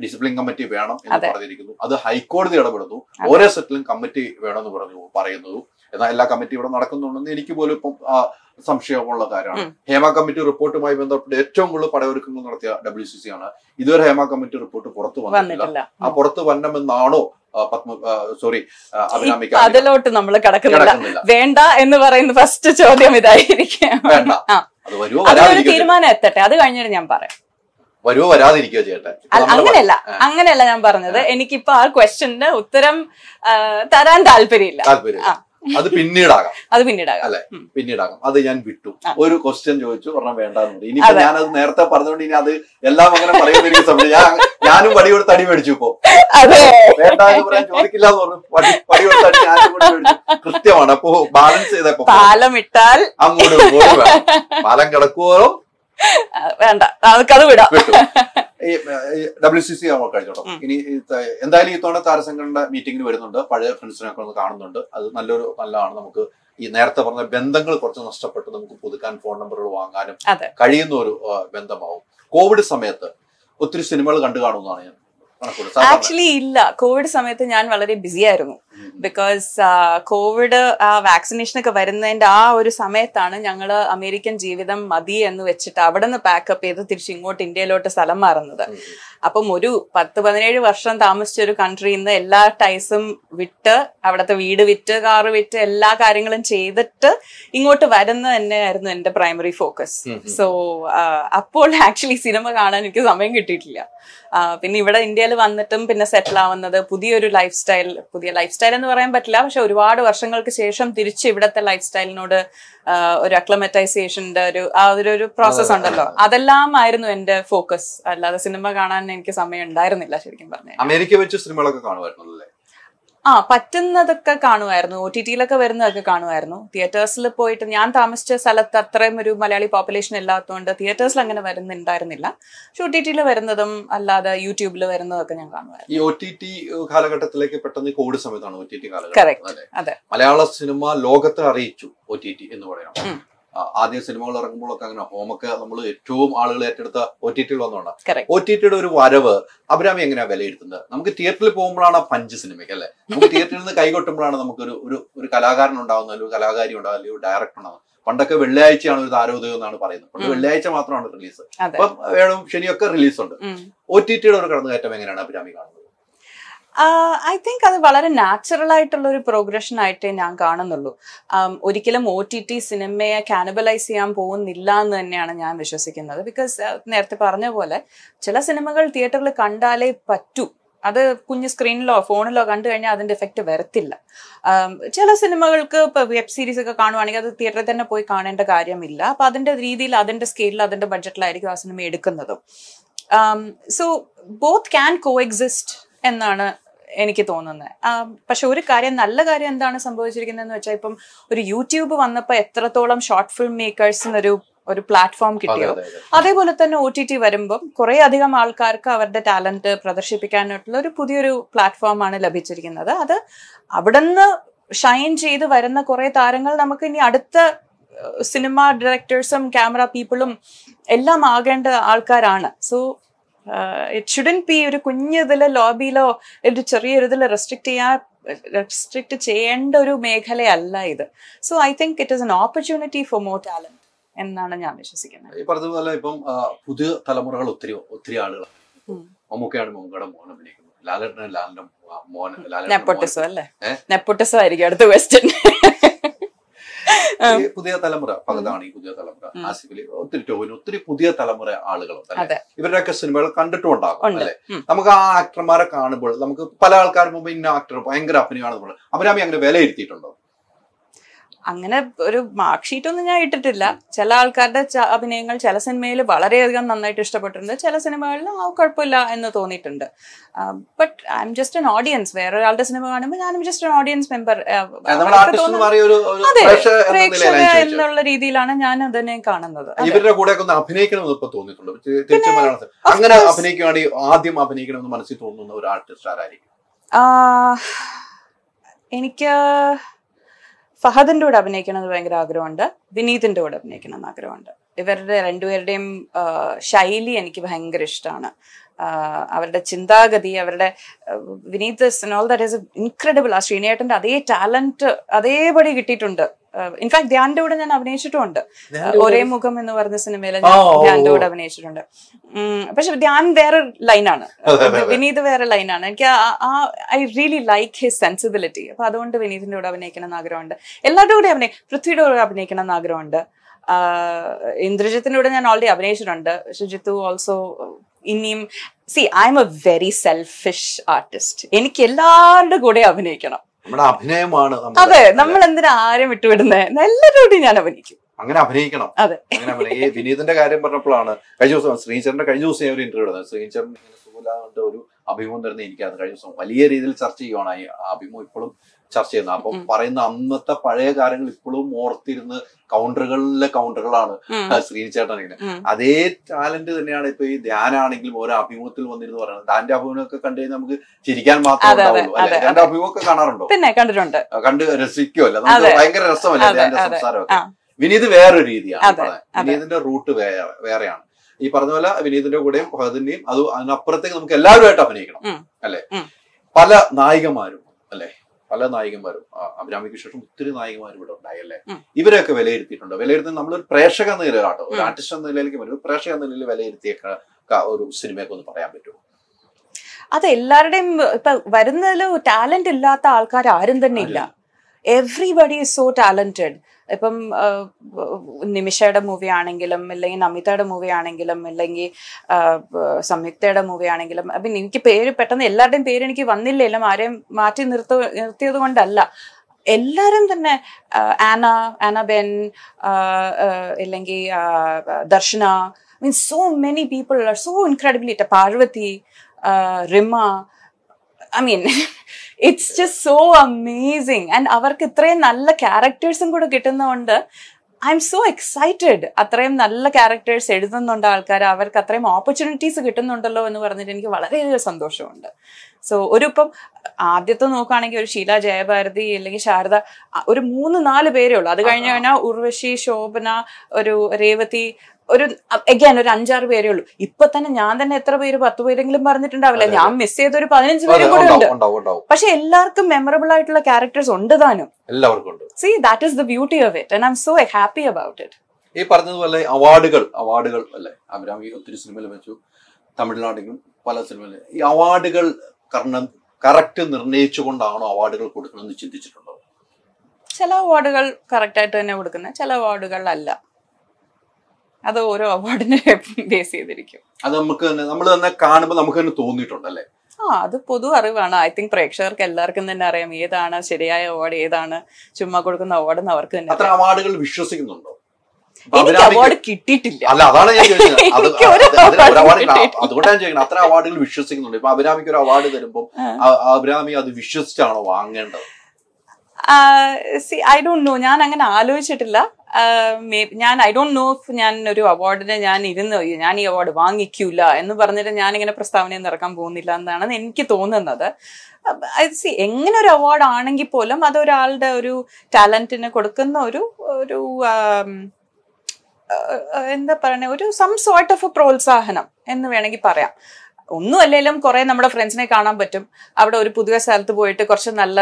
ഡിസിപ്ലിൻ കമ്മിറ്റി വേണം എന്ന് പറഞ്ഞിരിക്കുന്നു അത് ഹൈക്കോടതി ഇടപെടുന്നു ഓരോ സെറ്റിലും കമ്മിറ്റി വേണമെന്ന് പറഞ്ഞു പറയുന്നു എന്നാൽ എല്ലാ കമ്മിറ്റി ഇവിടെ നടക്കുന്നുണ്ടെന്ന് എനിക്ക് പോലും ഇപ്പം സംശയമുള്ള കാര്യമാണ് ഹേമ കമ്മിറ്റി റിപ്പോർട്ടുമായി ബന്ധപ്പെട്ട് ഏറ്റവും കൂടുതൽ പടയൊരുക്കങ്ങൾ നടത്തിയ ഡബ്ല്യു സി സി ആണ് ഇതുവരെ ഹേമ കമ്മിറ്റി റിപ്പോർട്ട് പുറത്തു വന്നിട്ടില്ല ആ പുറത്തു വന്നമെന്നാണോ പത്മ സോറി അതിലോട്ട് നമ്മൾ കടക്കുന്നില്ല വേണ്ട എന്ന് പറയുന്ന ഫസ്റ്റ് ചോദ്യം ഇതായിരിക്കും വരുമോ തീരുമാനം എത്തട്ടെ അത് കഴിഞ്ഞിട്ട് ഞാൻ പറയാം വരുവോ വരാതിരിക്കോ ചെയ്യട്ടെ അങ്ങനെയല്ല അങ്ങനെയല്ല ഞാൻ പറഞ്ഞത് എനിക്കിപ്പോ ആ ക്വസ്റ്റ്യന് ഉത്തരം തരാൻ താല്പര്യമില്ല താല്പര്യം അത് പിന്നീടാകാം അത് പിന്നീടാകാം അല്ലെ പിന്നീടാകാം അത് ഞാൻ വിട്ടു ഒരു ക്വസ്റ്റ്യൻ ചോദിച്ചു പറഞ്ഞാൽ വേണ്ടെന്നുണ്ട് ഇനി അത് നേരത്തെ പറഞ്ഞുകൊണ്ട് ഇനി അത് എല്ലാം അങ്ങനെ പറയുന്ന എനിക്ക് ഞാൻ ഞാനും വടിയോട് തടി മേടിച്ചു ഇപ്പോ വേണ്ട ചോദിക്കില്ല എന്ന് കൃത്യമാണ് അപ്പോ ബാലൻസ് ചെയ്തപ്പോ പാലം ഇട്ടാൽ അങ്ങോട്ട് പാലം കിടക്കുവോ വേണ്ട അത് വിടാം ഡബ്ല്യു സി സി നമുക്ക് കഴിച്ചോട്ടോ ഇനി എന്തായാലും ഈ തവണ താരസംഘടന മീറ്റിംഗിന് വരുന്നുണ്ട് പഴയ ഫ്രണ്ട്സിനെ ഒക്കെ കാണുന്നുണ്ട് അത് നല്ലൊരു നല്ലതാണ് നമുക്ക് ഈ നേരത്തെ പറഞ്ഞ ബന്ധങ്ങൾ കുറച്ച് നഷ്ടപ്പെട്ട് നമുക്ക് പുതുക്കാൻ ഫോൺ നമ്പറുകൾ വാങ്ങാനും കഴിയുന്ന ഒരു ബന്ധമാവും കോവിഡ് സമയത്ത് ഒത്തിരി സിനിമകൾ കണ്ടു കാണുമെന്നാണ് ഞാൻ ആക്ച്വലി ഇല്ല കോവിഡ് സമയത്ത് ഞാൻ വളരെ ബിസി ആയിരുന്നു ബിക്കോസ് കോവിഡ് uh, ആ വാക്സിനേഷനൊക്കെ വരുന്നതിന്റെ ആ ഒരു സമയത്താണ് ഞങ്ങൾ അമേരിക്കൻ ജീവിതം മതി എന്ന് വെച്ചിട്ട് അവിടെ നിന്ന് പാക്കപ്പ് ചെയ്ത് തിരിച്ച് ഇങ്ങോട്ട് ഇന്ത്യയിലോട്ട് സ്ഥലം മാറുന്നത് അപ്പം ഒരു പത്ത് പതിനേഴ് വർഷം താമസിച്ച ഒരു കൺട്രിയിൽ നിന്ന് എല്ലാ ടൈസും വിട്ട് അവിടുത്തെ വീട് വിറ്റ് കാറ് വിറ്റ് എല്ലാ കാര്യങ്ങളും ചെയ്തിട്ട് ഇങ്ങോട്ട് വരുന്ന തന്നെയായിരുന്നു എന്റെ പ്രൈമറി ഫോക്കസ് സോ അപ്പോൾ ആക്ച്വലി സിനിമ കാണാൻ എനിക്ക് സമയം കിട്ടിയിട്ടില്ല പിന്നെ ഇവിടെ ഇന്ത്യയിൽ വന്നിട്ടും പിന്നെ സെറ്റിൽ ആവുന്നത് പുതിയൊരു ലൈഫ് സ്റ്റൈൽ പുതിയ ലൈഫ് സ്റ്റൈൽ എന്ന് പറയാൻ പറ്റില്ല പക്ഷെ ഒരുപാട് വർഷങ്ങൾക്ക് ശേഷം തിരിച്ച് ഇവിടത്തെ ലൈഫ് സ്റ്റൈലിനോട് ഒരു അക്ലമറ്റൈസേഷന്റെ ഒരു ആ ഒരു പ്രോസസ് ഉണ്ടല്ലോ അതെല്ലാം ആയിരുന്നു എന്റെ ഫോക്കസ് അല്ലാതെ സിനിമ കാണാൻ എനിക്ക് സമയം ഉണ്ടായിരുന്നില്ല ശരിക്കും പറഞ്ഞു അമേരിക്ക വെച്ച് സിനിമകളൊക്കെ കാണുമായിരുന്നു ആ പറ്റുന്നതൊക്കെ കാണുമായിരുന്നു ഒ ടി ടിയിലൊക്കെ വരുന്നതൊക്കെ കാണുമായിരുന്നു തിയേറ്റേഴ്സിൽ പോയിട്ട് ഞാൻ താമസിച്ച സ്ഥലത്ത് അത്രയും ഒരു മലയാളി പോപ്പുലേഷൻ ഇല്ലാത്തതുകൊണ്ട് തിയേറ്റേഴ്സിൽ അങ്ങനെ വരുന്നുണ്ടായിരുന്നില്ല പക്ഷെ ഒ ടി ടിയിൽ വരുന്നതും അല്ലാതെ യൂട്യൂബിൽ വരുന്നതൊക്കെ ഞാൻ കാണുമായിരുന്നു ഈ കോവിഡ് സമയത്താണ് മലയാള സിനിമ ലോകത്തെ അറിയിച്ചു ഒ ടി ടി എന്ന് പറയാം ആദ്യം സിനിമകൾ ഇറങ്ങുമ്പോഴൊക്കെ അങ്ങനെ ഹോമൊക്കെ നമ്മൾ ഏറ്റവും ആളുകൾ ഏറ്റെടുത്ത ഒ ടി ടി വന്നതാണ് ഒ ടി ടിയുടെ ഒരു വരവ് അഭിരാമി എങ്ങനെയാ വിലയിരുത്തുന്നത് നമുക്ക് തിയേറ്ററിൽ പോകുമ്പോഴാണ് പഞ്ച് സിനിമയ്ക്ക് അല്ലെ നമുക്ക് തിയേറ്ററിൽ നിന്ന് കൈകൊട്ടുമ്പോഴാണ് നമുക്ക് ഒരു ഒരു ഒരു കലാകാരൻ ഉണ്ടാവുന്ന ഒരു കലാകാരി ഉണ്ടാവുക അല്ലെങ്കിൽ ഡയറക്ടർ ഉണ്ടാവുന്നത് പണ്ടൊക്കെ വെള്ളിയാഴ്ചയാണ് ഒരു താരോദയം എന്നാണ് പറയുന്നത് പണ്ട് വെള്ളിയാഴ്ച മാത്രമാണ് റിലീസ് അപ്പം വേണം ശനിയൊക്കെ റിലീസ് ഉണ്ട് ഒ ടി ടിയുടെ ഒരു കടന്നുകയറ്റം എങ്ങനെയാണ് അഭിരാമി കാണുന്നത് ഐ തിങ്ക് അത് വളരെ നാച്ചുറൽ ആയിട്ടുള്ള ഒരു പ്രോഗ്രഷൻ ആയിട്ടേ ഞാൻ കാണുന്നുള്ളൂ ഒരിക്കലും ഒ ടി ടി സിനിമയെ കാനബലൈസ് ചെയ്യാൻ പോകുന്നില്ല എന്ന് തന്നെയാണ് ഞാൻ വിശ്വസിക്കുന്നത് ബിക്കോസ് നേരത്തെ പറഞ്ഞ പോലെ ചില സിനിമകൾ തിയേറ്ററിൽ കണ്ടാലേ പറ്റൂ അത് കുഞ്ഞ് സ്ക്രീനിലോ ഫോണിലോ കണ്ടു കഴിഞ്ഞാൽ അതിന്റെ എഫക്റ്റ് വരത്തില്ല ചില സിനിമകൾക്ക് ഇപ്പോൾ വെബ് സീരീസ് ഒക്കെ കാണുവാണെങ്കിൽ അത് തിയേറ്ററിൽ തന്നെ പോയി കാണേണ്ട കാര്യമില്ല അപ്പം അതിന്റെ രീതിയിൽ അതിന്റെ സ്കെയിലിൽ അതിന്റെ ബഡ്ജറ്റിലായിരിക്കും ആ സിനിമ എടുക്കുന്നതും so both can coexist എന്നാണ് എനിക്ക് തോന്നുന്നത് പക്ഷെ ഒരു കാര്യം നല്ല കാര്യം എന്താണ് സംഭവിച്ചിരിക്കുന്നതെന്ന് വെച്ചാൽ ഇപ്പം ഒരു യൂട്യൂബ് വന്നപ്പോൾ എത്രത്തോളം ഷോർട്ട് ഫിലിം മേക്കേഴ്സിന് ഒരു പ്ലാറ്റ്ഫോം കിട്ടിയോ അതേപോലെ തന്നെ ഒ ടി ടി വരുമ്പം കുറെ അധികം ആൾക്കാർക്ക് അവരുടെ ടാലന്റ് പ്രദർശിപ്പിക്കാനായിട്ടുള്ള ഒരു പുതിയൊരു പ്ലാറ്റ്ഫോമാണ് ലഭിച്ചിരിക്കുന്നത് അത് അവിടുന്ന് ഷൈൻ ചെയ്ത് വരുന്ന കുറെ താരങ്ങൾ നമുക്ക് ഇനി അടുത്ത സിനിമ ഡയറക്ടേഴ്സും ക്യാമറ പീപ്പിളും എല്ലാം ആകേണ്ട ആൾക്കാരാണ് സോ ഇറ്റ് ഷുഡൻ ബി ഒരു കുഞ്ഞു ഇതിലെ ലോബിയിലോ ഒരു ചെറിയൊരു ഇതിൽ റെസ്ട്രിക്ട് ചെയ്യാൻ റെസ്ട്രിക്ട് ചെയ്യേണ്ട ഒരു മേഖലയല്ല ഇത് so I think it is an opportunity for more talent എന്നാണ് ഞാൻ വിശ്വസിക്കുന്നത് ഈ പറഞ്ഞതുപോലെ ഇപ്പം പുതിയ തലമുറകൾ ഒത്തിരി ഒത്തിരി ആളുകൾ മമ്മൂക്കയാണ് മമ്മൂക്കയുടെ മോഹൻ അഭിനയിക്കുന്നത് ലാലേട്ടനാണ് ലാലിന്റെ മോഹൻ നെപ്പോട്ടിസം അല്ലേ നെപ്പോട്ടിസം ആയിരിക്കും അടുത്ത വെസ്റ്റേൺ പുതിയ തലമുറ ഈ പുതിയ തലമുറ ആസിഫലി ഒത്തിരി ടോവിന് ഒത്തിരി പുതിയ തലമുറ ആളുകളുണ്ട് ഇവരുടെയൊക്കെ സിനിമകൾ കണ്ടിട്ടുണ്ടാകും അല്ലെ നമുക്ക് ആ ആക്ടർമാരെ കാണുമ്പോൾ നമുക്ക് പല ആൾക്കാർ മുമ്പ് ഇന്ന ആക്ടർ ഭയങ്കര അഭിനയമാണെന്ന് പറഞ്ഞു അഭിരാമി അങ്ങനെ വിലയിരുത്തിയിട്ടുണ്ടോ അങ്ങനെ ഒരു മാർക്ക് ഷീറ്റ് ഒന്നും ഞാൻ ഇട്ടിട്ടില്ല ചില ആൾക്കാരുടെ അഭിനയങ്ങൾ ചില സിനിമയിൽ വളരെയധികം നന്നായിട്ട് ഇഷ്ടപ്പെട്ടിട്ടുണ്ട് ചില സിനിമകളിൽ ആ കുഴപ്പമില്ല എന്ന് തോന്നിയിട്ടുണ്ട് but I am just an audience വേറൊരാളുടെ സിനിമ കാണുമ്പോൾ ഞാനും ജസ്റ്റ് എൻ ഓഡിയൻസ് മെമ്പർ അതെ പ്രേക്ഷക എന്നുള്ള രീതിയിലാണ് ഞാൻ അതിനെ കാണുന്നത് ഇവരുടെ കൂടെ ഒന്ന് അഭിനയിക്കണമെന്ന് ഇപ്പൊ തോന്നിയിട്ടുണ്ട് അങ്ങനെ അഭിനയിക്കുകയാണെങ്കിൽ ആദ്യം അഭിനയിക്കണമെന്ന് മനസ്സിൽ തോന്നുന്ന ഒരു ആർട്ടിസ്റ്റ് ആരായിരിക്കും എനിക്ക് ഫഹദിന്റെ കൂടെ അഭിനയിക്കണം എന്ന് ഭയങ്കര ആഗ്രഹമുണ്ട് വിനീതിന്റെ കൂടെ അഭിനയിക്കണം എന്ന് ആഗ്രഹമുണ്ട് ഇവരുടെ രണ്ടുപേരുടെയും ശൈലി എനിക്ക് ഭയങ്കര ഇഷ്ടമാണ് അവരുടെ ചിന്താഗതി അവരുടെ Vineeth all that is incredible ആ ശ്രീനേട്ടൻ്റെ അതേ ടാലന്റ് അതേപടി കിട്ടിയിട്ടുണ്ട് ഇൻഫാക്ട് ധ്യാൻ്റെ കൂടെ ഞാൻ അഭിനയിച്ചിട്ടുണ്ട് ഒരേ മുഖം എന്ന് പറഞ്ഞ സിനിമയിൽ ഞാൻ ധ്യാന്റെ കൂടെ അഭിനയിച്ചിട്ടുണ്ട് പക്ഷെ ധ്യാൻ വേറെ ലൈനാണ് വിനീത് വേറെ ലൈനാണ് എനിക്ക് ആ I really like his sensibility അപ്പൊ അതുകൊണ്ട് വിനീതിന്റെ കൂടെ അഭിനയിക്കണം എന്ന് ആഗ്രഹമുണ്ട് എല്ലാവരുടെ കൂടെ അഭിനയി പൃഥ്വിയുടെ കൂടെ അഭിനയിക്കണം എന്ന് ആഗ്രഹമുണ്ട് ഇന്ദ്രജിത്തിന്റെ കൂടെ ഞാൻ ഓൾറെഡി അഭിനയിച്ചിട്ടുണ്ട് ഷിജിത്തു ഓൾസോ ഇനിയും see I am a very selfish artist എനിക്ക് എല്ലാവരുടെ കൂടെ അഭിനയിക്കണം നമ്മുടെ അഭിനയമാണ് അതെ നമ്മൾ എന്തിനാ ആരും വിട്ടുവിടുന്നേ എല്ലാവരോടും ഞാൻ അഭിനയിക്കും അങ്ങനെ അഭിനയിക്കണം അങ്ങനെ അഭിനയി വിനീതിന്റെ കാര്യം പറഞ്ഞപ്പോഴാണ് കഴിഞ്ഞ ദിവസം ശ്രീചരന്റെ കഴിഞ്ഞ ദിവസം ഞാൻ ഒരു ഇന്റർവ്യൂ എടുത്തത് ശ്രീചരൻ ഇങ്ങനെ ഒരു അഭിമുഖം തരുന്ന ഇരിക്കാതെ കഴിഞ്ഞ ദിവസം വലിയ രീതിയിൽ ചർച്ച ചെയ്യുവാണ് ഈ അഭിമുഖം ഇപ്പോഴും ചർച്ച ചെയ്യുന്നത് അപ്പൊ പറയുന്ന അന്നത്തെ പഴയ കാര്യങ്ങൾ ഇപ്പോഴും ഓർത്തിരുന്ന് കൗണ്ടറുകളിലെ കൗണ്ടറുകളാണ് ശ്രീനിച്ചേട്ടൻ അതേ ടാലന്റ് തന്നെയാണ് ഇപ്പൊ ഈ ധ്യാനാണെങ്കിലും ഓരോ അഭിമുഖത്തിൽ വന്നിരുന്ന് പറയുന്നത് ധാന്റെ അഭിമുഖമൊക്കെ കണ്ടു കഴിഞ്ഞാൽ നമുക്ക് ചിരിക്കാൻ മാത്രമേ ഉണ്ടാവുള്ളൂ അഭിമുഖമൊക്കെ കാണാറുണ്ടോ പിന്നെ കണ്ടിട്ടുണ്ട് കണ്ട് രസിക്കുമല്ല നമുക്ക് ഭയങ്കര രസമല്ലേ ധ്യാന്റെ സംസാരമൊക്കെ വിനീത് വേറൊരു രീതിയാണ് വിനീതിന്റെ റൂട്ട് വേറെ വേറെയാണ് ഈ പറഞ്ഞ പോലെ വിനീതിന്റെ കൂടെയും ഭഗതിന്റെയും അത് അതിനപ്പുറത്തേക്ക് നമുക്ക് എല്ലാവരുമായിട്ട് അഭിനയിക്കണം അല്ലെ പല നായികമാരും അല്ലെ പല നായികന്മാരും അഭിരാമിക്ക് ശേഷം ഒത്തിരി നായികമാരും ഇവിടെ ഉണ്ടായി അല്ലേ ഇവരെയൊക്കെ വിലയിരുത്തിയിട്ടുണ്ട് വിലയിരുത്തുന്നത് നമ്മളൊരു പ്രേക്ഷക എന്ന നിലയിലാട്ടോ ഒരു ആർട്ടിസ്റ്റ് എന്ന നിലയിലേക്ക് ഒരു പ്രേക്ഷക നിലയിൽ വിലയിരുത്തിയൊക്കെ ഒരു സിനിമയൊക്കെ ഒന്ന് പറയാൻ പറ്റുമോ അത് എല്ലാവരുടെയും ഇപ്പൊ വരുന്നതിൽ ടാലന്റ് ഇല്ലാത്ത ആൾക്കാർ ആരും തന്നെ ഇല്ല എവ്രിബഡി ഇസ് സോ ടാലന്റഡ് ഇപ്പം നിമിഷയുടെ മൂവി ആണെങ്കിലും അല്ലെങ്കിൽ നമിതയുടെ മൂവി ആണെങ്കിലും അല്ലെങ്കിൽ സംയുക്തയുടെ മൂവി ആണെങ്കിലും അപ്പം എനിക്ക് പേര് പെട്ടെന്ന് എല്ലാവരുടെയും പേര് എനിക്ക് എല്ലാം ആരെയും മാറ്റി നിർത്ത നിർത്തിയത് കൊണ്ടല്ല എല്ലാവരും തന്നെ ആന ആനബെൻ അല്ലെങ്കിൽ ദർശന means so many people are so ഇൻക്രെഡിബിലിറ്റ Parvathi Rima I mean it's just so amazing and അവർക്ക് ഇത്രയും നല്ല ക്യാരക്ടേഴ്സും കൂടെ കിട്ടുന്നതുകൊണ്ട് ഐ എം സോ എക്സൈറ്റഡ് അത്രയും നല്ല ക്യാരക്ടേഴ്സ് എഴുതുന്നുണ്ട് ആൾക്കാർ അവർക്ക് അത്രയും ഓപ്പർച്യൂണിറ്റീസ് കിട്ടുന്നുണ്ടല്ലോ എന്ന് പറഞ്ഞിട്ട് എനിക്ക് വളരെയധികം സന്തോഷമുണ്ട് സോ ഒരു ഇപ്പം ആദ്യത്തെ നോക്കുകയാണെങ്കിൽ ഒരു ശീല ജയഭാരതി അല്ലെങ്കിൽ ശാരദ ഒരു മൂന്ന് നാല് പേരേ ഉള്ളൂ അത് കഴിഞ്ഞ് കഴിഞ്ഞാൽ ഉർവശി ശോഭന ഒരു രേവതി ഒരു അഗൈൻ ഒരു അഞ്ചാറ് പേരേ ഉള്ളൂ ഇപ്പൊ തന്നെ ഞാൻ തന്നെ എത്ര പേര് പത്ത് പേരെങ്കിലും പറഞ്ഞിട്ടുണ്ടാവില്ല ഞാൻ മിസ് ചെയ്ത ഒരു പതിനഞ്ച് പേരും കൂടെ ഉണ്ട് പക്ഷെ എല്ലാവർക്കും മെമ്മറബിൾ ആയിട്ടുള്ള ക്യാരക്ടേഴ്സ് ഉണ്ട് താനും എല്ലാവർക്കും ഉണ്ട് see that is the beauty of it and I so happy about it ഈ പറഞ്ഞതുപോലെ അവാർഡുകൾ അവാർഡുകൾ അല്ലേ അഭിരാമി ഒത്തിരി സിനിമയിൽ വെച്ചു തമിഴ്നാട്ടിലും പല സിനിമയിലും ഈ അവാർഡുകൾ കാരണം കറക്റ്റ് നിർണയിച്ചുകൊണ്ടാണോ അവാർഡുകൾ കൊടുക്കണമെന്ന് ചിന്തിച്ചിട്ടുണ്ടോ ചില അവാർഡുകൾ ആയിട്ട് തന്നെ കൊടുക്കുന്നത് ചില അവാർഡുകൾ അല്ല അത് ഓരോ അവാർഡിനെ ബേസ് ചെയ്തിരിക്കും അത് നമുക്ക് തന്നെ നമ്മൾ തന്നെ കാണുമ്പോൾ നമുക്ക് തന്നെ തോന്നിയിട്ടുണ്ട് അല്ലേ ആ അത് പൊതു അറിവാണ് ഐ തിങ്ക് പ്രേക്ഷകർക്ക് എല്ലാവർക്കും തന്നെ അറിയാം ഏതാണ് ശരിയായ അവാർഡ് ഏതാണ് ചുമ്മാ കൊടുക്കുന്ന അവാർഡ് എന്ന് അവർക്ക് തന്നെ അവാർഡുകൾ വിശ്വസിക്കുന്നുണ്ടോ എനിക്ക് അവാർഡ് കിട്ടിയിട്ടില്ല അല്ല അതാണ് ഞാൻ അതുകൊണ്ടാണ് ചോദിക്കുന്നത് അത്ര അവാർഡുകൾ വിശ്വസിക്കുന്നുണ്ട് ഇപ്പൊ അഭിരാമിക്ക് ഒരു അവാർഡ് തരുമ്പോൾ അഭിരാമി അത് വിശ്വസിച്ചാണോ വാങ്ങേണ്ടത് സി ഐ ഡോണ്ട് നോ ഞാൻ അങ്ങനെ ആലോചിച്ചിട്ടില്ല ഞാൻ ഐ ഡോണ്ട് നോ ഇഫ് ഞാൻ ഒരു അവാർഡിന് ഞാൻ ഇരുന്ന് ഞാൻ ഈ അവാർഡ് വാങ്ങിക്കൂല എന്ന് പറഞ്ഞിട്ട് ഞാൻ ഇങ്ങനെ പ്രസ്താവന ഇറക്കാൻ പോകുന്നില്ല എന്നാണ് എനിക്ക് തോന്നുന്നത് എങ്ങനെ ഒരു അവാർഡ് ആണെങ്കിൽ പോലും അത് ഒരാളുടെ ഒരു ടാലന്റിന് കൊടുക്കുന്ന ഒരു ഒരു എന്താ പറയുക ഒരു സം സോർട്ട് ഓഫ് പ്രോത്സാഹനം എന്ന് വേണമെങ്കിൽ പറയാം ഒന്നും അല്ലെങ്കിലും കുറെ നമ്മുടെ ഫ്രണ്ട്സിനെ കാണാൻ പറ്റും അവിടെ ഒരു പുതിയ സ്ഥലത്ത് പോയിട്ട് കുറച്ച് നല്ല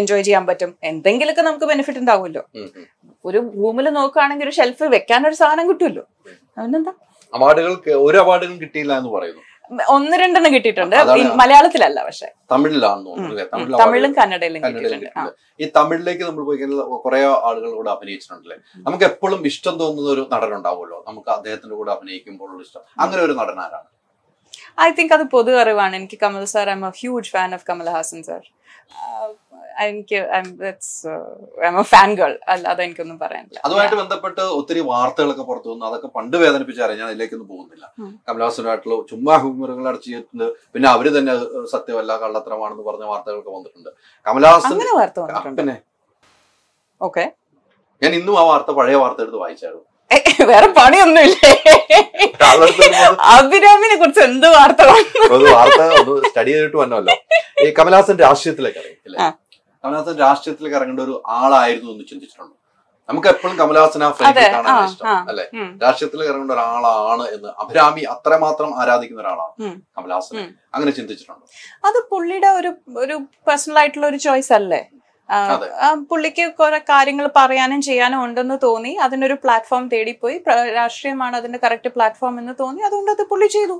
എൻജോയ് ചെയ്യാൻ പറ്റും എന്തെങ്കിലുമൊക്കെ നമുക്ക് ബെനിഫിറ്റ് ഉണ്ടാവുമല്ലോ ഒരു റൂമിൽ നോക്കുകയാണെങ്കിൽ ഒരു ഷെൽഫ് വെക്കാൻ ഒരു സാധനം കിട്ടുമല്ലോ അതിനെന്താ അവാർഡുകൾക്ക് ഒരു അവാർഡുകളും കിട്ടിയില്ല എന്ന് പറയുന്നു ഒന്ന് രണ്ടെണ്ണം കിട്ടിയിട്ടുണ്ട് മലയാളത്തിലല്ല പക്ഷെ തമിഴിലാണെന്ന് തമിഴിലും കന്നഡയിലും ഈ തമിഴിലേക്ക് നമ്മൾ പോയി കഴിഞ്ഞാൽ കുറെ ആളുകളോട് അഭിനയിച്ചിട്ടുണ്ടല്ലേ നമുക്ക് എപ്പോഴും ഇഷ്ടം തോന്നുന്ന ഒരു നടൻ ഉണ്ടാവുമല്ലോ നമുക്ക് അദ്ദേഹത്തിന്റെ കൂടെ അഭിനയിക്കുമ്പോഴുള്ള ഇഷ്ടം അങ്ങനെ ഒരു നടൻ ആരാണ് ഐ തിങ്ക് അത് പൊതു അറിവാണ് എനിക്ക് Kamal sir I am a huge fan of Kamal Haasan sir എനിക്ക് ഫാൻ ഗേൾ uh, അല്ലാതെ എനിക്കൊന്നും പറയാനില്ല അതുമായിട്ട് ബന്ധപ്പെട്ട് ഒത്തിരി വാർത്തകളൊക്കെ പുറത്തു വന്നു അതൊക്കെ പണ്ട് വേദനിപ്പിച്ച ഞാൻ അതിലേക്കൊന്നും പോകുന്നില്ല കമലഹാസനായിട്ടുള്ള ചുമ്മാ ഹുമറുകൾ അടച്ചിട്ടുണ്ട് പിന്നെ അവര് തന്നെ സത്യമല്ല കള്ളത്തരമാണെന്ന് പറഞ്ഞ വാർത്തകളൊക്കെ വന്നിട്ടുണ്ട് കമലഹാസൻ പിന്നെ ഓക്കെ ഞാൻ ഇന്നും ആ വാർത്ത പഴയ വാർത്ത എടുത്ത് വായിച്ചായിരുന്നു വേറെ പണിയൊന്നുമില്ലേ അഭിരാമിനെ കുറിച്ച് എന്ത് വാർത്ത സ്റ്റഡി ചെയ്തിട്ട് വന്നല്ലോ ഈ കമലഹാസൻ രാഷ്ട്രീയത്തിലേക്ക് ഇറങ്ങിയില്ലേ കമലഹാസൻ രാഷ്ട്രീയത്തിലേക്ക് ഇറങ്ങേണ്ട ഒരു ആളായിരുന്നു എന്ന് ചിന്തിച്ചിട്ടുണ്ടോ നമുക്ക് എപ്പോഴും കമലഹാസൻ ആ കാണാൻ ഇഷ്ടം അല്ലെ രാഷ്ട്രീയത്തിലേക്ക് ഇറങ്ങേണ്ട ഒരാളാണ് എന്ന് അഭിരാമി അത്രമാത്രം ആരാധിക്കുന്ന ഒരാളാണ് കമലഹാസൻ അങ്ങനെ ചിന്തിച്ചിട്ടുണ്ട് അത് പുള്ളിയുടെ ഒരു ഒരു പേഴ്സണൽ ആയിട്ടുള്ള ഒരു ചോയ്സ് അല്ലേ പുള്ളിക്ക് കുറെ കാര്യങ്ങൾ പറയാനും ചെയ്യാനും ഉണ്ടെന്ന് തോന്നി അതിനൊരു പ്ലാറ്റ്ഫോം തേടിപ്പോയി രാഷ്ട്രീയമാണ് അതിന്റെ കറക്റ്റ് പ്ലാറ്റ്ഫോം എന്ന് തോന്നി അതുകൊണ്ട് അത് പുള്ളി ചെയ്തു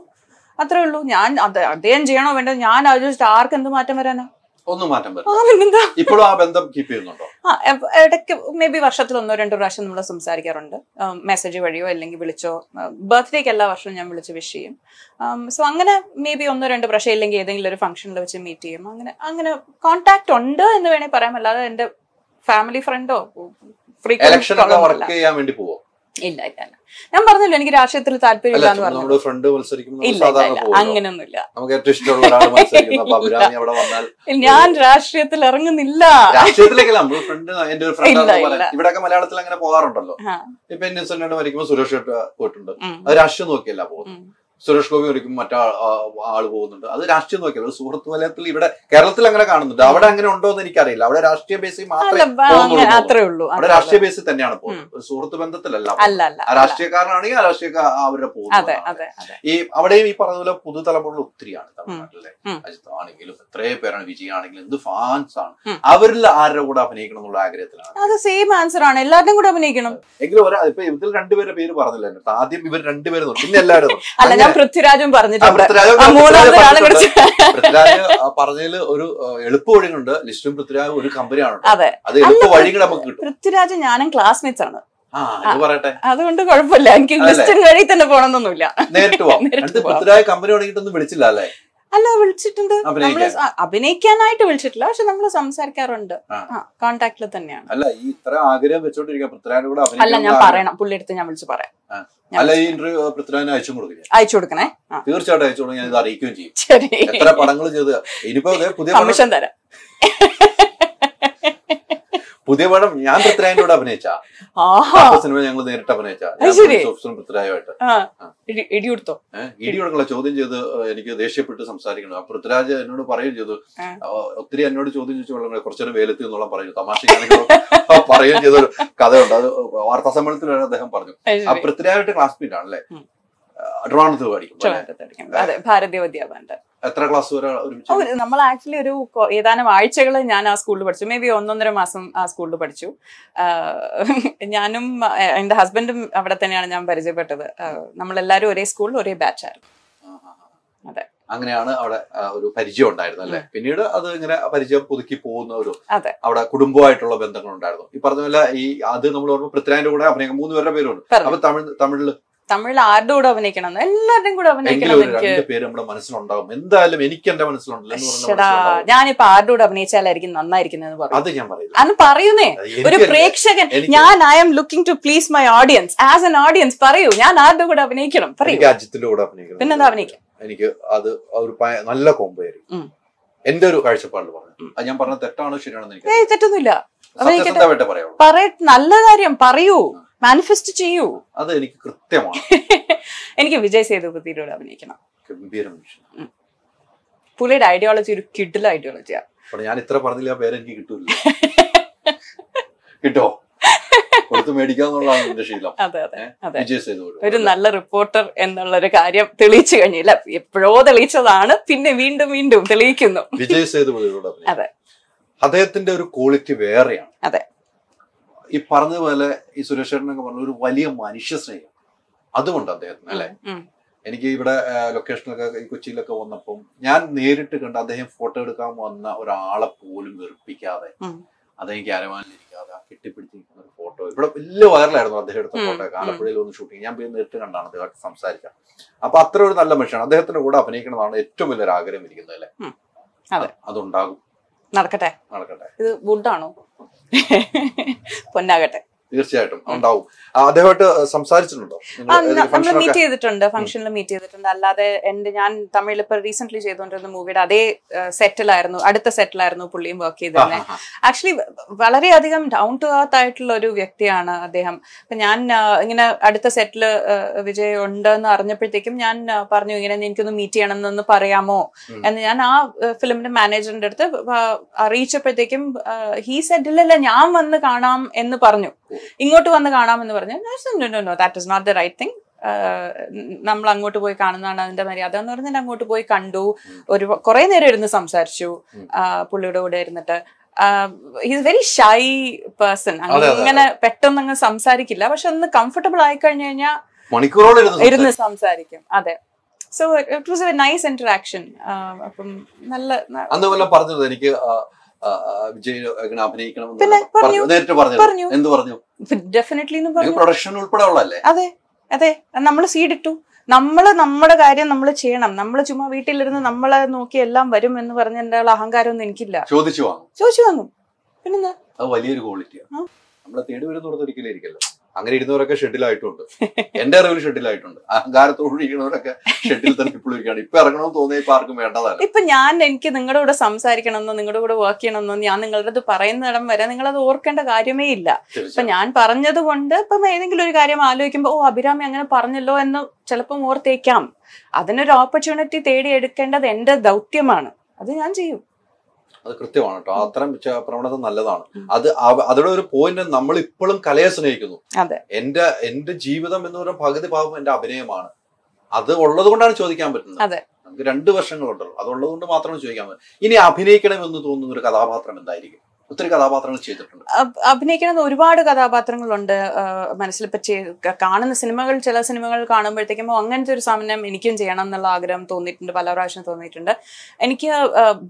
അത്രേ ഉള്ളൂ ഞാൻ അദ്ദേഹം ചെയ്യണോ വേണ്ടത് ഞാൻ ആലോചിച്ചിട്ട് ആർക്ക് എന്ത് മാറ്റം വരാനാ ഒന്നും മാറ്റം ഇപ്പോഴും ആ ബന്ധം കീപ്പ് ചെയ്യുന്നുണ്ടോ ഇടയ്ക്ക് മേ ബി വർഷത്തിൽ ഒന്നോ രണ്ടോ പ്രാവശ്യം നമ്മൾ സംസാരിക്കാറുണ്ട് മെസ്സേജ് വഴിയോ അല്ലെങ്കിൽ വിളിച്ചോ ബർത്ത്ഡേക്ക് എല്ലാ വർഷവും ഞാൻ വിളിച്ച് വിഷ് ചെയ്യും സോ അങ്ങനെ മേ ബി ഒന്നോ രണ്ടോ പ്രാവശ്യം ഇല്ലെങ്കിൽ ഏതെങ്കിലും ഒരു ഫംഗ്ഷനിൽ വെച്ച് മീറ്റ് ചെയ്യും അങ്ങനെ അങ്ങനെ കോൺടാക്ട് ഉണ്ട് എന്ന് വേണേൽ പറയാമല്ലാതെ എന്റെ ഫാമിലി ഫ്രണ്ടോ ഫ്രീ വർക്ക് ചെയ്യാൻ വേണ്ടി പോവോ ഇല്ല ഇല്ല ഞാൻ പറഞ്ഞല്ലോ എനിക്ക് രാഷ്ട്രീയത്തിൽ താല്പര്യമില്ല എന്ന് പറഞ്ഞു ഫ്രണ്ട് അങ്ങനെയൊന്നുമില്ല ഞാൻ രാഷ്ട്രീയത്തിൽ ഇറങ്ങുന്നില്ല ഇവിടെയൊക്കെ മലയാളത്തിൽ അങ്ങനെ പോകാറുണ്ടല്ലോ ഇപ്പൊ എന്നെ സുരേഷ് പോയിട്ടുണ്ട് അത് രാഷ്ട്രീയം നോക്കിയല്ല പോകുന്നത് സുരേഷ് ഗോപി ഒരിക്കും മറ്റാ ആള് പോകുന്നുണ്ട് അത് രാഷ്ട്രീയം നോക്കിയത് സുഹൃത്ത് വലയത്തിൽ ഇവിടെ കേരളത്തിൽ അങ്ങനെ കാണുന്നുണ്ട് അവിടെ അങ്ങനെ ഉണ്ടോ എന്ന് എനിക്കറിയില്ല അവിടെ രാഷ്ട്രീയ ബേസിൽ മാത്രമേ ഉള്ളൂ അവിടെ രാഷ്ട്രീയ ബേസിൽ തന്നെയാണ് പോകുന്നത് സുഹൃത്ത് ബന്ധത്തിലല്ല രാഷ്ട്രീയക്കാരനാണെങ്കിൽ ആ രാഷ്ട്രീയക്കാർ അവരുടെ പോകുന്നത് ഈ അവിടെയും ഈ പറഞ്ഞ പോലെ പുതുതലമുറകൾ ഒത്തിരിയാണ് തമിഴ്നാട്ടിലെ അജിത് ആണെങ്കിലും എത്രയോ പേരാണ് വിജയ് ആണെങ്കിലും എന്ത് ഫാൻസ് ആണ് അവരിൽ ആരുടെ കൂടെ അഭിനയിക്കണം എന്നുള്ള ആഗ്രഹത്തിലാണ് അത് സെയിം ആൻസർ ആണ് എല്ലാവരുടെയും കൂടെ അഭിനയിക്കണം എങ്കിലും ഇപ്പൊ ഇതിൽ രണ്ടുപേരുടെ പേര് പറഞ്ഞില്ല ആദ്യം ഇവർ രണ്ടുപേരും പിന്നെ എല്ലാവരും പറഞ്ഞതില് പറഞ്ഞിട്ടുണ്ട് ഒരു എളുപ്പ വഴികളുണ്ട് ലിസ്റ്റും പൃഥ്വിരാജ് ഒരു കമ്പനിയാണ് അത് എളുപ്പ വഴികൾ നമുക്ക് പൃഥ്വിരാജ് ഞാനും ക്ലാസ്മേറ്റ്സ് ആണ് അതുകൊണ്ട് കുഴപ്പമില്ല എനിക്ക് ലിസ്റ്റും വഴി തന്നെ പോകണമെന്നൊന്നുമില്ല നേരിട്ട് പോവാം പൃഥ്വിരാജ് കമ്പനി തുടങ്ങിയിട്ടൊന്നും വിളിച്ചില്ല അല്ലേ അല്ല വിളിച്ചിട്ടുണ്ട് നമ്മള് അഭിനയിക്കാനായിട്ട് വിളിച്ചിട്ടില്ല പക്ഷെ നമ്മൾ സംസാരിക്കാറുണ്ട് കോണ്ടാക്ടിൽ തന്നെയാണ് അല്ല ഈ ഇത്ര ആഗ്രഹം വെച്ചോണ്ടിരിക്കുക അല്ല ഞാൻ പറയണം പുള്ളിയെടുത്ത് ഞാൻ വിളിച്ചു പറയാം അല്ല ഈ ഇന്റർവ്യൂ പൃഥ്വിരാജിന് അയച്ചു കൊടുക്കില്ലേ അയച്ചു കൊടുക്കണേ തീർച്ചയായിട്ടും അയച്ചു കൊടുക്കും ഞാൻ ഇത് അറിയിക്കുകയും ചെയ്യും എത്ര പടങ്ങൾ ചെയ്ത് ഇനിയിപ്പോ പുതിയ കമ്മീഷൻ തരാം പുതിയ പടം ഞാൻ പൃഥ്വിരാജിനോട് അഭിനയിച്ച സിനിമ ഞങ്ങൾ നേരിട്ട് അഭിനയിച്ച പൃഥ്വിരാജുമായിട്ട് ഇടി കൊടുത്തോ ഇടി കൊടുക്കല ചോദ്യം ചെയ്ത് എനിക്ക് ദേഷ്യപ്പെട്ട് സംസാരിക്കണം പൃഥ്വിരാജ് എന്നോട് പറയുകയും ചെയ്തു ഒത്തിരി എന്നോട് ചോദ്യം ചോദിച്ചു കുറച്ചൊരു വേലത്തി എന്നോളം പറഞ്ഞു തമാശ പറയുകയും ചെയ്തൊരു കഥയുണ്ട് അത് വാർത്താ സമ്മേളനത്തിൽ അദ്ദേഹം പറഞ്ഞു ആ പൃഥ്വിരാജായിട്ട് ക്ലാസ്മേറ്റ് ആണല്ലേ ട്രിവാൻഡ്രത്ത് അതെ ഭാരതീയ എത്ര ക്ലാസ് വരെ നമ്മൾ ആക്ച്വലി ഒരു ഏതാനും ആഴ്ചകൾ ഞാൻ ആ സ്കൂളിൽ പഠിച്ചു മേ ബി ഒന്നൊന്നര മാസം ആ സ്കൂളിൽ പഠിച്ചു ഞാനും എൻ്റെ ഹസ്ബൻഡും അവിടെ തന്നെയാണ് ഞാൻ പരിചയപ്പെട്ടത് നമ്മളെല്ലാരും ഒരേ സ്കൂളിൽ ഒരേ ആയിരുന്നു അതെ അങ്ങനെയാണ് അവിടെ ഒരു പരിചയം ഉണ്ടായിരുന്നു അല്ലെ പിന്നീട് അത് ഇങ്ങനെ പരിചയം പുതുക്കി പോകുന്ന ഒരു അവിടെ കുടുംബമായിട്ടുള്ള ബന്ധങ്ങൾ ഉണ്ടായിരുന്നു ഈ പറഞ്ഞ പോലെ ഈ അത് നമ്മൾ പറയുമ്പോൾ പൃഥ്വിരാജിന്റെ കൂടെ അഭിനയം മൂന്ന് പേരുടെ പേരുണ്ട് അപ്പൊ തമിഴ് തമിഴില് തമിഴിൽ ആരുടെ കൂടെ അഭിനയിക്കണം എല്ലാവരുടെയും കൂടെ അഭിനയിക്കണം എനിക്ക് എന്തായാലും എനിക്ക് മനസ്സിലുണ്ട് ഞാനിപ്പോ ആരുടെ കൂടെ അഭിനയിച്ചാലായിരിക്കും നന്നായിരിക്കുന്നത് അന്ന് പറയുന്നേ ഒരു പ്രേക്ഷകൻ ഞാൻ I am looking to please my audience as an audience പറയൂ ഞാൻ ആരുടെ കൂടെ അഭിനയിക്കണം പറയൂ അഭിനയിക്കണം പിന്നെന്താ അഭിനയിക്കാം എനിക്ക് അത് ഒരു നല്ല കോംബോ ആയിരിക്കും എന്റെ ഒരു കാഴ്ചപ്പാട് പറഞ്ഞു ഞാൻ പറഞ്ഞ തെറ്റാണോ ശരിയാണോ തെറ്റൊന്നുമില്ല നല്ല കാര്യം പറയൂ മാനിഫെസ്റ്റ് ചെയ്യൂ അത് എനിക്ക് കൃത്യമാണ് എനിക്ക് വിജയ് സേതുപതിയിലൂടെ അഭിനയിക്കണം ഗംഭീര പുള്ളിയുടെ ഐഡിയോളജി ഒരു കിഡിൽ ഐഡിയോളജിയാണ് ഞാൻ ഇത്ര പറഞ്ഞില്ല പേര് എനിക്ക് കിട്ടൂല കിട്ടോ ശീലം ഒരു നല്ല റിപ്പോർട്ടർ എന്നുള്ള ഒരു കാര്യം തെളിയിച്ചു കഴിഞ്ഞില്ല എപ്പോഴോ തെളിയിച്ചതാണ് പിന്നെ വീണ്ടും വീണ്ടും തെളിയിക്കുന്നു വിജയ് സേതുപതിയോട് അതെ അദ്ദേഹത്തിന്റെ ഒരു ക്വാളിറ്റി വേറെയാണ് അതെ ഈ പറഞ്ഞതുപോലെ ഈ ചേട്ടനൊക്കെ പറഞ്ഞ ഒരു വലിയ മനുഷ്യ സ്നേഹം അതുകൊണ്ട് അദ്ദേഹത്തിന് അല്ലെ എനിക്ക് ഇവിടെ ലൊക്കേഷനിലൊക്കെ ഈ കൊച്ചിയിലൊക്കെ വന്നപ്പം ഞാൻ നേരിട്ട് കണ്ട അദ്ദേഹം ഫോട്ടോ എടുക്കാൻ വന്ന ഒരാളെ പോലും വെറുപ്പിക്കാതെ അദ്ദേഹം ക്യാരവാനിലിരിക്കാതെ കെട്ടിപ്പിടിച്ച് നിൽക്കുന്ന ഒരു ഫോട്ടോ ഇവിടെ വലിയ വൈറലായിരുന്നു അദ്ദേഹം എടുത്ത ഫോട്ടോ ആലപ്പുഴയിൽ വന്ന് ഷൂട്ടിങ് ഞാൻ പോയി നേരിട്ട് കണ്ടാണ് അദ്ദേഹം സംസാരിക്കാം അപ്പൊ അത്ര ഒരു നല്ല മനുഷ്യനാണ് അദ്ദേഹത്തിന്റെ കൂടെ അഭിനയിക്കണമെന്നാണ് ഏറ്റവും വലിയൊരു ആഗ്രഹം ഇരിക്കുന്നത് അല്ലെ അതുണ്ടാകും നടക്കട്ടെ നടക്കട്ടെ ഇത് വുഡാണോ പൊന്നാകട്ടെ തീർച്ചയായിട്ടും ഉണ്ടാവും അദ്ദേഹമായിട്ട് സംസാരിച്ചിട്ടുണ്ടോ നമ്മൾ മീറ്റ് ചെയ്തിട്ടുണ്ട് ഫംഗ്ഷനിൽ മീറ്റ് ചെയ്തിട്ടുണ്ട് അല്ലാതെ എന്റെ ഞാൻ തമിഴിൽ ഇപ്പൊ റീസെന്റ് ചെയ്തുകൊണ്ടിരുന്ന മൂവിയുടെ അതേ സെറ്റിലായിരുന്നു അടുത്ത സെറ്റിലായിരുന്നു പുള്ളിയും വർക്ക് ചെയ്തിരുന്നത് ആക്ച്വലി വളരെയധികം ഡൗൺ ടു എർത്ത് ആയിട്ടുള്ള ഒരു വ്യക്തിയാണ് അദ്ദേഹം അപ്പൊ ഞാൻ ഇങ്ങനെ അടുത്ത സെറ്റിൽ വിജയ് ഉണ്ട് എന്ന് അറിഞ്ഞപ്പോഴത്തേക്കും ഞാൻ പറഞ്ഞു ഇങ്ങനെ എനിക്കൊന്ന് മീറ്റ് ചെയ്യണം എന്നൊന്ന് പറയാമോ എന്ന് ഞാൻ ആ ഫിലിമിന്റെ മാനേജറിന്റെ അടുത്ത് അറിയിച്ചപ്പോഴത്തേക്കും ഹീ സെറ്റിലല്ല ഞാൻ വന്ന് കാണാം എന്ന് പറഞ്ഞു ഇങ്ങോട്ട് വന്ന് കാണാമെന്ന് പറഞ്ഞു no no no that is not the right thing നമ്മൾ അങ്ങോട്ട് പോയി കാണുന്നതാണ് അതിന്റെ മര്യാദ എന്ന് പറഞ്ഞാൽ അങ്ങോട്ട് പോയി കണ്ടു ഒരു കുറെ നേരം ഇരുന്ന് സംസാരിച്ചു പുള്ളിയുടെ കൂടെ ഇരുന്നിട്ട് വെരി ഷൈ പേഴ്സൺ അങ്ങനെ പെട്ടെന്ന് അങ്ങ് സംസാരിക്കില്ല പക്ഷെ ഒന്ന് കംഫർട്ടബിൾ ആയി കഴിഞ്ഞു കഴിഞ്ഞാൽ ഇരുന്ന് സംസാരിക്കും അതെ so it was a nice interaction അപ്പം നല്ല അന്ന് പറഞ്ഞത് എനിക്ക് നമ്മള് പറഞ്ഞു പറഞ്ഞു പറഞ്ഞു അതെ അതെ നമ്മൾ സീഡിട്ടു നമ്മൾ നമ്മുടെ കാര്യം നമ്മൾ ചെയ്യണം നമ്മൾ ചുമ്മാ വീട്ടിലിരുന്ന് നമ്മളെ നോക്കി എല്ലാം വരും എന്ന് പറഞ്ഞതിന്റെ അഹങ്കാരമൊന്നും എനിക്കില്ല ചോദിച്ചു വാങ്ങും ചോദിച്ചു വാങ്ങും പിന്നെന്താ അത് വലിയൊരു ക്വാളിറ്റിയാണ് നമ്മളെ തേടി വരുന്ന ഒരിക്കലും ഇരിക്കല്ലോ അങ്ങനെ ഇരുന്നവരൊക്കെ ഷെഡിലായിട്ടുണ്ട് എന്റെ അറിവിൽ ഷെഡിലായിട്ടുണ്ട് അഹങ്കാരത്തോട് ഇരിക്കുന്നവരൊക്കെ ഷെഡിൽ തന്നെ ഇപ്പോഴും ഇരിക്കുകയാണ് ഇപ്പൊ ഇറങ്ങണമെന്ന് തോന്നിയ ഇപ്പൊ ആർക്കും വേണ്ടതാണ് ഇപ്പൊ ഞാൻ എനിക്ക് നിങ്ങളുടെ കൂടെ സംസാരിക്കണമെന്നോ നിങ്ങളുടെ കൂടെ വർക്ക് ചെയ്യണമെന്നോ ഞാൻ നിങ്ങളുടെ അത് ഇടം വരെ നിങ്ങൾ അത് ഓർക്കേണ്ട കാര്യമേ ഇല്ല ഇപ്പൊ ഞാൻ പറഞ്ഞത് കൊണ്ട് ഇപ്പൊ ഏതെങ്കിലും ഒരു കാര്യം ആലോചിക്കുമ്പോൾ ഓ അഭിരാമി അങ്ങനെ പറഞ്ഞല്ലോ എന്ന് ചിലപ്പോൾ ഓർത്തേക്കാം അതിനൊരു ഓപ്പർച്യൂണിറ്റി തേടിയെടുക്കേണ്ടത് എന്റെ ദൗത്യമാണ് അത് ഞാൻ ചെയ്യും അത് കൃത്യമാണ് കേട്ടോ അത്തരം പ്രവണത നല്ലതാണ് അത് അതിലെ ഒരു പോയിന്റ് നമ്മൾ ഇപ്പോഴും കലയെ സ്നേഹിക്കുന്നു എന്റെ എന്റെ ജീവിതം എന്ന് പറയുന്ന പകുതി ഭാഗം എന്റെ അഭിനയമാണ് അത് ഉള്ളത് കൊണ്ടാണ് ചോദിക്കാൻ പറ്റുന്നത് നമുക്ക് രണ്ട് വർഷങ്ങളുണ്ടല്ലോ അതുള്ളത് കൊണ്ട് മാത്രമാണ് ചോദിക്കാൻ പറ്റുന്നത് ഇനി അഭിനയിക്കണമെന്ന് തോന്നുന്ന ഒരു കഥാപാത്രം എന്തായിരിക്കും ഒത്തിരി കഥാപാത്രങ്ങൾ ചെയ്തിട്ടുണ്ട് അഭിനയിക്കുന്ന ഒരുപാട് കഥാപാത്രങ്ങളുണ്ട് മനസ്സിൽ ഇപ്പൊ കാണുന്ന സിനിമകൾ ചില സിനിമകൾ കാണുമ്പോഴത്തേക്കും അങ്ങനത്തെ ഒരു സമയം എനിക്കും ചെയ്യണം എന്നുള്ള ആഗ്രഹം തോന്നിയിട്ടുണ്ട് പല പ്രാവശ്യം തോന്നിയിട്ടുണ്ട് എനിക്ക്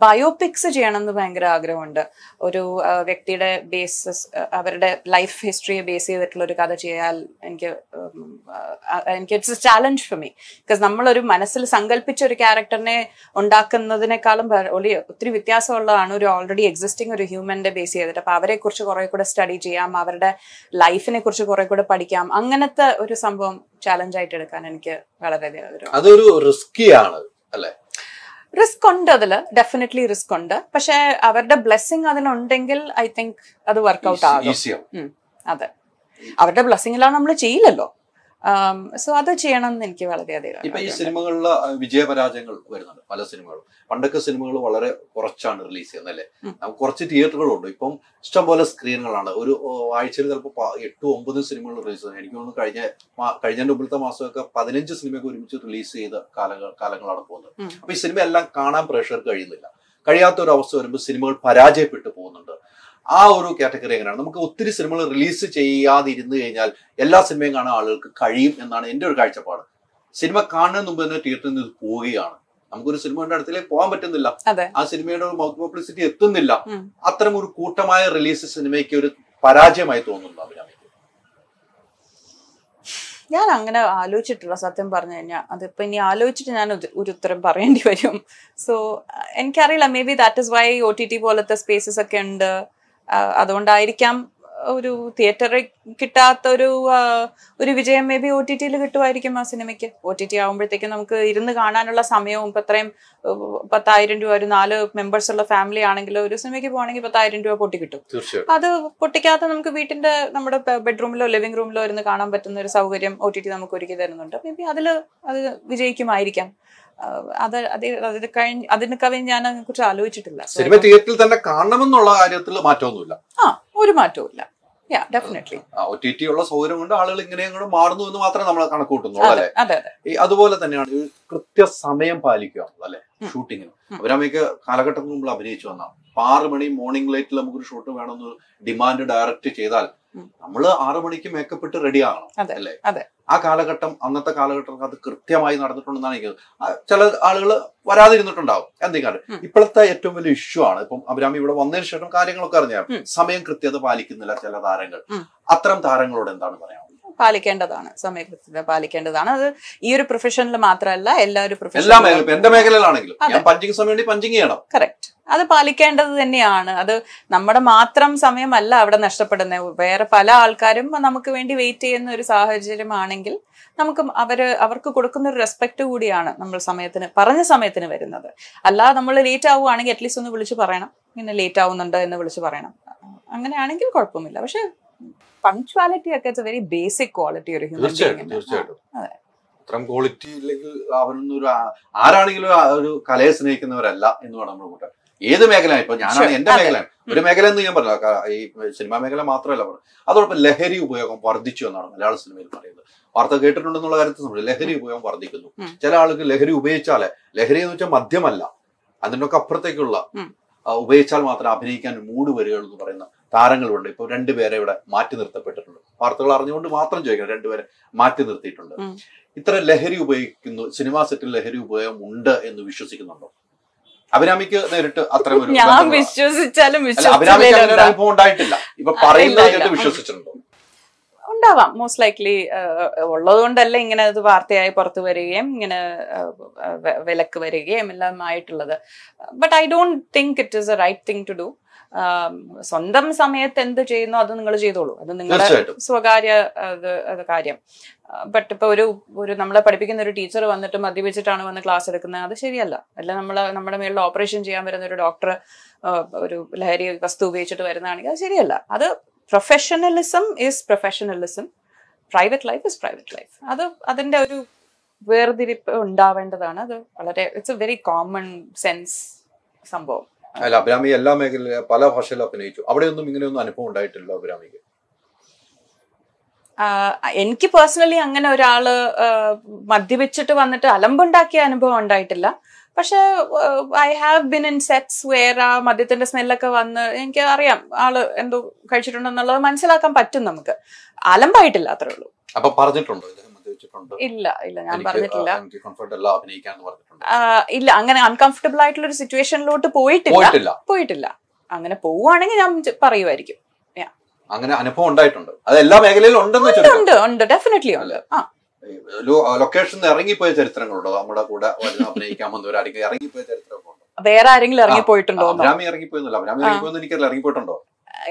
ബയോപിക്സ് ചെയ്യണം എന്ന് ഭയങ്കര ആഗ്രഹമുണ്ട് ഒരു വ്യക്തിയുടെ ബേസസ് അവരുടെ ലൈഫ് ഹിസ്റ്ററിയെ ബേസ് ചെയ്തിട്ടുള്ള ഒരു കഥ ചെയ്യാൻ എനിക്ക് എനിക്ക് it's a challenge for me because നമ്മളൊരു മനസ്സിൽ സങ്കല്പിച്ച ഒരു ക്യാരക്ടറിനെ ഉണ്ടാക്കുന്നതിനേക്കാളും ഒത്തിരി വ്യത്യാസമുള്ളതാണ് ഒരു ഓൾറെഡി എക്സിസ്റ്റിംഗ് ഒരു ഹ്യൂമൻ ഡിസിപ്ലിനെ ബേസ് ചെയ്തിട്ട് അപ്പൊ അവരെ കുറിച്ച് കുറെ കൂടെ സ്റ്റഡി ചെയ്യാം അവരുടെ ലൈഫിനെ കുറിച്ച് കുറെ കൂടെ പഠിക്കാം അങ്ങനത്തെ ഒരു സംഭവം ചാലഞ്ച് ആയിട്ട് എടുക്കാൻ എനിക്ക് വളരെയധികം അല്ലേ റിസ്ക് ഉണ്ട് അതിൽ ഡെഫിനറ്റ്ലി റിസ്ക് ഉണ്ട് പക്ഷെ അവരുടെ ബ്ലെസ്സിങ് അതിനുണ്ടെങ്കിൽ ഐ തിങ്ക് അത് വർക്ക്ഔട്ട് ആകും അതെ അവരുടെ ബ്ലെസ്സിങ്ങിലാണ് നമ്മൾ ചെയ്യില്ലല്ലോ സോ അത് ചെയ്യണം എന്ന് എനിക്ക് വളരെയധികം ഇപ്പൊ ഈ സിനിമകളിലെ വിജയപരാജയങ്ങൾ വരുന്നുണ്ട് പല സിനിമകളും പണ്ടൊക്കെ സിനിമകൾ വളരെ കുറച്ചാണ് റിലീസ് ചെയ്യുന്നത് അല്ലെ നമുക്ക് കുറച്ച് തിയേറ്ററുകളുണ്ട് ഇപ്പം ഇഷ്ടംപോലെ സ്ക്രീനുകളാണ് ഒരു ആഴ്ചയിൽ ചിലപ്പോൾ എട്ടും ഒമ്പതും സിനിമകൾ റിലീസ് ചെയ്യുന്നത് എനിക്ക് തോന്നുന്നു കഴിഞ്ഞ കഴിഞ്ഞ മുമ്പിലത്തെ മാസമൊക്കെ പതിനഞ്ച് സിനിമയൊക്കെ ഒരുമിച്ച് റിലീസ് ചെയ്ത കാലങ്ങൾ കാലങ്ങളാണ് പോകുന്നത് അപ്പൊ ഈ സിനിമ എല്ലാം കാണാൻ പ്രേക്ഷകർ കഴിയുന്നില്ല കഴിയാത്ത ഒരു അവസ്ഥ വരുമ്പോൾ സിനിമകൾ പരാജയപ്പെട്ടു പോകുന്നുണ്ട് ആ ഒരു കാറ്റഗറി എങ്ങനെയാണ് നമുക്ക് ഒത്തിരി സിനിമകൾ റിലീസ് ചെയ്യാതെ ഇരുന്ന് കഴിഞ്ഞാൽ എല്ലാ സിനിമയും കാണാൻ ആളുകൾക്ക് കഴിയും എന്നാണ് എൻ്റെ ഒരു കാഴ്ചപ്പാട് സിനിമ കാണുന്നതിന് മുമ്പ് തന്നെ തിയേറ്ററിൽ നിന്ന് പോവുകയാണ് നമുക്കൊരു സിനിമയുടെ അടുത്തേക്ക് പോകാൻ പറ്റുന്നില്ല ആ സിനിമയുടെ ഒരു മൗത്ത് പബ്ലിസിറ്റി എത്തുന്നില്ല അത്തരം ഒരു കൂട്ടമായ റിലീസ് സിനിമയ്ക്ക് ഒരു പരാജയമായി തോന്നുന്നു അഭിനയം ഞാൻ അങ്ങനെ ആലോചിച്ചിട്ടില്ല സത്യം പറഞ്ഞു കഴിഞ്ഞാൽ അതിപ്പോ ഇനി ആലോചിച്ചിട്ട് ഞാൻ ഒരു ഉത്തരം പറയേണ്ടി വരും സോ എനിക്കറിയില്ല maybe that is why O T T പോലത്തെ സ്പേസസ് ഒക്കെ ഉണ്ട് അതുകൊണ്ടായിരിക്കാം ഒരു തിയേറ്ററിൽ കിട്ടാത്ത ഒരു ഒരു വിജയം മേ ബി ഒ ടി ടിയിൽ കിട്ടുമായിരിക്കും ആ സിനിമയ്ക്ക് ഒ ടി ടി ആകുമ്പോഴത്തേക്കും നമുക്ക് ഇരുന്ന് കാണാനുള്ള സമയവും ഇപ്പം അത്രയും പത്തായിരം രൂപ ഒരു നാല് മെമ്പേഴ്സ് ഉള്ള ഫാമിലി ആണെങ്കിൽ ഒരു സിനിമയ്ക്ക് പോകണമെങ്കിൽ പത്തായിരം രൂപ പൊട്ടി കിട്ടും അത് പൊട്ടിക്കാത്ത നമുക്ക് വീട്ടിന്റെ നമ്മുടെ ബെഡ്റൂമിലോ ലിവിംഗ് റൂമിലോ ഇരുന്ന് കാണാൻ പറ്റുന്ന ഒരു സൗകര്യം ഒ ടി ടി നമുക്ക് ഒരുക്കി തരുന്നുണ്ട് മേ ബി അതിൽ അത് വിജയിക്കുമായിരിക്കാം അത് അത് കഴിഞ്ഞ് അതിന് കവിഞ്ഞ് ഞാൻ അതിനെക്കുറിച്ച് ആലോചിച്ചിട്ടില്ല സിനിമ തിയേറ്ററിൽ തന്നെ കാണണമെന്നുള്ള കാര്യത്തിൽ മാറ്റമൊന്നുമില്ല ആ ഒരു മാറ്റവും ഇല്ല ഉള്ള സൗകര്യം കൊണ്ട് ആളുകൾ ഇങ്ങനെ അങ്ങോട്ട് മാറുന്നു എന്ന് മാത്രമേ നമ്മൾ കണക്ക് കൂട്ടുന്നുള്ളൂ അല്ലെ അതുപോലെ തന്നെയാണ് കൃത്യസമയം പാലിക്കുക അല്ലെ ഷൂട്ടിങ്ങിന് അവരമ്മയ്ക്ക് കാലഘട്ടം മുമ്പ് അഭിനയിച്ചു വന്നാണ് ആറ് മണി മോർണിംഗ് ലൈറ്റിൽ നമുക്കൊരു ഷൂട്ട് വേണമെന്ന് ഡിമാൻഡ് ഡയറക്റ്റ് ചെയ്താൽ നമ്മൾ ആറു മണിക്ക് മേക്കപ്പ് ഇട്ട് റെഡി ആകണം അല്ലേ ആ കാലഘട്ടം അന്നത്തെ കാലഘട്ടം അത് കൃത്യമായി നടന്നിട്ടുണ്ടെന്നാണ് എനിക്ക് ചില ആളുകൾ വരാതിരുന്നിട്ടുണ്ടാവും എന്തെങ്കിലും ഇപ്പോഴത്തെ ഏറ്റവും വലിയ ഇഷ്യൂ ആണ് ഇപ്പം അഭിരാമി ഇവിടെ വന്നതിന് ശേഷം കാര്യങ്ങളൊക്കെ അറിഞ്ഞാൽ സമയം കൃത്യത പാലിക്കുന്നില്ല ചില താരങ്ങൾ അത്തരം താരങ്ങളോട് എന്താണ് പറയാം പാലിക്കേണ്ടതാണ് സമയകൃത്യത പാലിക്കേണ്ടതാണ് അത് ഈ ഒരു പ്രൊഫഷനിൽ മാത്രമല്ല എല്ലാ ഒരു പ്രൊഫഷനിലും എല്ലാ മേഖലയിലാണെങ്കിലും പഞ്ചിങ് സമയം പഞ്ചിങ് ചെയ്യണം കറക്റ്റ് അത് പാലിക്കേണ്ടത് തന്നെയാണ് അത് നമ്മുടെ മാത്രം സമയമല്ല അവിടെ നഷ്ടപ്പെടുന്നത് വേറെ പല ആൾക്കാരും നമുക്ക് വേണ്ടി വെയിറ്റ് ചെയ്യുന്ന ഒരു സാഹചര്യമാണെങ്കിൽ നമുക്ക് അവര് അവർക്ക് കൊടുക്കുന്ന ഒരു റെസ്പെക്ട് കൂടിയാണ് നമ്മൾ സമയത്തിന് പറഞ്ഞ സമയത്തിന് വരുന്നത് അല്ല നമ്മൾ ലേറ്റ് ആവുകയാണെങ്കിൽ അറ്റ്ലീസ്റ്റ് ഒന്ന് വിളിച്ച് പറയണം ഇങ്ങനെ ലേറ്റ് ആവുന്നുണ്ട് എന്ന് വിളിച്ച് പറയണം അങ്ങനെയാണെങ്കിൽ കുഴപ്പമില്ല പക്ഷെ പങ്ക്ച്വാലിറ്റി ഒക്കെ ഇറ്റ്സ് വെരി ബേസിക് ക്വാളിറ്റി ഒരു ഹ്യൂമൻ തീർച്ചയായിട്ടും ക്വാളിറ്റി ഇല്ലെങ്കിൽ ഒരു ആരാണെങ്കിലും ഒരു കലയെ സ്നേഹിക്കുന്നവരല്ല എന്ന് വേണം നമ്മൾ കൂട്ടാൻ ഏത് മേഖല ഇപ്പൊ ഞാനാണ് എന്റെ മേഖല ഒരു മേഖല എന്ന് ഞാൻ പറഞ്ഞു ഈ സിനിമാ മേഖല മാത്രമല്ല പറഞ്ഞു അതോടൊപ്പം ലഹരി ഉപയോഗം വർദ്ധിച്ചു എന്നാണ് മലയാള സിനിമയിൽ പറയുന്നത് വാർത്ത കേട്ടിട്ടുണ്ടെന്നുള്ള കാര്യത്തിൽ ലഹരി ഉപയോഗം വർദ്ധിക്കുന്നു ചില ആളുകൾ ലഹരി ഉപയോഗിച്ചാല് ലഹരി എന്ന് വെച്ചാൽ മദ്യമല്ല അതിനൊക്കെ അപ്പുറത്തേക്കുള്ള ഉപയോഗിച്ചാൽ മാത്രം അഭിനയിക്കാൻ മൂട് വരികയുള്ളൂ എന്ന് പറയുന്ന താരങ്ങളുണ്ട് ഇപ്പൊ രണ്ടുപേരെ ഇവിടെ മാറ്റി നിർത്തപ്പെട്ടിട്ടുണ്ട് വാർത്തകൾ അറിഞ്ഞുകൊണ്ട് മാത്രം ചോദിക്കണം രണ്ടുപേരെ മാറ്റി നിർത്തിയിട്ടുണ്ട് ഇത്ര ലഹരി ഉപയോഗിക്കുന്നു സിനിമാ സെറ്റിൽ ലഹരി ഉപയോഗം ഉണ്ട് എന്ന് വിശ്വസിക്കുന്നുണ്ടോ അഭിരാമിക്ക് നേരിട്ട് അത്ര ഒരു ഞാൻ വിശ്വസിച്ചാലും അനുഭവം ഉണ്ടായിട്ടില്ല ഇപ്പൊ പറയുന്നതായിട്ട് വിശ്വസിച്ചിട്ടുണ്ടോ ഉണ്ടാവാം മോസ്റ്റ് ലൈക്ലി ഉള്ളത് ഇങ്ങനെ അത് വാർത്തയായി പുറത്തു വരികയും ഇങ്ങനെ വിലക്ക് വരികയും എല്ലാം ആയിട്ടുള്ളത് but I don't think it is a right thing to do സ്വന്തം സമയത്ത് എന്ത് ചെയ്യുന്നു അത് നിങ്ങൾ ചെയ്തോളൂ അത് നിങ്ങളുടെ സ്വകാര്യ അത് കാര്യം ബട്ട് ഇപ്പൊ ഒരു ഒരു നമ്മളെ പഠിപ്പിക്കുന്ന ഒരു ടീച്ചർ വന്നിട്ട് മദ്യപിച്ചിട്ടാണ് വന്ന് ക്ലാസ് എടുക്കുന്നത് അത് ശരിയല്ല അല്ല നമ്മൾ നമ്മുടെ മേളിൽ ഓപ്പറേഷൻ ചെയ്യാൻ വരുന്ന ഒരു ഡോക്ടർ ഒരു ലഹരി വസ്തു ഉപയോഗിച്ചിട്ട് വരുന്നതാണെങ്കിൽ അത് ശരിയല്ല അത് professionalism is professionalism private life is private life അത് അതിന്റെ ഒരു വേർതിരിപ്പ് ഉണ്ടാവേണ്ടതാണ് അത് വളരെ it's a very common sense സംഭവം അല്ല അഭിരാമി എല്ലാ മേഖല പല ഭാഷയിലും അഭിനയിച്ചു അവിടെയൊന്നും ഇങ്ങനെയൊന്നും അനുഭവം ഉണ്ടായിട്ടില്ല അഭിരാമിക്ക് എനിക്ക് പേഴ്സണലി അങ്ങനെ ഒരാള് മദ്യപിച്ചിട്ട് വന്നിട്ട് അലമ്പുണ്ടാക്കിയ അനുഭവം ഉണ്ടായിട്ടില്ല പക്ഷെ I have been in sets where ആ മദ്യത്തിന്റെ സ്മെല്ലൊക്കെ വന്ന് എനിക്ക് അറിയാം ആള് എന്തോ കഴിച്ചിട്ടുണ്ടെന്നുള്ളത് മനസ്സിലാക്കാൻ പറ്റും നമുക്ക് അലമ്പായിട്ടില്ല അത്രേ ഉള്ളൂ അപ്പൊ പറഞ്ഞിട്ടുണ്ടോ ഇല്ല ഇല്ല ഞാൻ പറഞ്ഞിട്ടില്ല എനിക്ക് കംഫർട്ട് പറഞ്ഞിട്ടുണ്ട് ഇല്ല അങ്ങനെ അൺകംഫർട്ടബിൾ ആയിട്ടുള്ള ഒരു സിറ്റുവേഷനിലോട്ട് പോയിട്ടില്ല പോയിട്ടില്ല അങ്ങനെ പോവുകയാണെങ്കിൽ ഞാൻ പറയുമായിരിക്കും അങ്ങനെ അനുഭവം ഉണ്ടായിട്ടുണ്ട് അത് എല്ലാ മേഖലയിലും ഉണ്ടെന്ന് ഉണ്ട് ഉണ്ട് ഡെഫിനറ്റ്ലി ഉണ്ട് ആ ലൊക്കേഷൻ ഇറങ്ങിപ്പോയ ചരിത്രങ്ങളുണ്ടോ നമ്മുടെ കൂടെ അഭിനയിക്കാൻ വന്നവർ ആരെങ്കിലും ഇറങ്ങിപ്പോയ ചരിത്രമൊക്കെ വേറെ ആരെങ്കിലും ഇറങ്ങിപ്പോയിട്ടുണ്ടോ അഭിരാമി ഇറങ്ങിപ്പോയെന്നല്ല അഭിരാമി ഇറങ്ങിപ്പോയെന്ന് എനിക്കറിയില്ല ഇറങ്ങിപ്പോയിട്ടുണ്ടോ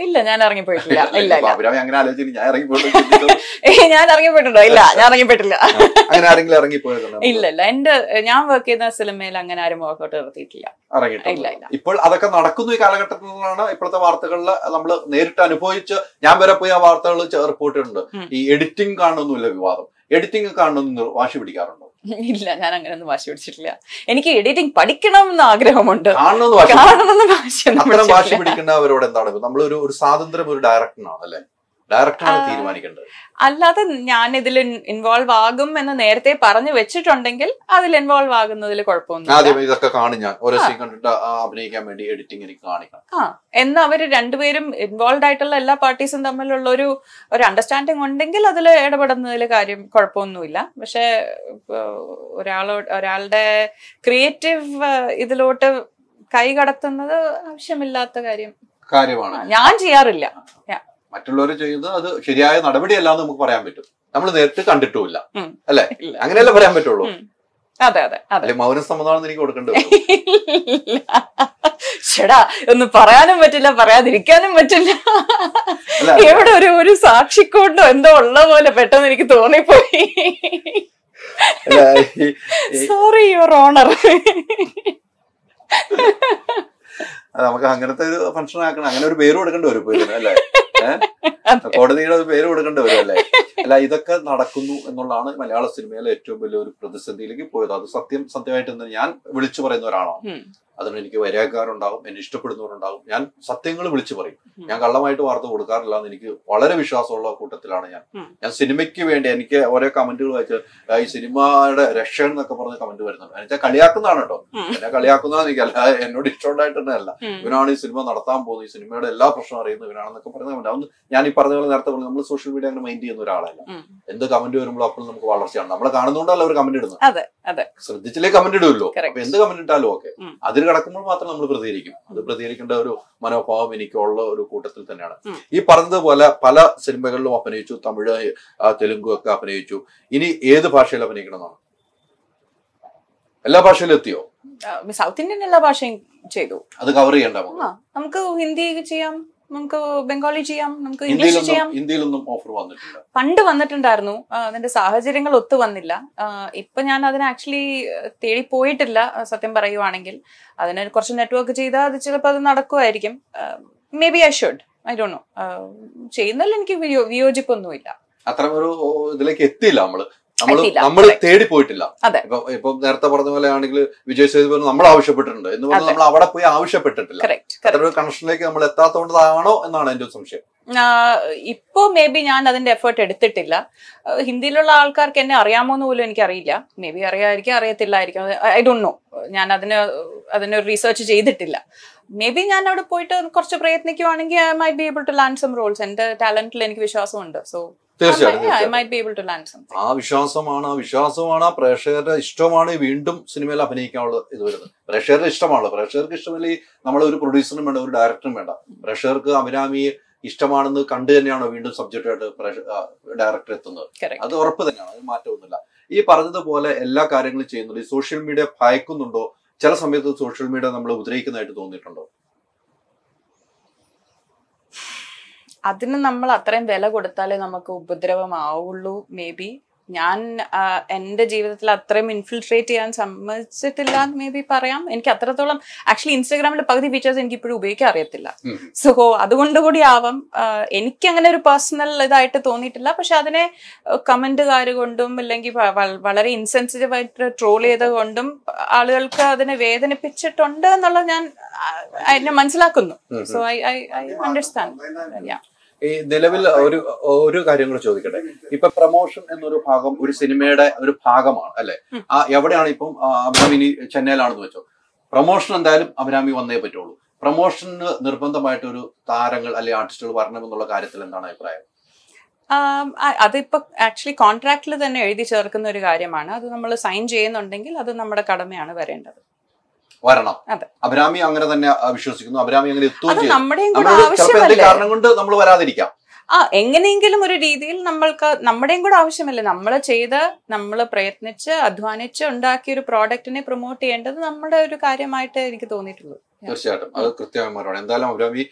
ഇല്ല ഞാൻ ഇറങ്ങിപ്പോയിട്ടില്ല ഞാൻ ഇറങ്ങിപ്പോയിട്ടുണ്ടോ ഇല്ല ഞാൻ ഇറങ്ങിപ്പോയിട്ടില്ല ഇല്ല ഇല്ല എന്റെ ഞാൻ വർക്ക് ചെയ്യുന്ന സിനിമയിൽ അങ്ങനെ ആരും വർക്കൗട്ട് നടത്തിയിട്ടില്ല ഇല്ല ഇപ്പോൾ അതൊക്കെ നടക്കുന്നു ഈ കാലഘട്ടത്തിലാണ് ഇപ്പോഴത്തെ വാർത്തകളിൽ നമ്മൾ നേരിട്ട് അനുഭവിച്ച് ഞാൻ വരെ പോയി ആ വാർത്തകൾ റിപ്പോർട്ട് ഉണ്ട് ഈ എഡിറ്റിംഗ് കാണുന്നില്ല വിവാദം എഡിറ്റിംഗ് കാണുന്നു വാശി പിടിക്കാറുണ്ടോ ഇല്ല ഞാൻ അങ്ങനെ ഒന്നും വാശി പിടിച്ചിട്ടില്ല എനിക്ക് എഡിറ്റിംഗ് പഠിക്കണം എന്ന് ആഗ്രഹമുണ്ട് കാണണമെന്ന് വാശി പിടിക്കേണ്ട അവരോട് എന്താണ് നമ്മളൊരു ഒരു സ്വാതന്ത്ര്യം ഒരു ഡയറക്ടറാണ് അല്ലേ തീരുമാനിക്കേണ്ടത് അല്ലാതെ ഞാൻ ഇതിൽ ഇൻവോൾവ് ആകും എന്ന് നേരത്തെ പറഞ്ഞു വെച്ചിട്ടുണ്ടെങ്കിൽ അതിൽ ഇൻവോൾവ് ആകുന്നതിൽ ഇതൊക്കെ ഞാൻ സീൻ കണ്ടിട്ട് അഭിനയിക്കാൻ വേണ്ടി എഡിറ്റിംഗ് എനിക്ക് ആ എന്ന് അവര് രണ്ടുപേരും ഇൻവോൾവ് ആയിട്ടുള്ള എല്ലാ പാർട്ടീസും തമ്മിലുള്ള ഒരു ഒരു അണ്ടർസ്റ്റാൻഡിങ് ഉണ്ടെങ്കിൽ അതിൽ ഇടപെടുന്നതിൽ കാര്യം കുഴപ്പമൊന്നുമില്ല പക്ഷെ ഒരാളോട് ഒരാളുടെ ക്രിയേറ്റീവ് ഇതിലോട്ട് കൈ കടത്തുന്നത് ആവശ്യമില്ലാത്ത കാര്യം കാര്യമാണ് ഞാൻ ചെയ്യാറില്ല മറ്റുള്ളവർ ചെയ്യുന്നത് അത് ശരിയായ നടപടിയല്ല എന്ന് നമുക്ക് പറയാൻ പറ്റും നമ്മൾ നേരിട്ട് കണ്ടിട്ടുമില്ല അല്ലെ അങ്ങനെയല്ല പറയാൻ പറ്റുള്ളൂ അതെ അതെ അതെ മൗന സമ്മതമാണെന്ന് എനിക്ക് കൊടുക്കേണ്ടത് ചേടാ ഒന്നും പറയാനും പറ്റില്ല പറയാതിരിക്കാനും പറ്റില്ല എവിടെ ഒരു ഒരു സാക്ഷിക്കൊണ്ടോ എന്തോ ഉള്ള പോലെ പെട്ടെന്ന് എനിക്ക് തോന്നിപ്പോയി സോറി യുവർ ഓണർ നമുക്ക് അങ്ങനത്തെ ഒരു ഫംഗ്ഷൻ ആക്കണം അങ്ങനെ ഒരു പേര് കൊടുക്കേണ്ടി വരും അല്ലേ കോടതിയുടെ പേര് കൊടുക്കേണ്ടി വരുമല്ലേ അല്ല ഇതൊക്കെ നടക്കുന്നു എന്നുള്ളതാണ് മലയാള സിനിമയിലെ ഏറ്റവും വലിയൊരു പ്രതിസന്ധിയിലേക്ക് പോയത് അത് സത്യം സത്യമായിട്ട് ഞാൻ വിളിച്ചു പറയുന്ന ഒരാളാണ് അതുകൊണ്ട് എനിക്ക് വരയാക്കാരുണ്ടാവും എന്നെ ഇഷ്ടപ്പെടുന്നവരുണ്ടാവും ഞാൻ സത്യങ്ങൾ വിളിച്ചു പറയും ഞാൻ കള്ളമായിട്ട് വാർത്ത കൊടുക്കാറില്ല എന്ന് എനിക്ക് വളരെ വിശ്വാസമുള്ള കൂട്ടത്തിലാണ് ഞാൻ ഞാൻ സിനിമയ്ക്ക് വേണ്ടി എനിക്ക് ഓരോ കമന്റുകൾ വായിച്ച് ഈ സിനിമയുടെ രക്ഷ എന്നൊക്കെ പറഞ്ഞ കമന്റ് വരുന്നുണ്ട് എന്നുവെച്ചാൽ കളിയാക്കുന്നതാണ് കേട്ടോ എന്നെ കളിയാക്കുന്നതാണ് എനിക്കല്ല എന്നോട് ഇഷ്ടമുണ്ടായിട്ട് തന്നെ ഇവനാണ് ഈ സിനിമ നടത്താൻ പോകുന്നത് ഈ സിനിമയുടെ എല്ലാ പ്രശ്നവും അറിയുന്നത് ഇവനാണെന്നൊക്കെ പറയുന്ന കാരണം ഞാൻ ഈ പറഞ്ഞ പോലെ നേരത്തെ പറഞ്ഞു നമ്മൾ സോഷ്യൽ മീഡിയ അങ്ങനെ മൈൻഡ് ചെയ്യുന്ന ഒരാളല്ല എന്ത് കമന്റ് വരുമ്പോൾ അപ്പോൾ നമുക്ക് വളർച്ചയാണ് നമ്മളെ കാണുന്നതുകൊണ്ടല്ല അവർ കമന്റ് ഇടുന്നത് ശ്രദ്ധിച്ചില്ലേ കമന്റ് ഇടുമല്ലോ അപ്പൊ എന്ത് കമന്റ് ഇട്ടാലും ഓക്കെ അതിൽ കിടക്കുമ്പോൾ മാത്രം നമ്മൾ പ്രതികരിക്കും അത് പ്രതികരിക്കേണ്ട ഒരു മനോഭാവം എനിക്കുള്ള ഒരു കൂട്ടത്തിൽ തന്നെയാണ് ഈ പറഞ്ഞതുപോലെ പല സിനിമകളിലും അഭിനയിച്ചു തമിഴ് തെലുങ്കു ഒക്കെ അഭിനയിച്ചു ഇനി ഏത് ഭാഷയിൽ അഭിനയിക്കണമെന്നാണ് എല്ലാ ഭാഷയിലും എത്തിയോ സൗത്ത് ഇന്ത്യൻ എല്ലാ ഭാഷയും ചെയ്തു അത് കവർ ചെയ്യണ്ട നമുക്ക് ഹിന്ദി ചെയ്യാം നമുക്ക് ബംഗാളി ചെയ്യാം നമുക്ക് ഇംഗ്ലീഷ് ചെയ്യാം ഇന്ത്യയിലൊന്നും ഓഫർ വന്നിട്ടില്ല പണ്ട് വന്നിട്ടുണ്ടായിരുന്നു അതിന്റെ സാഹചര്യങ്ങൾ ഒത്തു വന്നില്ല ഇപ്പൊ ഞാൻ അതിന് ആക്ച്വലി തേടി പോയിട്ടില്ല സത്യം പറയുവാണെങ്കിൽ അതിന് കുറച്ച് നെറ്റ്വർക്ക് ചെയ്താൽ അത് ചിലപ്പോൾ അത് നടക്കുമായിരിക്കും maybe I should I do ചെയ്യുന്നതിൽ എനിക്ക് വിയോജിപ്പൊന്നുമില്ല അത്ര ഒരു ഇതിലേക്ക് എത്തിയില്ല നമ്മള് നമ്മൾ നമ്മൾ തേടി പോയിട്ടില്ല ഇപ്പൊ ഇപ്പൊ നേരത്തെ പറഞ്ഞ പോലെ ആണെങ്കിൽ വിജയ് സേതു നമ്മൾ ആവശ്യപ്പെട്ടിട്ടുണ്ട് എന്ന് പറഞ്ഞാൽ നമ്മൾ അവിടെ പോയി ആവശ്യപ്പെട്ടിട്ടില്ല അതൊരു കണക്ഷനിലേക്ക് നമ്മൾ എത്താത്തോണ്ടതാണോ എന്നാണ് എന്റെ സംശയം ഇപ്പോ മേ ബി ഞാൻ അതിന്റെ എഫേർട്ട് എടുത്തിട്ടില്ല ഹിന്ദിയിലുള്ള ആൾക്കാർക്ക് എന്നെ അറിയാമോ എന്ന് പോലും എനിക്കറിയില്ല മേ ബി അറിയാമായിരിക്കും അറിയത്തില്ലായിരിക്കും ഐ ഡോണ്ട് നോ ഞാൻ അതിന് അതിനൊരു റീസെർച്ച് ചെയ്തിട്ടില്ല മേ ബി ഞാൻ അവിടെ പോയിട്ട് കുറച്ച് പ്രയത്നിക്കുവാണെങ്കിൽ I may be able to land some roles എന്റെ ടാലന്റിൽ എനിക്ക് വിശ്വാസമുണ്ട് സോ തീർച്ചയായിട്ടും ആ വിശ്വാസമാണ് ആ വിശ്വാസമാണ് ആ പ്രേക്ഷകരുടെ ഇഷ്ടമാണ് വീണ്ടും സിനിമയിൽ അഭിനയിക്കാനുള്ള ഇത് വരുന്നത് പ്രേക്ഷകരുടെ ഇഷ്ടമാണ് പ്രേക്ഷകർക്ക് ഇഷ്ടമല്ലെ നമ്മൾ ഒരു പ്രൊഡ്യൂസറും വേണ്ട ഒരു ഡയറക്ടറും വേണ്ട പ്രേക്ഷകർക്ക് അഭിരാമിയെ ഇഷ്ടമാണെന്ന് കണ്ടു തന്നെയാണോ വീണ്ടും സബ്ജക്റ്റായിട്ട് ഡയറക്ടർ എത്തുന്നത് അത് ഉറപ്പ് തന്നെയാണ് അത് മാറ്റമൊന്നുമില്ല ഈ പറഞ്ഞതുപോലെ എല്ലാ കാര്യങ്ങളും ചെയ്യുന്നുണ്ട് ഈ സോഷ്യൽ മീഡിയ ഭയക്കുന്നുണ്ടോ ചില സമയത്ത് സോഷ്യൽ മീഡിയ നമ്മൾ ഉപദ്രവിക്കുന്നതായിട്ട് തോന്നിയിട്ടുണ്ടോ അതിന് നമ്മൾ അത്രയും വില കൊടുത്താലേ നമുക്ക് ഉപദ്രവമാവുള്ളൂ മേ ബി ഞാൻ എൻ്റെ ജീവിതത്തിൽ അത്രയും ഇൻഫിൽട്രേറ്റ് ചെയ്യാൻ സമ്മതിച്ചിട്ടില്ല എന്ന് മേ ബി പറയാം എനിക്ക് അത്രത്തോളം ആക്ച്വലി ഇൻസ്റ്റാഗ്രാമിൽ പകുതി ഫീച്ചേഴ്സ് എനിക്ക് ഇപ്പോഴും ഉപയോഗിക്കാൻ അറിയത്തില്ല സോ അതുകൊണ്ട് കൂടി ആവാം എനിക്ക് അങ്ങനെ ഒരു പേഴ്സണൽ ഇതായിട്ട് തോന്നിയിട്ടില്ല പക്ഷെ അതിനെ കമന്റുകാർ കൊണ്ടും അല്ലെങ്കിൽ വളരെ ഇൻസെൻസിറ്റീവ് ആയിട്ട് ട്രോൾ ചെയ്ത കൊണ്ടും ആളുകൾക്ക് അതിനെ വേദനിപ്പിച്ചിട്ടുണ്ട് എന്നുള്ളത് ഞാൻ അതിനെ മനസ്സിലാക്കുന്നു so I I I understand yeah ഈ നിലവിൽ ഒരു ഒരു കാര്യം കൂടെ ചോദിക്കട്ടെ ഇപ്പൊ പ്രമോഷൻ എന്നൊരു ഭാഗം ഒരു സിനിമയുടെ ഒരു ഭാഗമാണ് അല്ലെ ആ എവിടെയാണ് ഇപ്പം അഭിരാമി ചെന്നൈയിലാണെന്ന് വെച്ചോ പ്രൊമോഷൻ എന്തായാലും അഭിരാമി വന്നേ പറ്റുള്ളൂ പ്രൊമോഷന് നിർബന്ധമായിട്ട് ഒരു താരങ്ങൾ അല്ലെ ആർട്ടിസ്റ്റുകൾ വരണമെന്നുള്ള കാര്യത്തിൽ എന്താണ് അഭിപ്രായം അതിപ്പോ ആക്ച്വലി കോൺട്രാക്റ്റിൽ തന്നെ എഴുതി ചേർക്കുന്ന ഒരു കാര്യമാണ് അത് നമ്മൾ സൈൻ ചെയ്യുന്നുണ്ടെങ്കിൽ അത് നമ്മുടെ കടമയാണ് വരേണ്ടത് വരണം അബ്രാമി അങ്ങനെ തന്നെ വിശ്വസിക്കുന്നു അബ്രാമി അങ്ങനെ എത്തുകയും ചെയ്യും കാരണം കൊണ്ട് നമ്മൾ വരാതിരിക്കാം ആ എങ്ങനെയെങ്കിലും ഒരു രീതിയിൽ നമ്മൾക്ക് നമ്മുടെയും കൂടെ ആവശ്യമല്ലേ നമ്മൾ ചെയ്ത് നമ്മൾ പ്രയത്നിച്ച് അധ്വാനിച്ച് ഉണ്ടാക്കിയ ഒരു പ്രോഡക്റ്റിനെ പ്രൊമോട്ട് ചെയ്യേണ്ടത് നമ്മുടെ ഒരു കാര്യമായിട്ട് എനിക്ക് തോന്നിയിട്ടുള്ളൂ തീർച്ചയായിട്ടും അത് കൃത്യമായി മറുപടി എന്തായാലും അബ്രാമി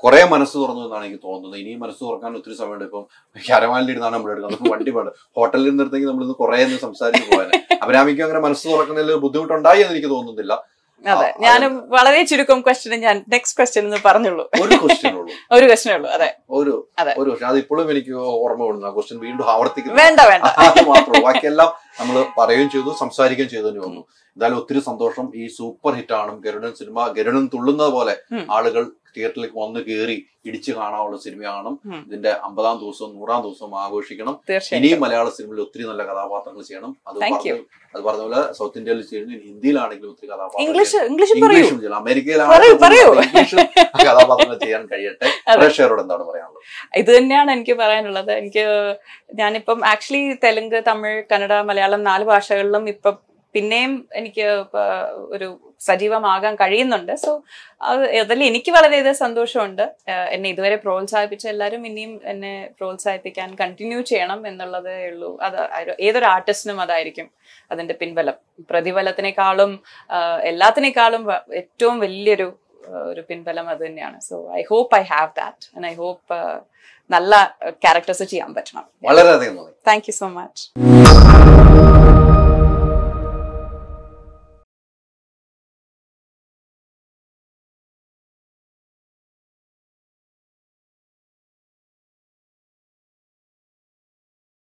കുറെ മനസ്സ് തുറന്നു എന്നാണ് എനിക്ക് തോന്നുന്നത് ഇനിയും മനസ്സ് തുറക്കാൻ ഒത്തിരി സമയമുണ്ട് ഇപ്പം കരമാലിൽ ഇരുന്നാണ് നമ്മൾ എടുക്കുന്നത് വണ്ടി പാട് ഹോട്ടലിൽ നിന്നിടത്തേക്ക് നമ്മൾ ഇന്ന് കുറെ സംസാരിച്ച് പോകാൻ അബ്രാമിക്കും അങ്ങനെ മനസ്സ് തുറക്കുന്നതിൽ ബുദ്ധിമുട്ടുണ്ടായി എന്ന് എനിക്ക് തോന്നുന്നില്ല അതെ ഞാൻ വളരെ ചുരുക്കം ക്വസ്റ്റ്യൻ ഞാൻ നെക്സ്റ്റ് ക്വസ്റ്റ്യൻ എന്ന് പറഞ്ഞുള്ളൂ ഒരു ക്വസ്റ്റ്യൻ ഉള്ളൂ ഒരു ഉള്ളൂ അതെ ഒരു അതെ ഒരു അത് ഇപ്പോഴും എനിക്ക് ഓർമ്മ ആ ക്വസ്റ്റ്യൻ വീണ്ടും ആവർത്തിക്കുന്നു വേണ്ട വേണ്ട ബാക്കിയെല്ലാം നമ്മൾ പറയുകയും ചെയ്തു സംസാരിക്കുകയും ചെയ്തു തന്നെ വന്നു എന്തായാലും ഒത്തിരി സന്തോഷം ഈ സൂപ്പർ ഹിറ്റ് ആണ് ഗരുഡൻ സിനിമ ഗരുഡൻ തുള്ളുന്നത് പോലെ ആളുകൾ തിയേറ്ററിലേക്ക് വന്ന് കയറി ഇടിച്ചു കാണാനുള്ള സിനിമയാണ് ഇതിന്റെ അമ്പതാം ദിവസവും നൂറാം ദിവസവും ആഘോഷിക്കണം ഇനിയും മലയാള സിനിമയിൽ ഒത്തിരി നല്ല കഥാപാത്രങ്ങൾ ചെയ്യണം അത് അത് പറഞ്ഞ പോലെ സൗത്ത് ഇന്ത്യയിൽ ചെയ്യുന്നു ഹിന്ദിയിലാണെങ്കിലും ഒത്തിരി കഥാപാത്രങ്ങൾ അമേരിക്കയിലാണ് കഥാപാത്രങ്ങൾ ചെയ്യാൻ കഴിയട്ടെ പ്രേക്ഷകരോട് എന്താണ് പറയാനുള്ളത് ഇത് തന്നെയാണ് എനിക്ക് പറയാനുള്ളത് എനിക്ക് ഞാനിപ്പം ആക്ച്വലി തെലുങ്ക് തമിഴ് കന്നഡ മലയാളം നാല് ഭാഷകളിലും ഇപ്പം പിന്നെയും എനിക്ക് ഒരു സജീവമാകാൻ കഴിയുന്നുണ്ട് സോ അതിൽ എനിക്ക് വളരെയധികം സന്തോഷമുണ്ട് എന്നെ ഇതുവരെ പ്രോത്സാഹിപ്പിച്ച എല്ലാവരും ഇനിയും എന്നെ പ്രോത്സാഹിപ്പിക്കാൻ കണ്ടിന്യൂ ചെയ്യണം എന്നുള്ളതേ ഉള്ളൂ അത് ഏതൊരു ആർട്ടിസ്റ്റിനും അതായിരിക്കും അതിന്റെ പിൻബലം പ്രതിഫലത്തിനേക്കാളും എല്ലാത്തിനേക്കാളും ഏറ്റവും വലിയൊരു ഒരു പിൻബലം അത് തന്നെയാണ് so I hope I have that and I hope നല്ല ക്യാരക്ടേഴ്സ് ചെയ്യാൻ പറ്റണം വളരെ താങ്ക് യു സോ മച്ച്